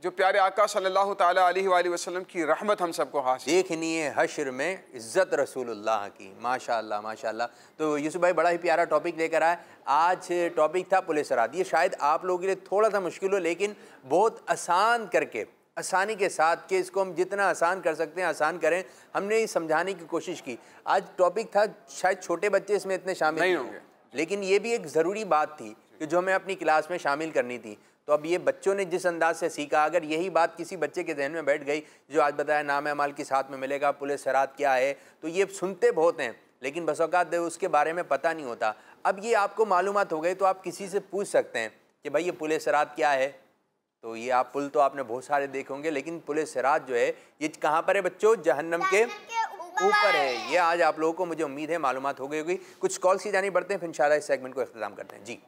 जो प्यारे आका सल्लल्लाहु अलैहि वसल्लम की रहमत हम सबको हासिल देखनी है हशर में इज़्ज़त रसूलुल्लाह की माशाल्लाह माशाल्लाह तो यूसुफ भाई बड़ा ही प्यारा टॉपिक लेकर आए आज टॉपिक था पुलिस रात ये शायद आप लोगों के लिए थोड़ा सा मुश्किल हो लेकिन बहुत आसान करके आसानी के साथ के इसको हम जितना आसान कर सकते हैं आसान करें हमने समझाने की कोशिश की आज टॉपिक था शायद छोटे बच्चे इसमें इतने शामिल नहीं होंगे लेकिन ये भी एक ज़रूरी बात थी कि जो हमें अपनी क्लास में शामिल करनी थी तो अब ये बच्चों ने जिस अंदाज से सीखा अगर यही बात किसी बच्चे के जहन में बैठ गई जो आज बताया नाम अमाल के साथ में मिलेगा पुलिस सरात क्या है तो ये सुनते बहुत हैं लेकिन बसौकात उसके बारे में पता नहीं होता अब ये आपको मालूम हो गई तो आप किसी से पूछ सकते हैं कि भाई ये पुलिस सरात क्या है तो ये आप पुल तो आपने बहुत सारे देखे होंगे लेकिन पुलिस सरात जो है ये कहाँ पर है बच्चों जहन्नम के ऊपर है ये आज आप लोगों को मुझे उम्मीद है मालूम हो गई होगी कुछ कॉल्स की जानी बढ़ते हैं फिर इन इस सेगमेंट को अख्ताम करते हैं जी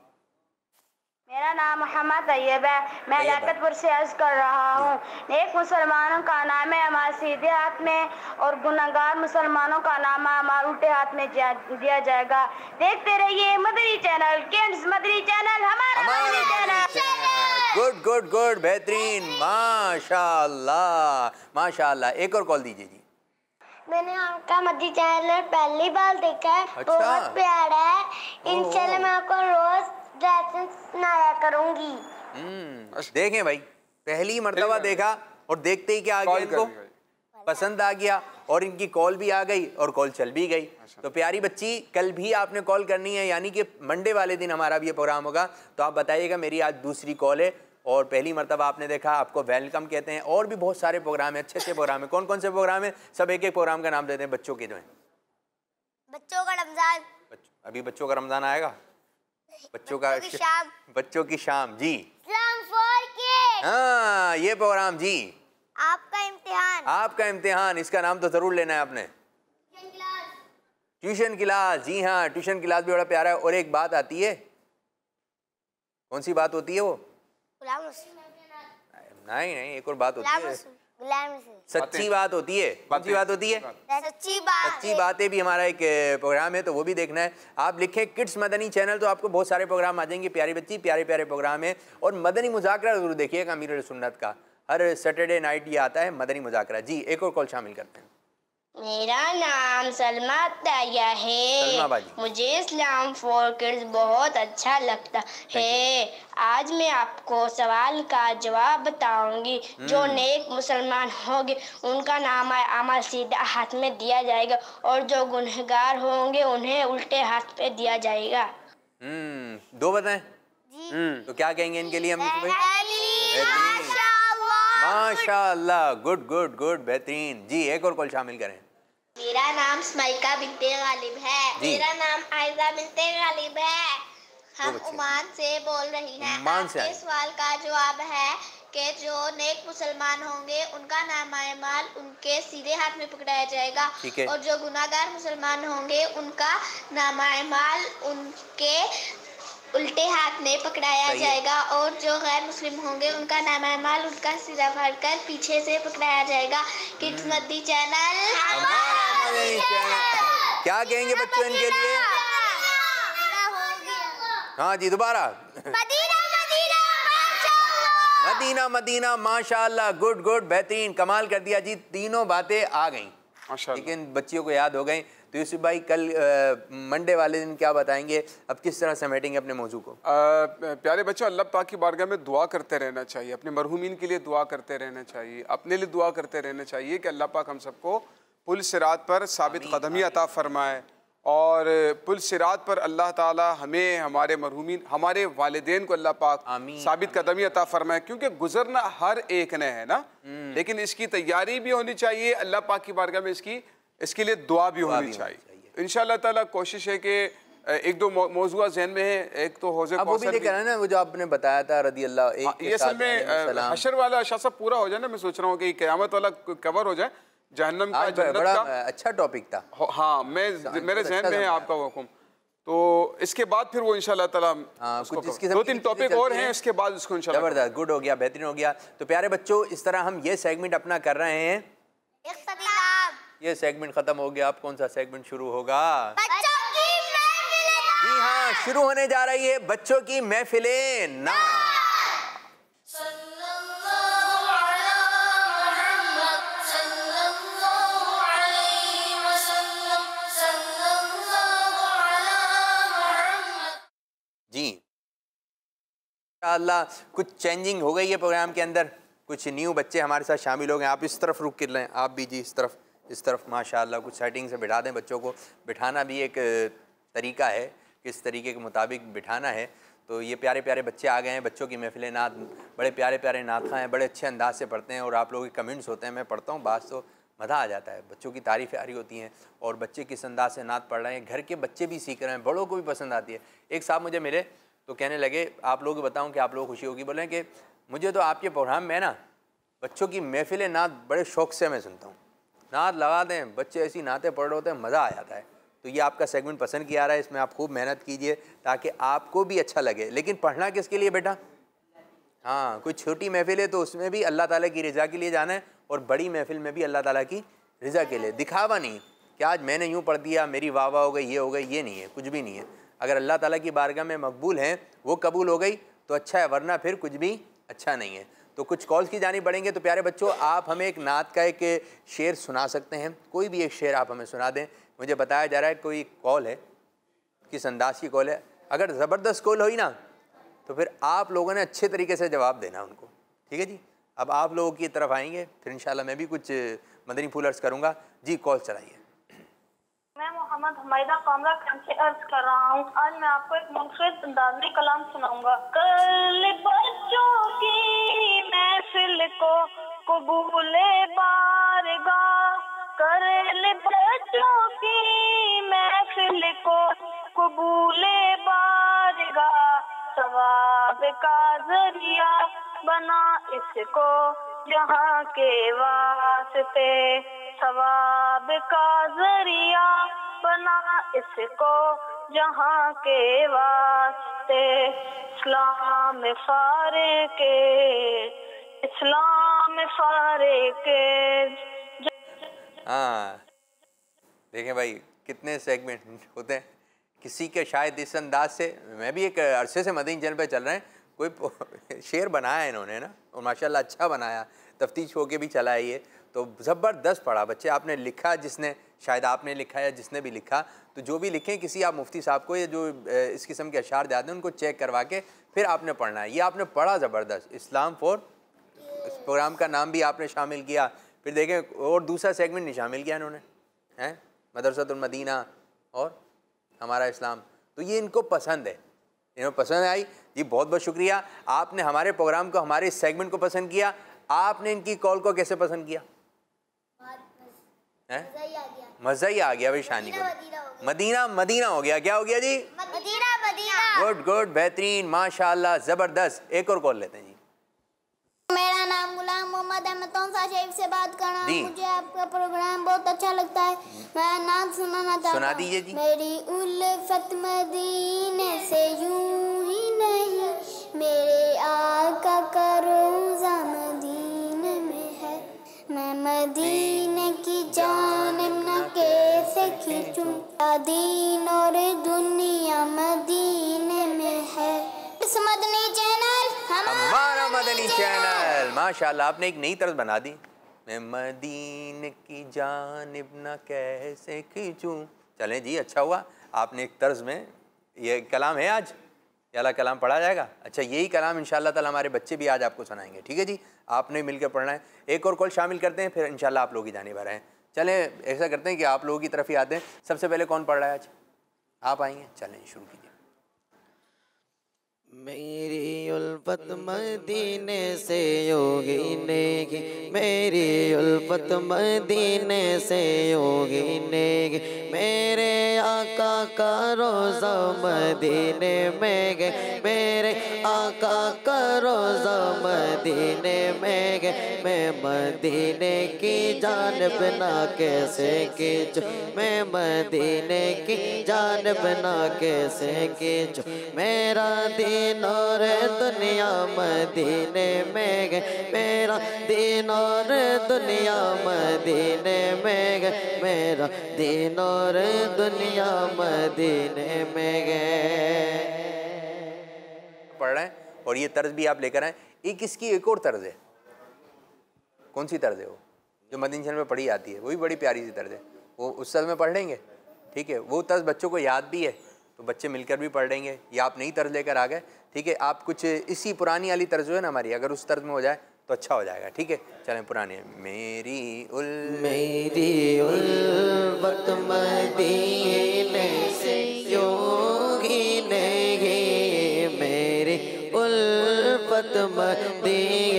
मेरा नाम मोहम्मद तैयब है मैं लियाकतपुर से अर्ज कर रहा हूँ नेक मुसलमानों का नाम है हमारे सीधे हाथ में और गुनागार मुसलमानों का नाम है हमारे उल्टे हाथ में दिया जाएगा देखते रहिए Madani channel kids Madani channel हमारा Madani channel good good good बेहतरीन माशाल्लाह माशाल्लाह एक और कॉल दीजिए जी मैंने आपका मदरी चैनल पहली बार देखा है अच्छा। बहुत प्यारा है इंशाल्लाह मैं आपको रोज ड्रेसिंग करूंगी हम्म, देखें भाई पहली मरतबा देखा और देखते ही क्या आ गया इनको पसंद आ गया और इनकी कॉल भी आ गई और कॉल चल भी गई अच्छा। तो प्यारी बच्ची कल भी आपने कॉल करनी है यानी कि मंडे वाले दिन हमारा भी ये प्रोग्राम होगा तो आप बताइएगा मेरी आज दूसरी कॉल है और पहली मरतबा आपने देखा आपको वेलकम कहते हैं और भी बहुत सारे प्रोग्राम है अच्छे अच्छे प्रोग्राम है कौन कौन से प्रोग्राम है सब एक एक प्रोग्राम का नाम देते हैं बच्चों के जो है बच्चों का रमजान अभी बच्चों का रमजान आएगा बच्चों का बच्चों की शाम बच्चों की शाम जी हाँ ये प्रोग्राम जी आपका इम्तिहान आपका इम्तिहान इसका नाम तो जरूर लेना है आपने ट्यूशन क्लास जी हाँ ट्यूशन क्लास भी बड़ा प्यारा है और एक बात आती है कौन सी बात होती है वो नहीं नहीं एक और बात होती है सच्ची बात होती है सच्ची बात होती है सच्ची बात सच्ची बातें भी हमारा एक प्रोग्राम है तो वो भी देखना है आप लिखें किड्स मदनी चैनल तो आपको बहुत सारे प्रोग्राम आ जाएंगे प्यारी बच्ची प्यारे प्यारे प्रोग्राम है और मदनी मुजाकरा जरूर देखिएगा अमीर सुन्नत का हर सैटरडे नाइट ये आता है मदनी मुजाकरा जी एक और कॉल शामिल करते हैं मेरा नाम सलमा तैया है मुझे इस्लाम फॉर किड्स बहुत अच्छा लगता है आज मैं आपको सवाल का जवाब बताऊंगी जो hmm. नेक मुसलमान होंगे उनका नाम अमल सीधा हाथ में दिया जाएगा और जो गुनहगार होंगे उन्हें उल्टे हाथ पे दिया जाएगा hmm, दो बताएं hmm, तो क्या कहेंगे इनके लिए हम माशाल्लाह गुड गुड गुड बेहतरीन जी एक और कॉल शामिल करें मेरा नाम स्माइका बिनते गालिब है मेरा नाम आयजा बिनते गालिब है हम उमान से बोल रही हैं आपके सवाल का जवाब है कि जो नेक मुसलमान होंगे उनका नाम आयमाल उनके सीधे हाथ में पकड़ाया जाएगा और जो गुनागार मुसलमान होंगे उनका नाम आयमाल उनके उल्टे हाथ में पकड़ाया जाएगा और जो गैर मुस्लिम होंगे उनका नामा माल उनका सिरा भर कर पीछे से पकड़ाया जाएगा किड्स मद्दी चैनल क्या कहेंगे बच्चों इनके लिए हाँ जी दोबारा मदीना मदीना माशाल्लाह गुड गुड बेहतरीन कमाल कर दिया जी तीनों बातें आ गई लेकिन बच्चियों को याद हो गई तो यूसुफ भाई कल मंडे वाले दिन क्या बताएंगे अब किस तरह समेटेंगे अपने मौजू को आ, प्यारे बच्चों अल्लाह पाक की बारगाह में दुआ करते रहना चाहिए अपने मरहूमिन के लिए दुआ करते रहना चाहिए अपने लिए दुआ करते रहना चाहिए कि अल्लाह पाक हम सबको पुल सिरात पर साबित कदमी अता फरमाए और पुल सिरात पर अल्लाह ताला हमें हमारे मरहूमिन हमारे वालदेन को अल्लाह पाक साबित कदमी अता फरमाए क्योंकि गुजरना हर एक ने है ना हम्म। लेकिन इसकी तैयारी भी होनी चाहिए अल्लाह पाक की बारगाह में इसकी इसके लिए दुआ भी होनी भी चाहिए इन ताला कोशिश है कि एक दो मौजूद जहन में है एक तो हो जाए भी लेकर ना वो जो आपने बताया था रदी अल्लाह हाँ, ये सब में अशर वाला अशा सब पूरा हो जाए ना मैं सोच रहा हूँ कि क्यामत वाला कवर हो जाए जहनम का जन्नत बड़ा का अच्छा टॉपिक था हाँ मैं अच्छा, मेरे जहन अच्छा में है आपका हुक्म तो इसके बाद फिर वो इंशाल्लाह ताला दो तीन टॉपिक और हैं इसके बाद उसको इंशाल्लाह जबरदस्त गुड हो गया बेहतरीन हो गया तो प्यारे बच्चों इस तरह हम ये सेगमेंट अपना कर रहे हैं ये सेगमेंट खत्म हो गया अब कौन सा सेगमेंट शुरू होगा जी हाँ शुरू होने जा रही है बच्चों की महफिलें ना अल्लाह कुछ चेंजिंग हो गई है प्रोग्राम के अंदर कुछ न्यू बच्चे हमारे साथ शामिल हो गए आप इस तरफ रुक कर लें आप भी जी इस तरफ इस तरफ माशाल्लाह कुछ सेटिंग से बिठा दें बच्चों को बिठाना भी एक तरीका है किस तरीके के मुताबिक बिठाना है तो ये प्यारे प्यारे बच्चे आ गए हैं बच्चों की महफिल नात बड़े प्यारे प्यारे नाथा हैं बड़े अच्छे अंदाज से पढ़ते हैं और आप लोगों के कमेंट्स होते हैं मैं पढ़ता हूँ बात तो मज़ा आ जाता है बच्चों की तारीफ़ आ रही होती हैं और बच्चे किस अंदाज से नात पढ़ रहे हैं घर के बच्चे भी सीख रहे हैं बड़ों को भी पसंद आती है एक साहब मुझे मिले तो कहने लगे आप लोग बताऊँ कि आप लोग खुशी होगी बोलें कि मुझे तो आपके प्रोग्राम में ना बच्चों की महफिल नात बड़े शौक से मैं सुनता हूँ नाद लगा दें बच्चे ऐसी नाते पढ़ रहे होते हैं मज़ा आ जाता है तो ये आपका सेगमेंट पसंद किया आ रहा है इसमें आप खूब मेहनत कीजिए ताकि आपको भी अच्छा लगे लेकिन पढ़ना किसके लिए बेटा हाँ कोई छोटी महफिल है तो उसमें भी अल्लाह ताला की रज़ा के लिए जाना है और बड़ी महफिल में भी अल्लाह ताला की रज़ा के लिए दिखावा नहीं कि आज मैंने यूँ पढ़ दिया मेरी वाह वाह हो गई ये हो गई ये नहीं है कुछ भी नहीं है अगर अल्लाह ताला की बारगाह में मकबूल हैं वो कबूल हो गई तो अच्छा है वरना फिर कुछ भी अच्छा नहीं है तो कुछ कॉल्स की जानी पड़ेंगे तो प्यारे बच्चों आप हमें एक नात का एक शेर सुना सकते हैं कोई भी एक शेर आप हमें सुना दें मुझे बताया जा रहा है कोई कॉल है किस अंदाज की कॉल है अगर ज़बरदस्त कॉल हुई ना तो फिर आप लोगों ने अच्छे तरीके से जवाब देना उनको ठीक है जी अब आप लोगों की तरफ आएंगे फिर इंशाल्लाह मैं भी कुछ मदनी फूलर्स करूँगा जी कॉल चलाइए मोहम्मद हमीदा कामरा खान से अर्ज कर रहा हूँ आज मैं आपको एक मुनफरद अंदाज में कलाम सुनाऊंगा कल बच्चों की महफिल को कबूल बारगा ले बच्चों की महफिल को कबूल बारगा सवाब का जरिया बना इसको जहाँ के वास्ते सवाब का जरिया अपना इसको जहाँ के वास्ते इस्लाम फारे के इस्लाम फारे के हाँ देखें भाई कितने सेगमेंट होते हैं किसी के शायद इस अंदाज से मैं भी एक अरसे से मदीन चैनल पे चल रहे हैं कोई शेर बनाया इन्होंने ना और माशाल्लाह अच्छा बनाया तफ्तीश होके भी चला है ये तो ज़बरदस्त पढ़ा बच्चे आपने लिखा जिसने शायद आपने लिखा या जिसने भी लिखा तो जो भी लिखें किसी आप मुफ्ती साहब को या जो इस किस्म के अशार याद हैं उनको चेक करवा के फिर आपने पढ़ना है ये आपने पढ़ा ज़बरदस्त इस्लाम फॉर इस प्रोग्राम का नाम भी आपने शामिल किया फिर देखें और दूसरा सेगमेंट नहीं शामिल किया इन्होंने हैं मदरसतमदीना और हमारा इस्लाम तो ये इनको पसंद है इन्हें पसंद आई जी बहुत बहुत शुक्रिया आपने हमारे प्रोग्राम को हमारे सेगमेंट को पसंद किया आपने इनकी कॉल को कैसे पसंद किया मजा ही आ गया भाई शानी को मदीना मदीना हो गया क्या हो गया जी मदीना मदीना गुड गुड बेहतरीन माशाल्लाह जबरदस्त एक और कॉल लेते हैं जी मेरा नाम गुलाम मोहम्मद है मैं तौसा शेख से बात कर रहा हूँ मुझे आपका प्रोग्राम बहुत अच्छा लगता है मैं नाम सुनाना चाहता सुना दीजिए जी मेरी उल्फत मदीने से यूं ही नहीं मेरे आका का रोजा मदीने में है मैं मदीने जानम न कैसे खींचूं दीन और दुनिया मदीने में है इस मदनी चैनल हमारा मदनी चैनल माशाल्लाह आपने एक नई तरह बना दी मैं मदीन की जानब न कैसे खींचूं चलें जी अच्छा हुआ आपने एक तर्ज में ये कलाम है आज अला कलाम पढ़ा जाएगा अच्छा यही कलाम इन ताला हमारे बच्चे भी आज आपको सुनाएंगे ठीक है जी आपने मिलकर पढ़ना है एक और कॉल शामिल करते हैं फिर इन आप लोग ही जाने भर हैं चलें ऐसा करते हैं कि आप लोगों की तरफ ही आते हैं सबसे पहले कौन पढ़ रहा है आज आप आएंगे चलें शुरू कीजिए मेरी उल्फत मदीने से योगी नेगी मेरी उल्फत मदीने से योगी नेगी मेरे आका का रोज़ा मदीने में गे मेरे आका का रोज़ा मदीने में गे मैं मदीने की जान बिना कैसे खींचू मैं मदीने की जान बिना कैसे खींचू मेरा दी दीनार दुनिया मदीने में गए मेरा दीनार दुनिया मदीने में गए मेरा दीनार दुनिया मदीने में गए पढ़ रहे हैं और ये तर्ज भी आप लेकर आए एक इसकी एक और तर्ज है कौन सी तर्ज है वो जो मदीन में पढ़ी जाती है वो भी बड़ी प्यारी सी तर्ज है वो उस साल में पढ़ लेंगे ठीक है वो तर्ज बच्चों को याद भी है तो बच्चे मिलकर भी पढ़ लेंगे या आप नई तर्ज लेकर आ गए ठीक है आप कुछ इसी पुरानी वाली तर्ज है ना हमारी अगर उस तर्ज में हो जाए तो अच्छा हो जाएगा ठीक है चलें पुराने मेरी उल मेरी उल से योगी मेरी उल मदीने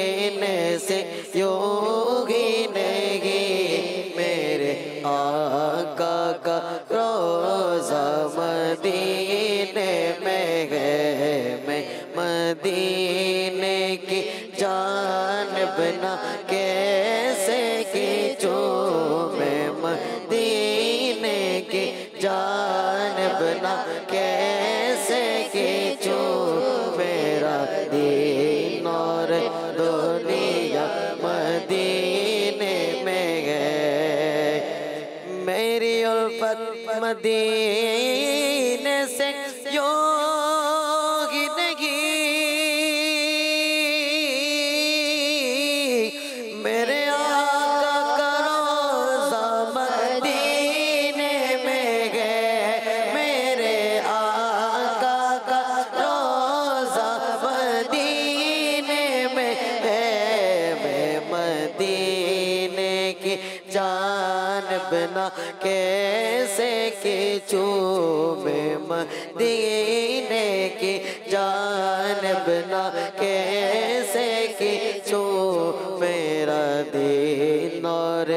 चूम मदीने की जानब ना कैसे चो मेरा दीन और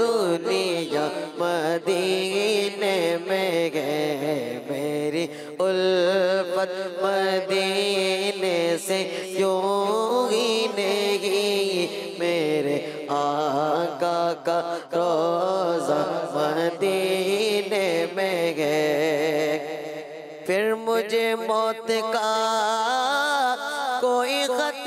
दुनिया मदीने में गए मेरी उल्फत मदीने से जो ही नहीं मेरे आका का रोजा मदीने में गए फिर मुझे मौत का कोई खत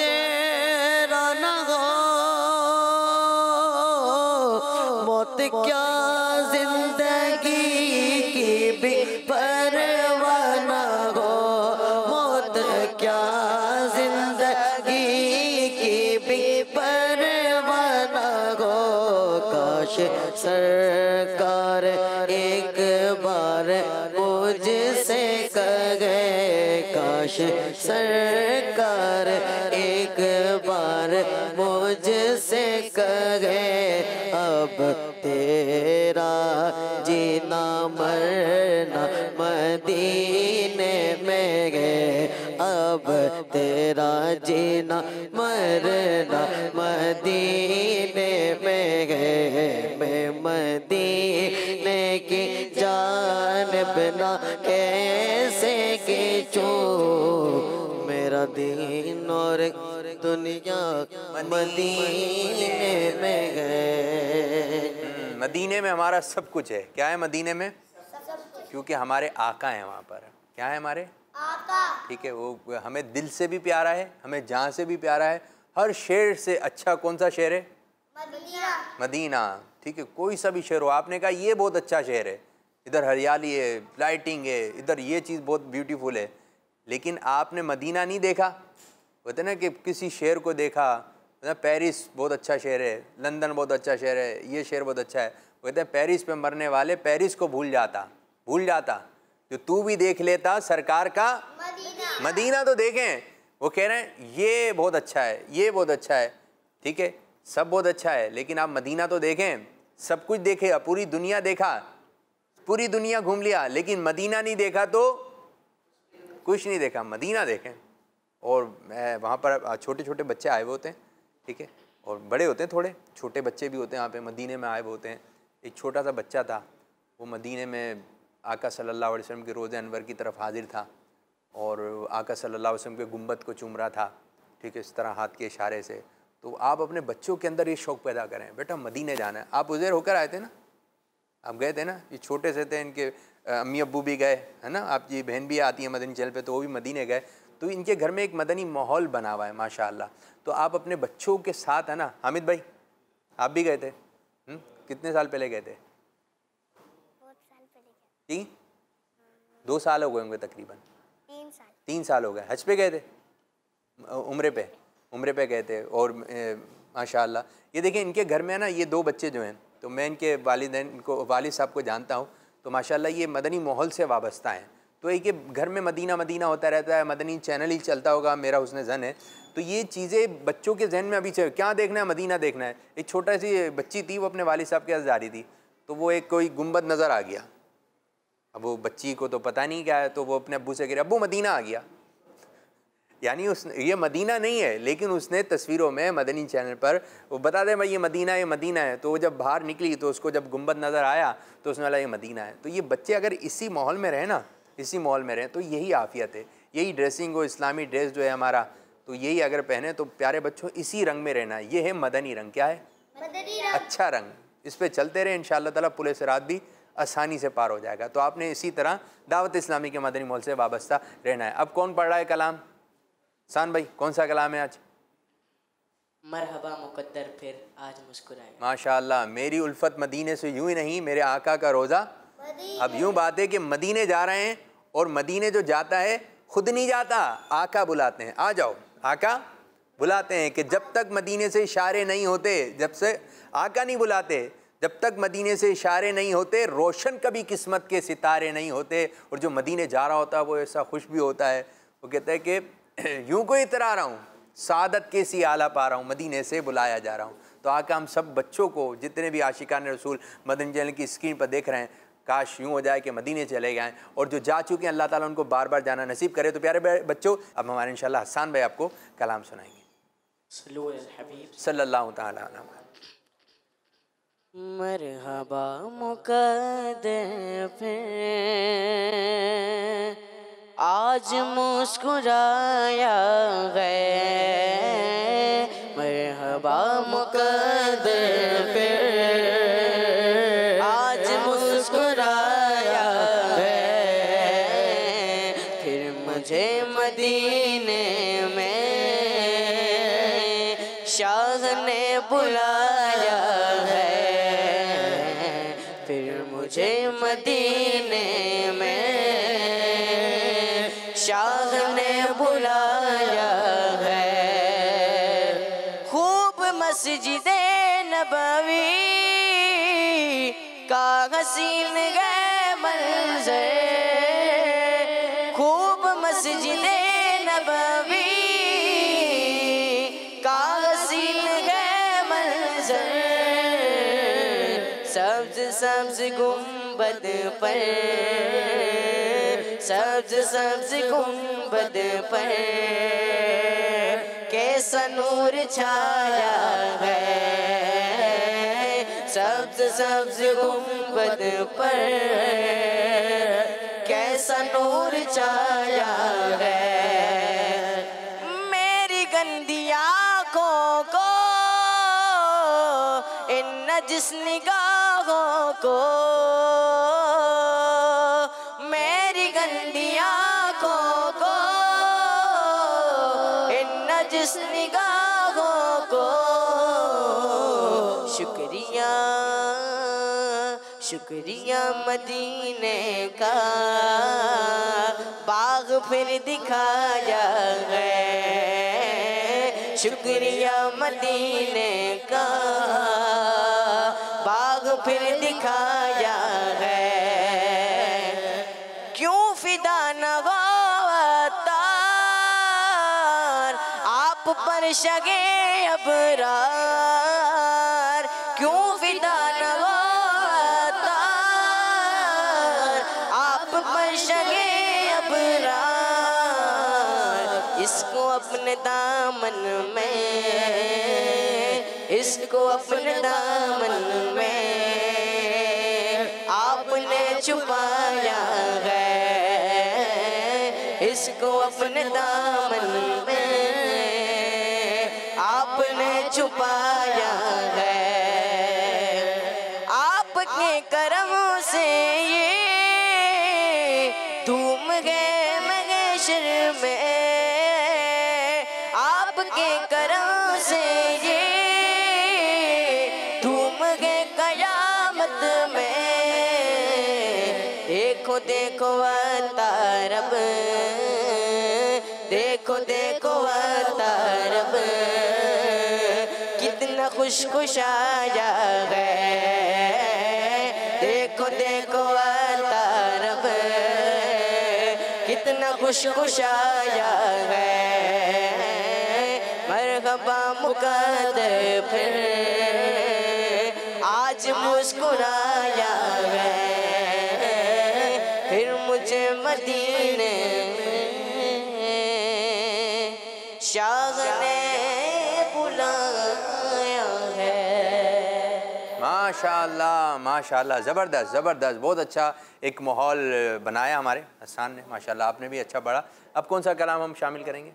तेरा जीना मरना मदीने में गए मैं मदीने की जान बिना कैसे के चो मेरा दीन और दुनिया मदीने में गए हम्म, मदीने में हमारा सब कुछ है क्या है मदीने में क्योंकि हमारे आका हैं वहाँ पर क्या है हमारे ठीक है वो हमें दिल से भी प्यारा है हमें जहाँ से भी प्यारा है हर शेर से अच्छा कौन सा शेर है मदीना मदीना ठीक है कोई सा भी शेर हो आपने कहा ये बहुत अच्छा शेर है इधर हरियाली है लाइटिंग है इधर ये चीज़ बहुत ब्यूटीफुल है लेकिन आपने मदीना नहीं देखा बोलते ना कि किसी शेर को देखा मतलब पेरिस बहुत अच्छा शहर है लंदन बहुत अच्छा शहर है ये शहर बहुत अच्छा है कहते हैं पेरिस पे मरने वाले पेरिस को भूल जाता भूल जाता जो तो तू भी देख लेता सरकार का मदीना मदीना तो देखें वो कह रहे हैं ये बहुत अच्छा है ये बहुत अच्छा है ठीक है सब बहुत अच्छा है लेकिन आप मदीना तो देखें सब कुछ देखे पूरी दुनिया देखा पूरी दुनिया घूम लिया लेकिन मदीना नहीं देखा तो कुछ नहीं देखा मदीना देखें और वहाँ पर छोटे छोटे बच्चे आए हुए होते हैं ठीक है और बड़े होते हैं थोड़े छोटे बच्चे भी होते हैं यहाँ पे मदीने में आए हुए होते हैं एक छोटा सा बच्चा था वो मदीने में आका सल्लल्लाहु अलैहि वसल्लम के रोज़ अनवर की तरफ हाजिर था और आका सल्लल्लाहु अलैहि वसल्लम के गुम्बद को चूम रहा था ठीक है इस तरह हाथ के इशारे से तो आप अपने बच्चों के अंदर ये शौक़ पैदा करें बेटा मदीने जाना है आप उज़ेर होकर आए थे ना आप गए थे ना ये छोटे से थे इनके अम्मी अबू भी गए है ना आपकी बहन भी आती है मदनी चैनल पे तो वो भी मदीने गए तो इनके घर में एक मदनी माहौल बना हुआ है माशाल्लाह तो आप अपने बच्चों के साथ है ना हामिद भाई आप भी गए थे हुँ? हम्म? कितने साल पहले गए थे तीन दो साल हो गए होंगे तकरीबन तीन साल तीन साल हो गए हज पे गए थे उम्र पे उम्र पे गए थे और माशाल्लाह ये देखिए इनके घर में है ना ये दो बच्चे जो हैं तो मैं इनके वालद को वालद साहब को जानता हूँ तो माशाल्लाह ये मदनी माहौल से वाबस्ता हैं तो एक घर में मदीना मदीना होता रहता है मदनी चैनल ही चलता होगा मेरा उसने जन है तो ये चीज़ें बच्चों के जहन में अभी चाहिए क्या देखना है मदीना देखना है एक छोटा सी बच्ची थी वो अपने वालिद साहब के पास जा रही थी तो वो एक कोई गुम्बद नज़र आ गया अब वो बच्ची को तो पता नहीं क्या है तो वो अपने अबू से कह रहे अबू मदीना आ गया यानी उस ये मदीना नहीं है लेकिन उसने तस्वीरों में मदनी चैनल पर वो बता दें भाई ये मदीना ये मदीना है तो वो जब बाहर निकली तो उसको जब गुम्बद नज़र आया तो उसने वाला ये मदीना है तो ये बच्चे अगर इसी माहौल में रहें ना इसी माहौल में रहें तो यही आफियत है यही ड्रेसिंग हो इस्लामी ड्रेस जो है हमारा तो यही अगर पहने तो प्यारे बच्चों इसी रंग में रहना है ये है मदनी रंग क्या है मदनी रंग। अच्छा रंग इस पर चलते रहे इन ताला पुलिस रात भी आसानी से पार हो जाएगा तो आपने इसी तरह दावत इस्लामी के मदनी मोल से वाबस्ता रहना है अब कौन पढ़ रहा है कलाम सान भाई कौन सा कलाम है आज मरहबा मुकद्दर फिर आज मुस्कुराए माशाल्लाह मेरी उल्फत मदीने से यूं ही नहीं मेरे आका का रोज़ा अब यूं बात है कि मदीने जा रहे हैं और मदीने जो जाता है खुद नहीं जाता आका बुलाते हैं आ जाओ आका बुलाते हैं कि जब तक मदीने से इशारे नहीं होते जब से आका नहीं बुलाते जब तक मदीने से इशारे नहीं होते रोशन कभी किस्मत के सितारे नहीं होते और जो मदीने जा रहा होता है वो ऐसा खुश भी होता है वो कहता है कि यूँ को इतरा रहा हूँ सादत के सी आला पा रहा हूँ मदीने से बुलाया जा रहा हूँ तो आका हम सब बच्चों को जितने भी आशिका ने रसूल मदन जैन की स्क्रीन पर देख रहे हैं काश यूँ हो जाए कि मदीने चले गए और जो जा चुके हैं अल्लाह ताला उनको बार बार जाना नसीब करे तो प्यारे बच्चों अब हमारे इंशाल्लाह हसान भाई आपको कलाम सुनाएंगे सल्लल्लाहु अलैहि मरहबा मुकदर पे आज मुस्कुराया गए मरहबा मुकदर पे हसीन गए मंजर खूब मस्जिद नबवी का हसीन गए मंजर सब्ज सब्ज गुम्बद पर सब्ज सब्ज गुम्बद पर कैसा नूर छाया है सब्ज सब्ज गुम्बद पर कैसा नूर छाया है मेरी गंदी आँखों को इन जिस निगाहों को शुक्रिया मदीने का बाग फिर दिखाया है शुक्रिया मदीने का बाग फिर दिखाया है क्यों फिदा नवावतार आप पर शगे अबरार दामन में इसको अपने दामन में आपने छुपाया है इसको अपने दामन में आपने छुपाया है देखो आता देखो देखो आता कितना खुश खुश आया है देखो देखो आता कितना खुश खुश आया है मरहबा मुकद फिर आज मुस्कुराया मदीने शाह ने बुलाया है माशाल्लाह माशाल्लाह ज़बरदस्त ज़बरदस्त बहुत अच्छा एक माहौल बनाया हमारे हसान ने माशाल्लाह आपने भी अच्छा पढ़ा अब कौन सा कलाम हम शामिल करेंगे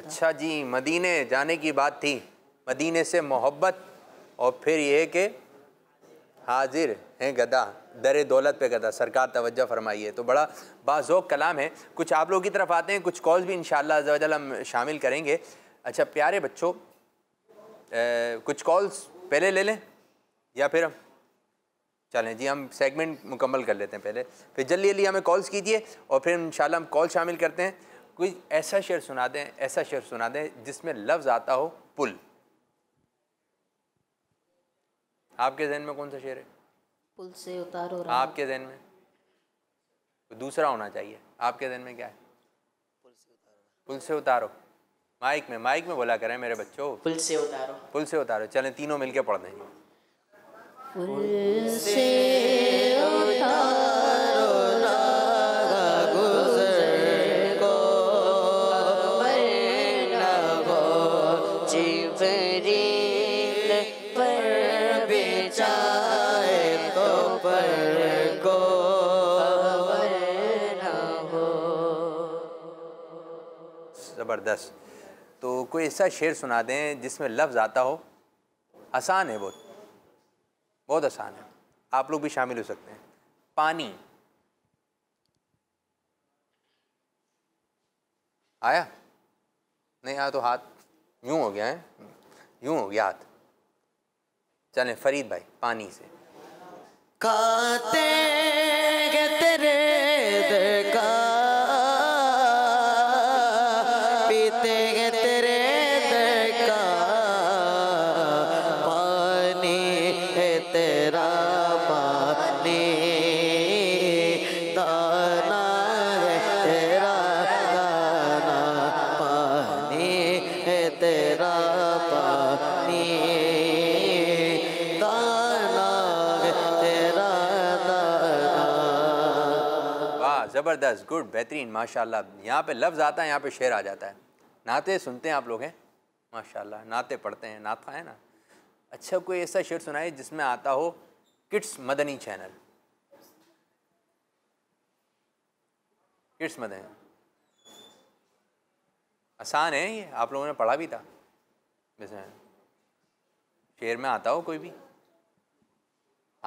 अच्छा जी मदीने जाने की बात थी मदीने से मोहब्बत और फिर यह कि हाजिर हैं गदा दर दौलत पे कहता सरकार तवज्जो फरमाइए तो बड़ा बाजोक कलाम है कुछ आप लोगों की तरफ आते हैं कुछ कॉल्स भी इन शजल हम शामिल करेंगे अच्छा प्यारे बच्चों कुछ कॉल्स पहले ले लें या फिर हम चलें जी हम सेगमेंट मुकम्मल कर लेते हैं पहले फिर जल्दी जल्दी हमें कॉल्स कीजिए और फिर इन हम कॉल शामिल करते हैं कोई ऐसा शेर सुना दें ऐसा शेर सुना दें जिसमें लफ्ज़ आता हो पुल आपके जहन में कौन सा शेर है पुल से उतार हो रहा आपके जहन में दूसरा होना चाहिए आपके जहन में क्या है पुल से उतारो माइक में माइक में बोला करें मेरे बच्चों पुल से उतारो पुल से उतारो चलें तीनों मिलके पढ़ देंगे पुल से उतारो ज़बरदस्त तो कोई ऐसा शेर सुना दें जिसमें लफ्ज़ आता हो आसान है बहुत बहुत आसान है आप लोग भी शामिल हो सकते हैं पानी आया नहीं आया तो हाथ यूं हो गया है यूं हो गया हाथ चले फरीद भाई पानी से काते तेरे गुड बेहतरीन माशाल्लाह यहाँ पे लफ्ज़ आता है यहाँ पे शेर आ जाता है नाते सुनते हैं आप लोग हैं माशाल्लाह नाते पढ़ते हैं नाता है ना अच्छा कोई ऐसा शेर सुनाए जिसमें आता हो kids Madani channel kids Madani आसान है ये आप लोगों ने पढ़ा भी था जैसे शेर में आता हो कोई भी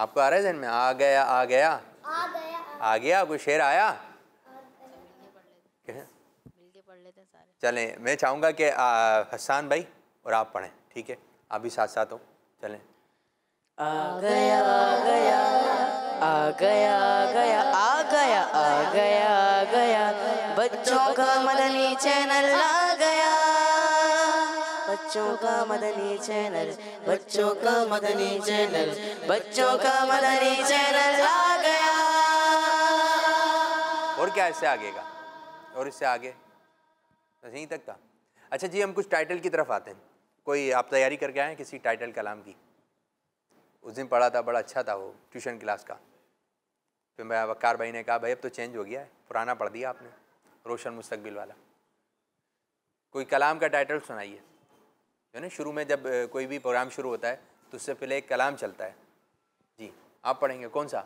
आपको आ रहा है जन में आ गया आ गया आ गया, आ गया कोई शेर आया पढ़ लेते मैं चाहूँगा कि हसान भाई और आप पढ़ें ठीक है आप भी साथ साथ हो चले आ गया आ गया आ गया आ गया आ गया आ गया आ गया बच्चों का मदनी चैनल आ गया बच्चों का मदनी चैनल बच्चों का मदनी चैनल बच्चों का मदनी चैनल आ गया और क्या इससे आगेगा और इससे आगे बस यहीं तक था अच्छा जी हम कुछ टाइटल की तरफ आते हैं कोई आप तैयारी करके आए किसी टाइटल कलाम की उस दिन पढ़ा था बड़ा अच्छा था वो ट्यूशन क्लास का फिर मैं वक्कार भाई ने कहा भाई अब तो चेंज हो गया है पुराना पढ़ दिया आपने रोशन मुस्तकबिल वाला कोई कलाम का टाइटल सुनाइए है ना शुरू में जब कोई भी प्रोग्राम शुरू होता है तो उससे पहले एक कलाम चलता है जी आप पढ़ेंगे कौन सा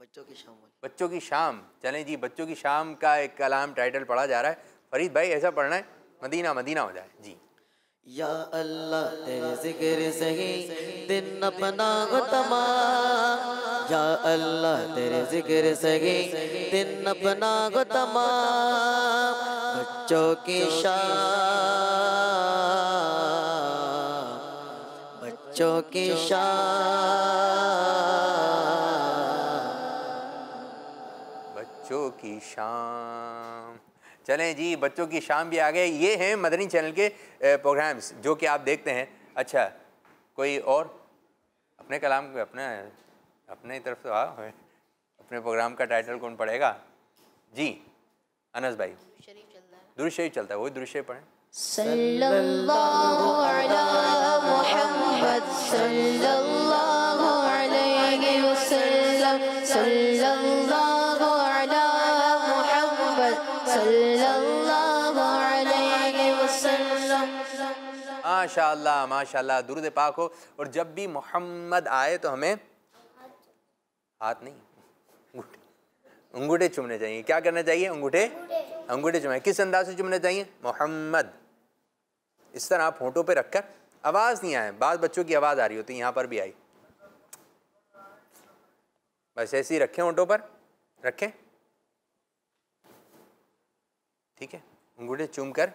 बच्चों की शाम बच्चों की शाम चलें जी बच्चों की शाम का एक कलाम टाइटल पढ़ा जा रहा है फरीद भाई ऐसा पढ़ना है मदीना मदीना हो जाए जी या अल्लाह तेरे जिक्र से ही दिन अपना तमाम या अल्लाह तेरे जिक्र से ही दिन अपना तमाम बच्चों की शाम बच्चों की शाम शाम चलें जी बच्चों की शाम भी आ गए ये हैं मदनी चैनल के प्रोग्राम्स जो कि आप देखते हैं अच्छा कोई और अपने कलाम अपने अपने तरफ से आओ हाँ, अपने प्रोग्राम का टाइटल कौन पढ़ेगा जी अनस भाई दृश्य ही चलता है वही दृश्य पढ़ें सल्लल्लाहु अलैहि मुहम्मद सल्लल्लाहु अलैहि वसल्लम सल्लल्लाहु माशा माशा दुरुद पाक हो और जब भी मोहम्मद आए तो हमें हाथ नहीं अंगूठे अंगूठे चुमने चाहिए क्या करना चाहिए अंगूठे अंगूठे चुमने किस अंदाज से चुमने चाहिए मोहम्मद इस तरह आप फोटो पे रखकर आवाज़ नहीं आए बाद बच्चों की आवाज़ आ रही होती है यहाँ पर भी आई बस ऐसे ही रखें ऑटो पर रखें ठीक है अंगूठे चूम कर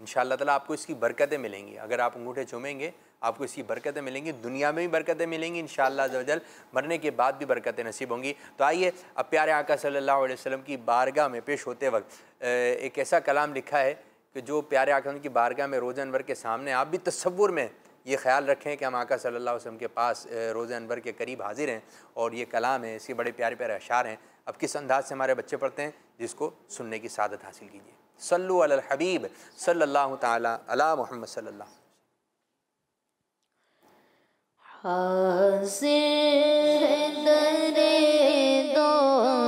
इन ताला आपको इसकी बरकतें मिलेंगी अगर आप अंगूठे चूमेंगे आपको इसकी बरकतें मिलेंगी दुनिया में भी बरकतें मिलेंगी इन शजल मरने के बाद भी बरकतें नसीब होंगी तो आइए अब प्यारे आका सल्लल्लाहु अलैहि वसल्लम की बारगाह में पेश होते वक्त एक ऐसा कलाम लिखा है कि जो प्यारे आका की बारगाह में रोज़ अनवर के सामने आप भी तस्वुर में ये ख्याल रखें कि हम आका सल्ला वसम के पास रोज़ अनवर के करीब हाजिर हैं और ये कलाम है इसके बड़े प्यारे प्यारे अशार हैं अब किस अंदाज से हमारे बच्चे पढ़ते हैं जिसको सुनने की सादत हासिल कीजिए صلوا على الحبيب صلى الله تعالى على محمد صلى الله حاضر در دو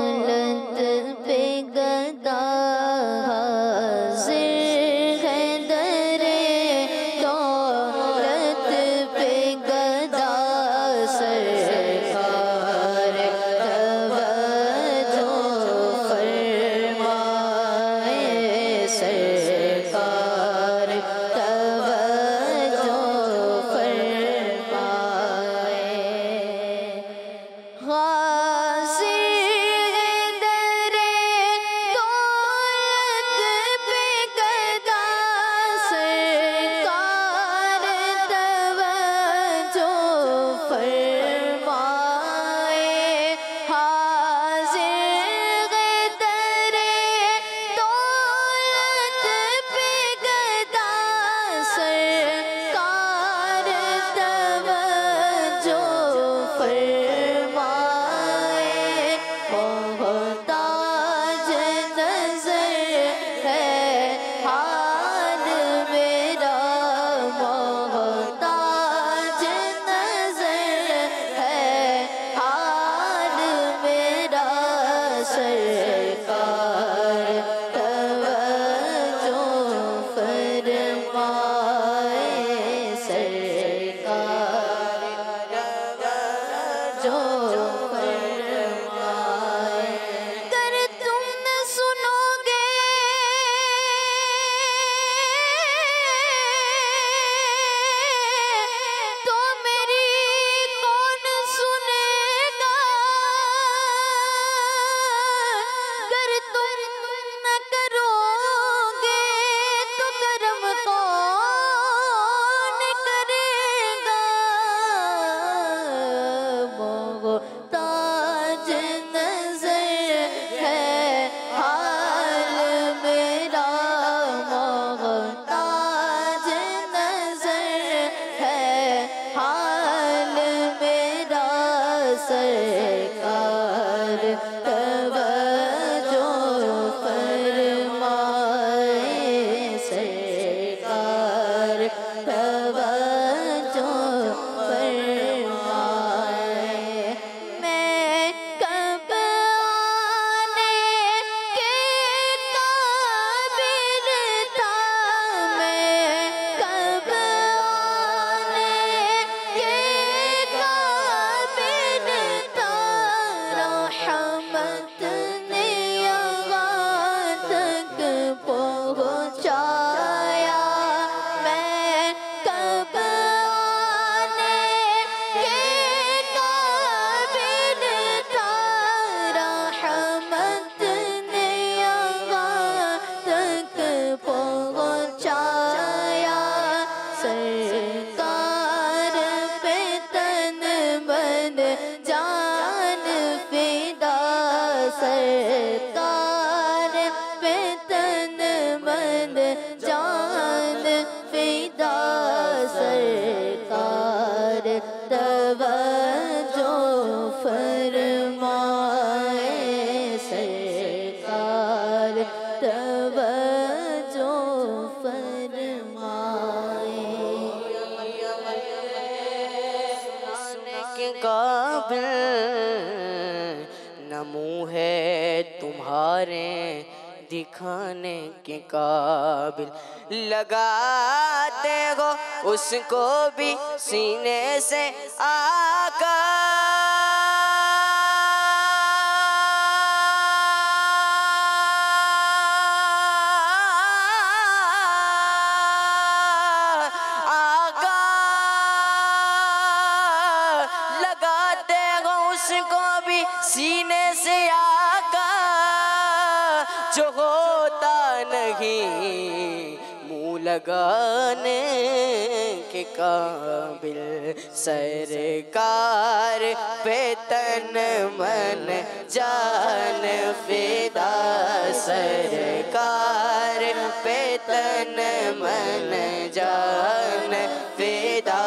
तन मन जान फिदा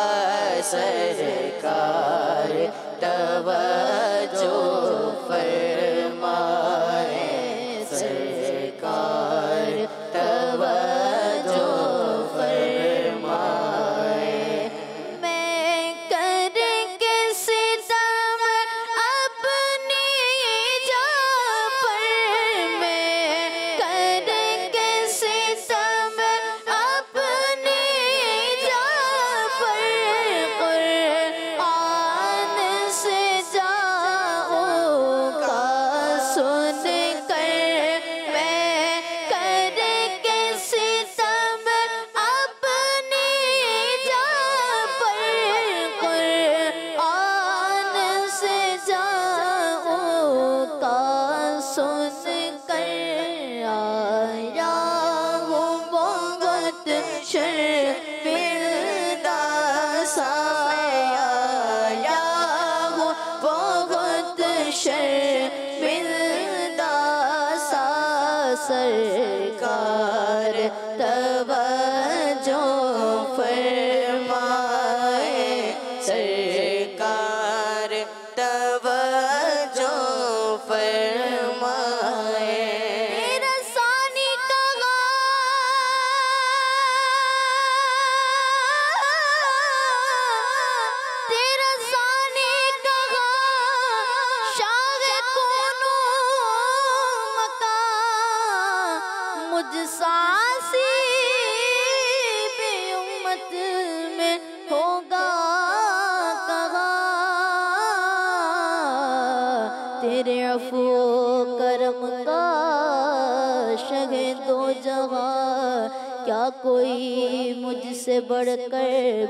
सरकार shit.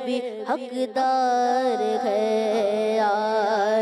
भी हकदार है यार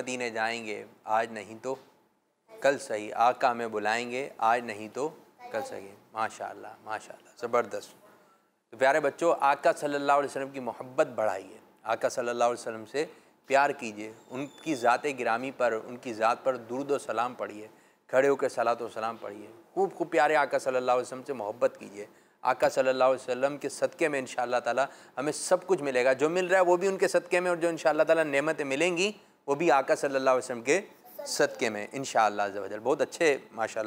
मदीने जाएंगे आज नहीं तो कल सही आका में बुलाएंगे आज नहीं तो कल सही माशा माशा ज़बरदस्त तो प्यारे बच्चों आका सल्लल्लाहु अलैहि वसल्लम की मोहब्बत बढ़ाइए आका सल्लल्लाहु अलैहि वसल्लम से प्यार कीजिए उनकी ज़ात गिरामी पर उनकी ज़ात पर दुरुद सलाम पढ़िए खड़े होकर सलात सलाम पढ़िए खूब खूब प्यारे आका सल्लल्लाहु अलैहि वसल्लम से मोहब्बत कीजिए आका सल्लल्लाहु अलैहि वसल्लम के सदक़े में इन ताला हमें सब कुछ मिलेगा जो मिल रहा है वो भी उनके सदक़े में और जो इन ताला नेमतें मिलेंगी वो भी आका सल्लल्लाहु अलैहि वसल्लम के सदक़े में इन शजल बहुत अच्छे माशा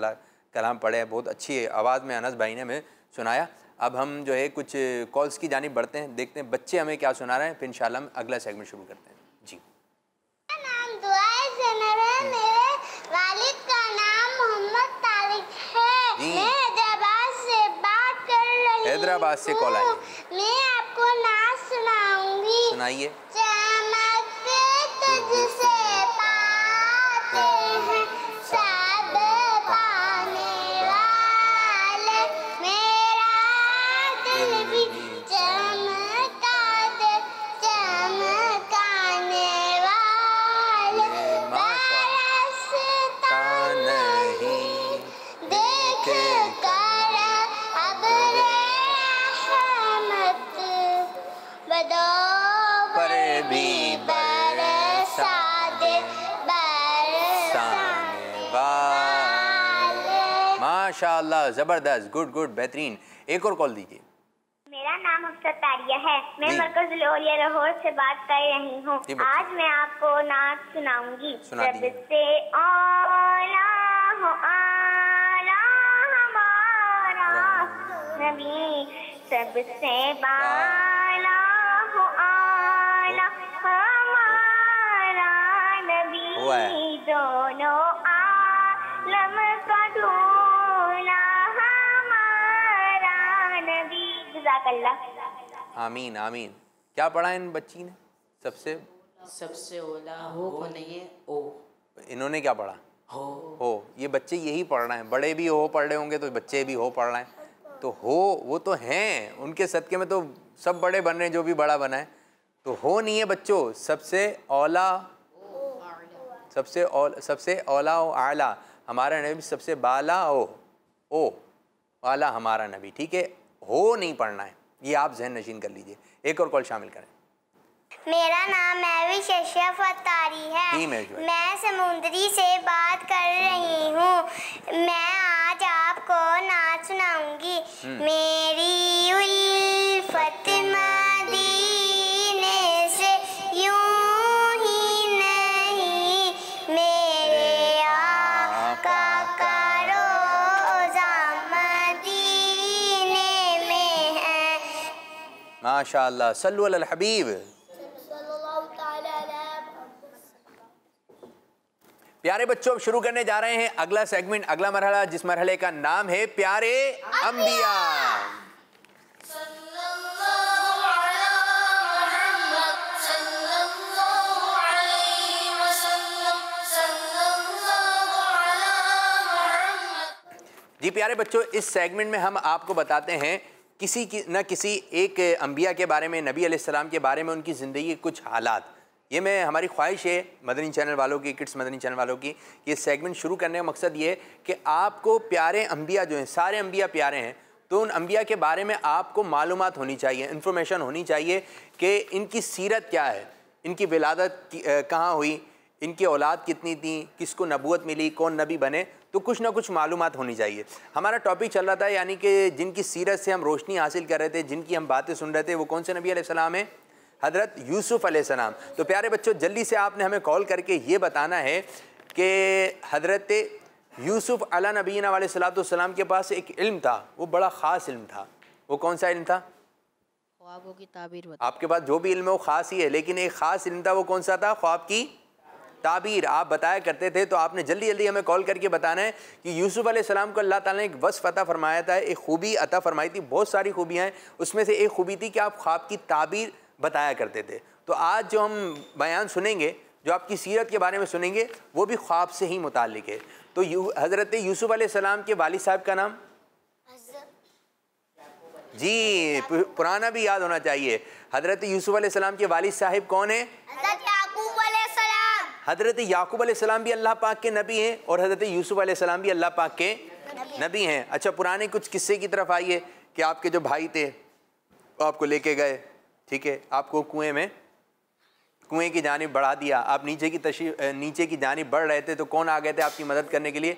कलाम पढ़े हैं बहुत अच्छी आवाज़ में अनस भाई ने हमें सुनाया अब हम जो है कुछ कॉल्स की जानब बढ़ते हैं देखते हैं बच्चे हमें क्या सुना रहे हैं फिर इन हम अगला सेगमेंट शुरू करते हैं जी हैदराबाद हैदराबाद से कॉल आई मैं आपको नाच सुनाऊंगी सुनाइए ज़बरदस्त गुड गुड बेहतरीन एक और कॉल दीजिए मेरा नाम अफसर तारिया है मैं मरकज लोरिया लाहौर से बात कर रही हूँ आज मैं आपको नाच सुनाऊंगी सबसे हमारा नबी दोनों आलम आमीन आमीन क्या पढ़ा इन बच्ची ने सबसे सबसे ओला हो नहीं ओ इन्होंने क्या पढ़ा हो हो ये बच्चे यही पढ़ रहे हैं बड़े भी हो पढ़ रहे होंगे तो बच्चे भी हो पढ़ रहे हैं तो हो वो तो हैं उनके सदके में तो सब बड़े बन रहे हैं जो भी बड़ा बना है तो हो नहीं है बच्चों सबसे ओला सबसे ओला सबसे ओला ओ आला हमारा नबी सबसे बाला ओ ओ आला हमारा नबी ठीक है हो नहीं पढ़ना है ये आप जहन नशीन कर लीजिए एक और कॉल शामिल करें मेरा नाम महविश अशरफ अतारी है मैं समुद्री से बात कर रही हूँ मैं आज आपको नाच सुनाऊंगी हम्म। मेरी उल्फत मा माशा सल हबीब प्यारे बच्चों अब शुरू करने जा रहे हैं अगला सेगमेंट अगला मरहला जिस मरहले का नाम है प्यारे अंबिया जी प्यारे बच्चों इस सेगमेंट में हम आपको बताते हैं किसी की ना किसी एक अम्बिया के बारे में नबी आसमाम के बारे में उनकी ज़िंदगी के कुछ हालात ये मैं हमारी ख्वाहिश है मदनी चैनल वालों की किट्स मदनी चैनल वालों की ये सेगमेंट शुरू करने का मकसद ये कि आपको प्यारे अम्बिया जो हैं सारे अम्बिया प्यारे हैं तो उन अम्बिया के बारे में आपको मालूम होनी चाहिए इन्फॉर्मेशन होनी चाहिए कि इनकी सीरत क्या है इनकी विलादत कहाँ हुई इनकी औलाद कितनी थी किसको नबूत मिली कौन नबी बने तो कुछ ना कुछ मालूम होनी चाहिए हमारा टॉपिक चल रहा था यानी कि जिनकी सीरत से हम रोशनी हासिल कर रहे थे जिनकी हम बातें सुन रहे थे वो कौन से नबी आसमाम है हज़रत यूसुफ़ सलाम तो प्यारे बच्चों जल्दी से आपने हमें कॉल करके ये बताना है कि हज़रत यूसुफ़ अला नबीना वाले सलाम के पास एक इल्म था वो बड़ा ख़ास इल्म था वो कौन सा इल्म था ख्वाबों की ताबीर आपके पास जो भी इल्म है वो ख़ास ही है लेकिन एक ख़ास इल्म था वो कौन सा था ख्वाब की ताबीर आप बताया करते थे तो आपने जल्दी जल्दी हमें कॉल करके बताना है कि यूसुफ़ सलाम को अल्लाह ताला ने एक वस्फ़ अता फरमाया था एक खूबी अता फरमाई थी बहुत सारी खूबियाँ हैं उसमें से एक खूबी थी कि आप ख्वाब की ताबीर बताया करते थे तो आज जो हम बयान सुनेंगे जो आपकी सीरत के बारे में सुनेंगे वो भी ख्वाब से ही मुतल है तो यू हज़रत यूसुफ़ सलाम के वालिद साहब का नाम जी पुराना भी याद होना चाहिए हज़रत यूसुफ़ सलाम के वालिद साहिब कौन है हज़रत याकूब आसमाम भी अल्लाह पाक के नबी हैं और हज़रत यूसुफ़ आसमाम भी अल्लाह पाक के नबी हैं अच्छा पुराने कुछ किस्से की तरफ आइए कि आपके जो भाई थे वो आपको लेके गए ठीक है आपको कुएं में कुएं की जानब बढ़ा दिया आप नीचे की तशी नीचे की जानब बढ़ रहे थे तो कौन आ गए थे आपकी मदद करने के लिए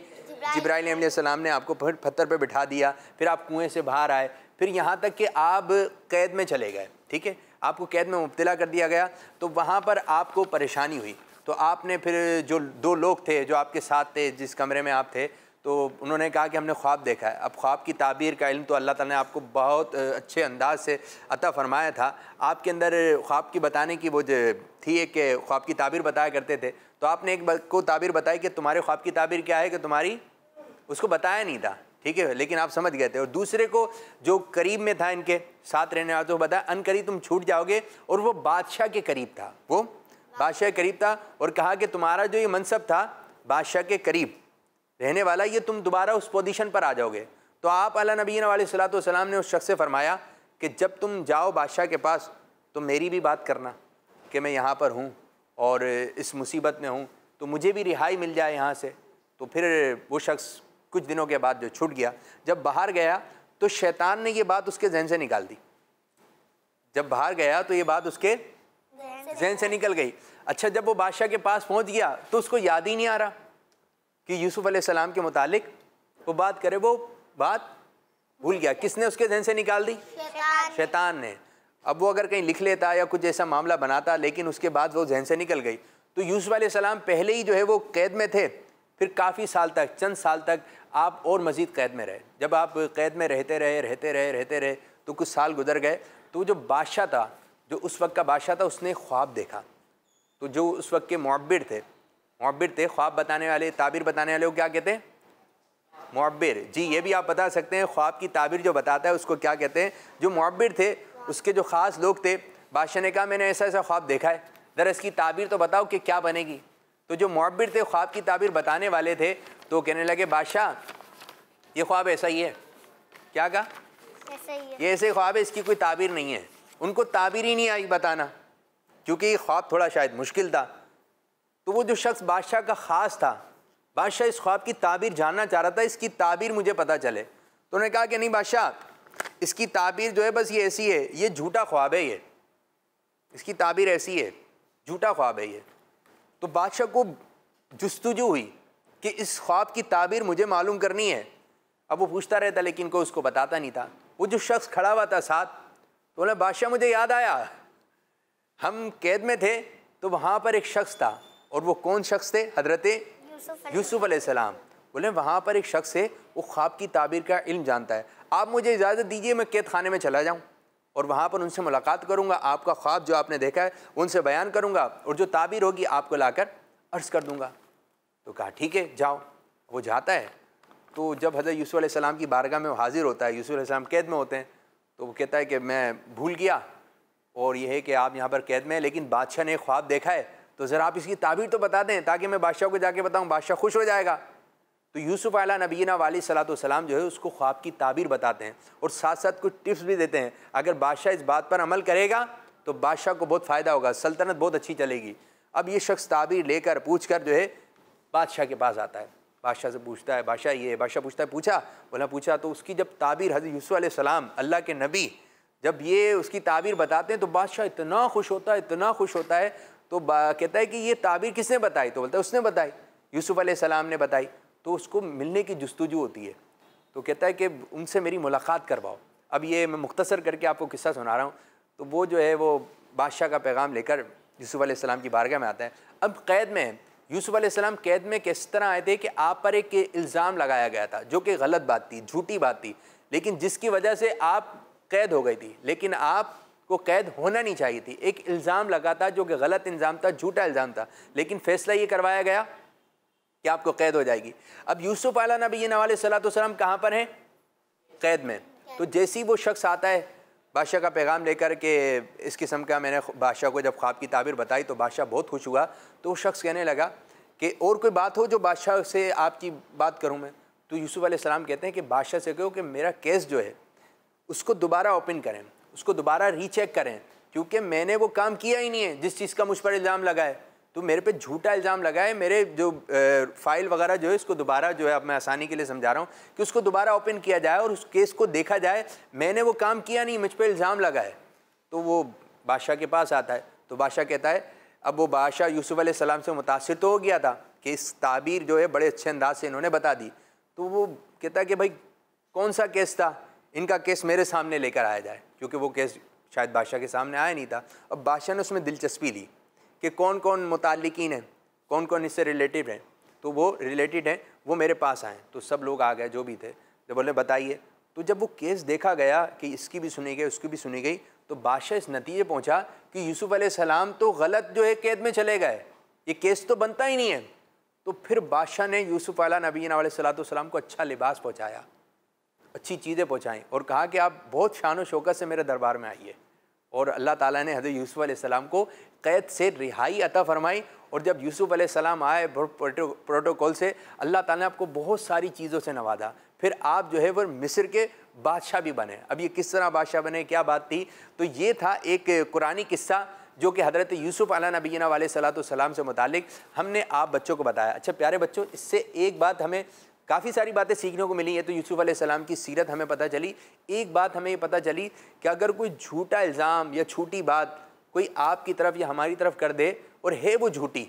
जब्राइल सलाम ने आपको पत्थर पर बिठा दिया फिर आप कुएँ से बाहर आए फिर यहाँ तक कि आप कैद में चले गए ठीक है आपको कैद में मुबतला कर दिया गया तो वहाँ पर आपको परेशानी हुई तो आपने फिर जो दो लोग थे जो आपके साथ थे जिस कमरे में आप थे तो उन्होंने कहा कि हमने ख्वाब देखा है अब ख्वाब की ताबीर का इल्म तो अल्लाह ताला ने आपको बहुत अच्छे अंदाज से अता फरमाया था आपके अंदर ख्वाब की बताने की वो जो थी एक ख्वाब की ताबीर बताया करते थे तो आपने एक को ताबीर बताई कि तुम्हारे ख्वाब की ताबीर क्या है कि तुम्हारी उसको बताया नहीं था ठीक है लेकिन आप समझ गए थे और दूसरे को जो करीब में था इनके साथ रहने वाला तो बताया अनकरीब तुम छूट जाओगे और वो बादशाह के करीब था वो बादशाह करीब था और कहा कि तुम्हारा जो ये मनसब था बादशाह के करीब रहने वाला ये तुम दोबारा उस पोजीशन पर आ जाओगे तो आप अला नबीन सलाम ने उस शख्स से फरमाया कि जब तुम जाओ बादशाह के पास तो मेरी भी बात करना कि मैं यहाँ पर हूँ और इस मुसीबत में हूँ तो मुझे भी रिहाई मिल जाए यहाँ से तो फिर वो शख्स कुछ दिनों के बाद जो छूट गया जब बाहर गया तो शैतान ने ये बात उसके जहन से निकाल दी जब बाहर गया तो ये बात उसके जहन से निकल गई अच्छा जब वो बादशाह के पास पहुंच गया तो उसको याद ही नहीं आ रहा कि यूसुफ सलाम के मुतालिक वो बात करे वो बात भूल गया किसने उसके जहन से निकाल दी शैतान ने अब वो अगर कहीं लिख लेता या कुछ ऐसा मामला बनाता लेकिन उसके बाद वो जहन से निकल गई तो यूसुफ सलाम पहले ही जो है वो कैद में थे फिर काफ़ी साल तक चंद साल तक आप और मज़ीद कैद में रहे जब आप कैद में रहते रहे रहते रहे रहते रहे तो कुछ साल गुजर गए तो जो बादशाह था जो उस वक्त का बादशाह था उसने ख्वाब देखा तो जो उस वक्त के मब्बिर थे मब्बिर थे ख्वाब बताने वाले ताबिर बताने वाले वो क्या कहते हैं मब्बिर जी ये भी आप बता सकते हैं ख्वाब की ताबिर जो बताता है उसको क्या कहते हैं जो मब्बिर थे उसके जो ख़ास लोग थे बादशाह ने कहा मैंने ऐसा ऐसा ख्वाब देखा है ज़रा इसकी ताबीर तो बताओ कि क्या बनेगी तो जो मब्बिर थे ख्वाब की ताबीर बताने वाले थे तो कहने लगे बादशाह ये ख्वाब ऐसा ही है क्या कहा ऐसा ही है ये ऐसे ख्वाब है इसकी कोई ताबीर नहीं है उनको ताबीर ही नहीं आई बताना क्योंकि ख्वाब थोड़ा शायद मुश्किल था तो वो जो शख्स बादशाह का ख़ास था बादशाह इस ख्वाब की ताबीर जानना चाह रहा था इसकी ताबीर मुझे पता चले तो उन्होंने कहा कि नहीं बादशाह इसकी ताबीर जो है बस ये ऐसी है ये झूठा ख्वाब है ये इसकी ताबीर ऐसी है झूठा ख्वाब है ये तो बादशाह को जस्तुजू हुई कि इस ख्वाब की ताबीर मुझे मालूम करनी है अब वो पूछता रहता लेकिन कोई उसको बताता नहीं था वो जो शख्स खड़ा हुआ था साथ तो बोले बादशाह मुझे याद आया हम कैद में थे तो वहाँ पर एक शख्स था और वो कौन शख्स थे हजरत यूसुफ अलैहिस्सलाम बोले वहाँ पर एक शख्स है वो ख्वाब की ताबीर का इल्म जानता है आप मुझे इजाज़त दीजिए मैं कैद खाने में चला जाऊँ और वहाँ पर उनसे मुलाकात करूँगा आपका ख्वाब जो आपने देखा है उनसे बयान करूँगा और जो ताबीर होगी आपको लाकर अर्ज़ कर दूँगा तो कहा ठीक है जाओ वो जाता है तो जब हज़रत यूसुफ़ सलाम की बारगाह में वो हाज़िर होता है यूसुफ़ सलाम कैद में होते हैं तो वो कहता है कि मैं भूल गया और यह है कि आप यहाँ पर कैद में हैं लेकिन बादशाह ने ख्वाब देखा है तो ज़रा आप इसकी ताबीर तो बता दें ताकि मैं बादशाह को जाके बताऊँ बादशाह खुश हो जाएगा तो यूसुफ़ अला नबीना वाली वाम जो है उसको ख्वाब की ताबीर बताते हैं और साथ साथ कुछ टिप्स भी देते हैं अगर बादशाह इस बात पर अमल करेगा तो बादशाह को बहुत फ़ायदा होगा सल्तनत बहुत अच्छी चलेगी अब ये शख्स ताबीर लेकर पूछ कर जो है बादशाह के पास आता है बादशाह से पूछता है बादशाह ये बादशाह पूछता है पूछा बोला पूछा तो उसकी जब ताबीर हजरत यूसुफ़ अल्लाह के नबी जब ये उसकी ताबीर बताते हैं तो बादशाह इतना खुश होता है इतना खुश होता है तो कहता है कि ये ताबीर किसने बताई तो बोलता है उसने बताई यूसुफ़ सलाम ने बताई तो उसको मिलने की जस्तुजू होती है तो कहता है कि उनसे मेरी मुलाकात करवाओ अब ये मैं मुख्तसर करके आपको किस्सा सुना रहा हूँ तो वो जो है वो बादशाह का पैगाम लेकर यूसुफ़ सलाम की बारगाह में आता है अब क़ैद में है यूसुफ अलैहिस्सलाम कैद में किस तरह आए थे कि आप पर एक इल्ज़ाम लगाया गया था जो कि गलत बात थी झूठी बात थी लेकिन जिसकी वजह से आप कैद हो गई थी लेकिन आप को कैद होना नहीं चाहिए थी एक इल्ज़ाम लगा था जो कि गलत इल्ज़ाम था झूठा इल्ज़ाम था लेकिन फैसला ये करवाया गया कि आपको कैद हो जाएगी अब यूसुफ़ आला नबी नवाल सलाम कहाँ पर हैं कैद में तो जैसे ही वो शख्स आता है बादशाह का पैगाम लेकर के इस किस्म का मैंने बादशाह को जब ख्वाब की ताबीर बताई तो बादशाह बहुत खुश हुआ तो वो शख्स कहने लगा कि और कोई बात हो जो बादशाह से आपकी बात करूँ मैं तो यूसुफ़ सलाम कहते हैं कि बादशाह से कहो कि मेरा केस जो है उसको दोबारा ओपन करें उसको दोबारा रीचेक करें क्योंकि मैंने वो काम किया ही नहीं है जिस चीज़ का मुझ पर इल्ज़ाम लगा है तो मेरे पे झूठा इल्ज़ाम लगा है मेरे जो फाइल वगैरह जो है इसको दोबारा जो है अब मैं आसानी के लिए समझा रहा हूँ कि उसको दोबारा ओपन किया जाए और उस केस को देखा जाए मैंने वो काम किया नहीं मुझ पर इल्ज़ाम लगा है तो वो बादशाह के पास आता है तो बादशाह कहता है अब वो बादशाह यूसुफ़ सलाम से मुतासर तो हो गया था कि इस ताबीर जो है बड़े अच्छे अंदाज से इन्होंने बता दी तो वो कहता है कि भाई कौन सा केस था इनका केस मेरे सामने लेकर आया जाए क्योंकि वो केस शायद बादशाह के सामने आया नहीं था अब बादशाह ने उसमें दिलचस्पी ली कि कौन कौन मुतलकिन हैं कौन कौन इससे रिलेटिव हैं तो वो रिलेटेड हैं वो मेरे पास आए तो सब लोग आ गए जो भी थे तो बोले बताइए तो जब वो केस देखा गया कि इसकी भी सुनी गई उसकी भी सुनी गई तो बादशाह इस नतीजे पहुंचा कि यूसुफ सलाम तो गलत जो है कैद में चले गए ये केस तो बनता ही नहीं है तो फिर बादशाह ने यूसुफ अला नबीना सलाम को अच्छा लिबास पहुँचाया अच्छी चीज़ें पहुँचाएँ और कहा कि आप बहुत शान शौकत से मेरे दरबार में आइए और अल्लाह ताला ने हज़रत यूसुफ़ सलाम को कैद से रिहाई अता फरमाई और जब यूसुफ़ सलाम आए प्रोटोकॉल से अल्लाह ताला ने आपको बहुत सारी चीज़ों से नवाजा फिर आप जो है वह मिस्र के बादशाह भी बने अब ये किस तरह बादशाह बने क्या बात थी तो ये था एक कुरानी किस्सा जो कि हज़रत यूसुफ़ अला नबीना वाले सलात सलाम से मुतल हमने आप बच्चों को बताया अच्छा प्यारे बच्चों इससे एक बात हमें काफ़ी सारी बातें सीखने को मिली है तो यूसुफ़ सलाम की सीरत हमें पता चली एक बात हमें ये पता चली कि अगर कोई झूठा इल्ज़ाम या छूटी बात कोई आपकी तरफ या हमारी तरफ कर दे और है वो झूठी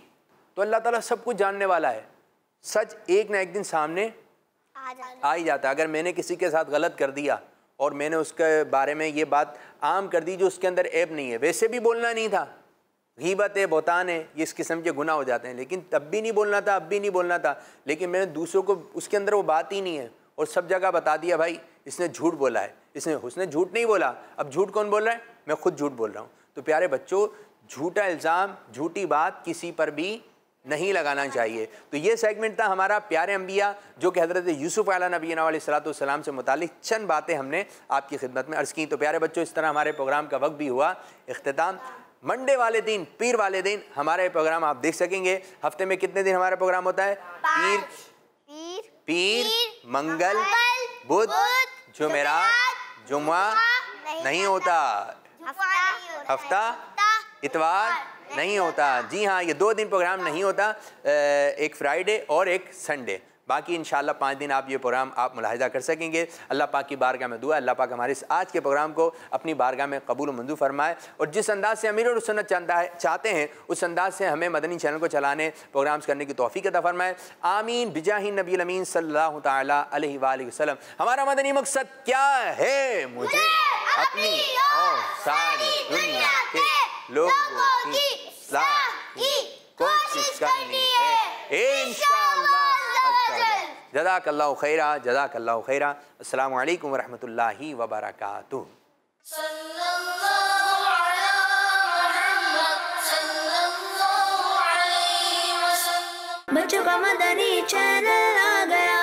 तो अल्लाह ताला सब कुछ जानने वाला है सच एक ना एक दिन सामने आ ही जाता है अगर मैंने किसी के साथ गलत कर दिया और मैंने उसके बारे में ये बात आम कर दी जो उसके अंदर ऐप नहीं है वैसे भी बोलना नहीं था बोतान है ये इस किस्म के गुनाह हो जाते हैं लेकिन तब भी नहीं बोलना था अब भी नहीं बोलना था लेकिन मैंने दूसरों को उसके अंदर वो बात ही नहीं है और सब जगह बता दिया भाई इसने झूठ बोला है इसने उसने झूठ नहीं बोला अब झूठ कौन बोल रहा है मैं खुद झूठ बोल रहा हूँ तो प्यारे बच्चों झूठा इल्ज़ाम झूठी बात किसी पर भी नहीं लगाना चाहिए तो ये सेगमेंट था हमारा प्यारे अम्बिया जो कि हज़रत यूसुफ़ अला नबी सलाम से मुतल चंद बातें हमने आपकी खिदमत में अर्ज़ की तो प्यारे बच्चों इस तरह हमारे प्रोग्राम का वक्त भी हुआ अख्ताम मंडे वाले दिन पीर वाले दिन हमारा प्रोग्राम आप देख सकेंगे हफ्ते में कितने दिन हमारा प्रोग्राम होता है पीर पीर, पीर मंगल बुध जुमेरा जुम्मा नहीं होता हफ्ता इतवार नहीं होता जी हाँ ये दो दिन प्रोग्राम नहीं होता एक फ्राइडे और एक संडे बाकी इन पाँच दिन आप ये प्रोग्राम आप मुलाहजा कर सकेंगे अल्लाह पाक की बारगाह में दुआ अल्लाह पाक हमारे इस आज के प्रोग्राम को अपनी बारगाह में कबूल मंजू फरमाए और जिस अंदाज से अमीर और है चाहते हैं उस अंदाज से हमें मदनी चैनल को चलाने प्रोग्राम्स करने की तोफ़ी अदा फरमाए आमीन बिजाही नबी अमीन सल्ला तसलम हमारा मदनी मकसद क्या है मुझे अपनी सारी दुनिया के लोगों की कोशिश करनी है जदाकल्ला खैरा जदाकल्ला खैरा अल्लाम वरहमल वबरकू बच्चों का मदनी चैनल आ गया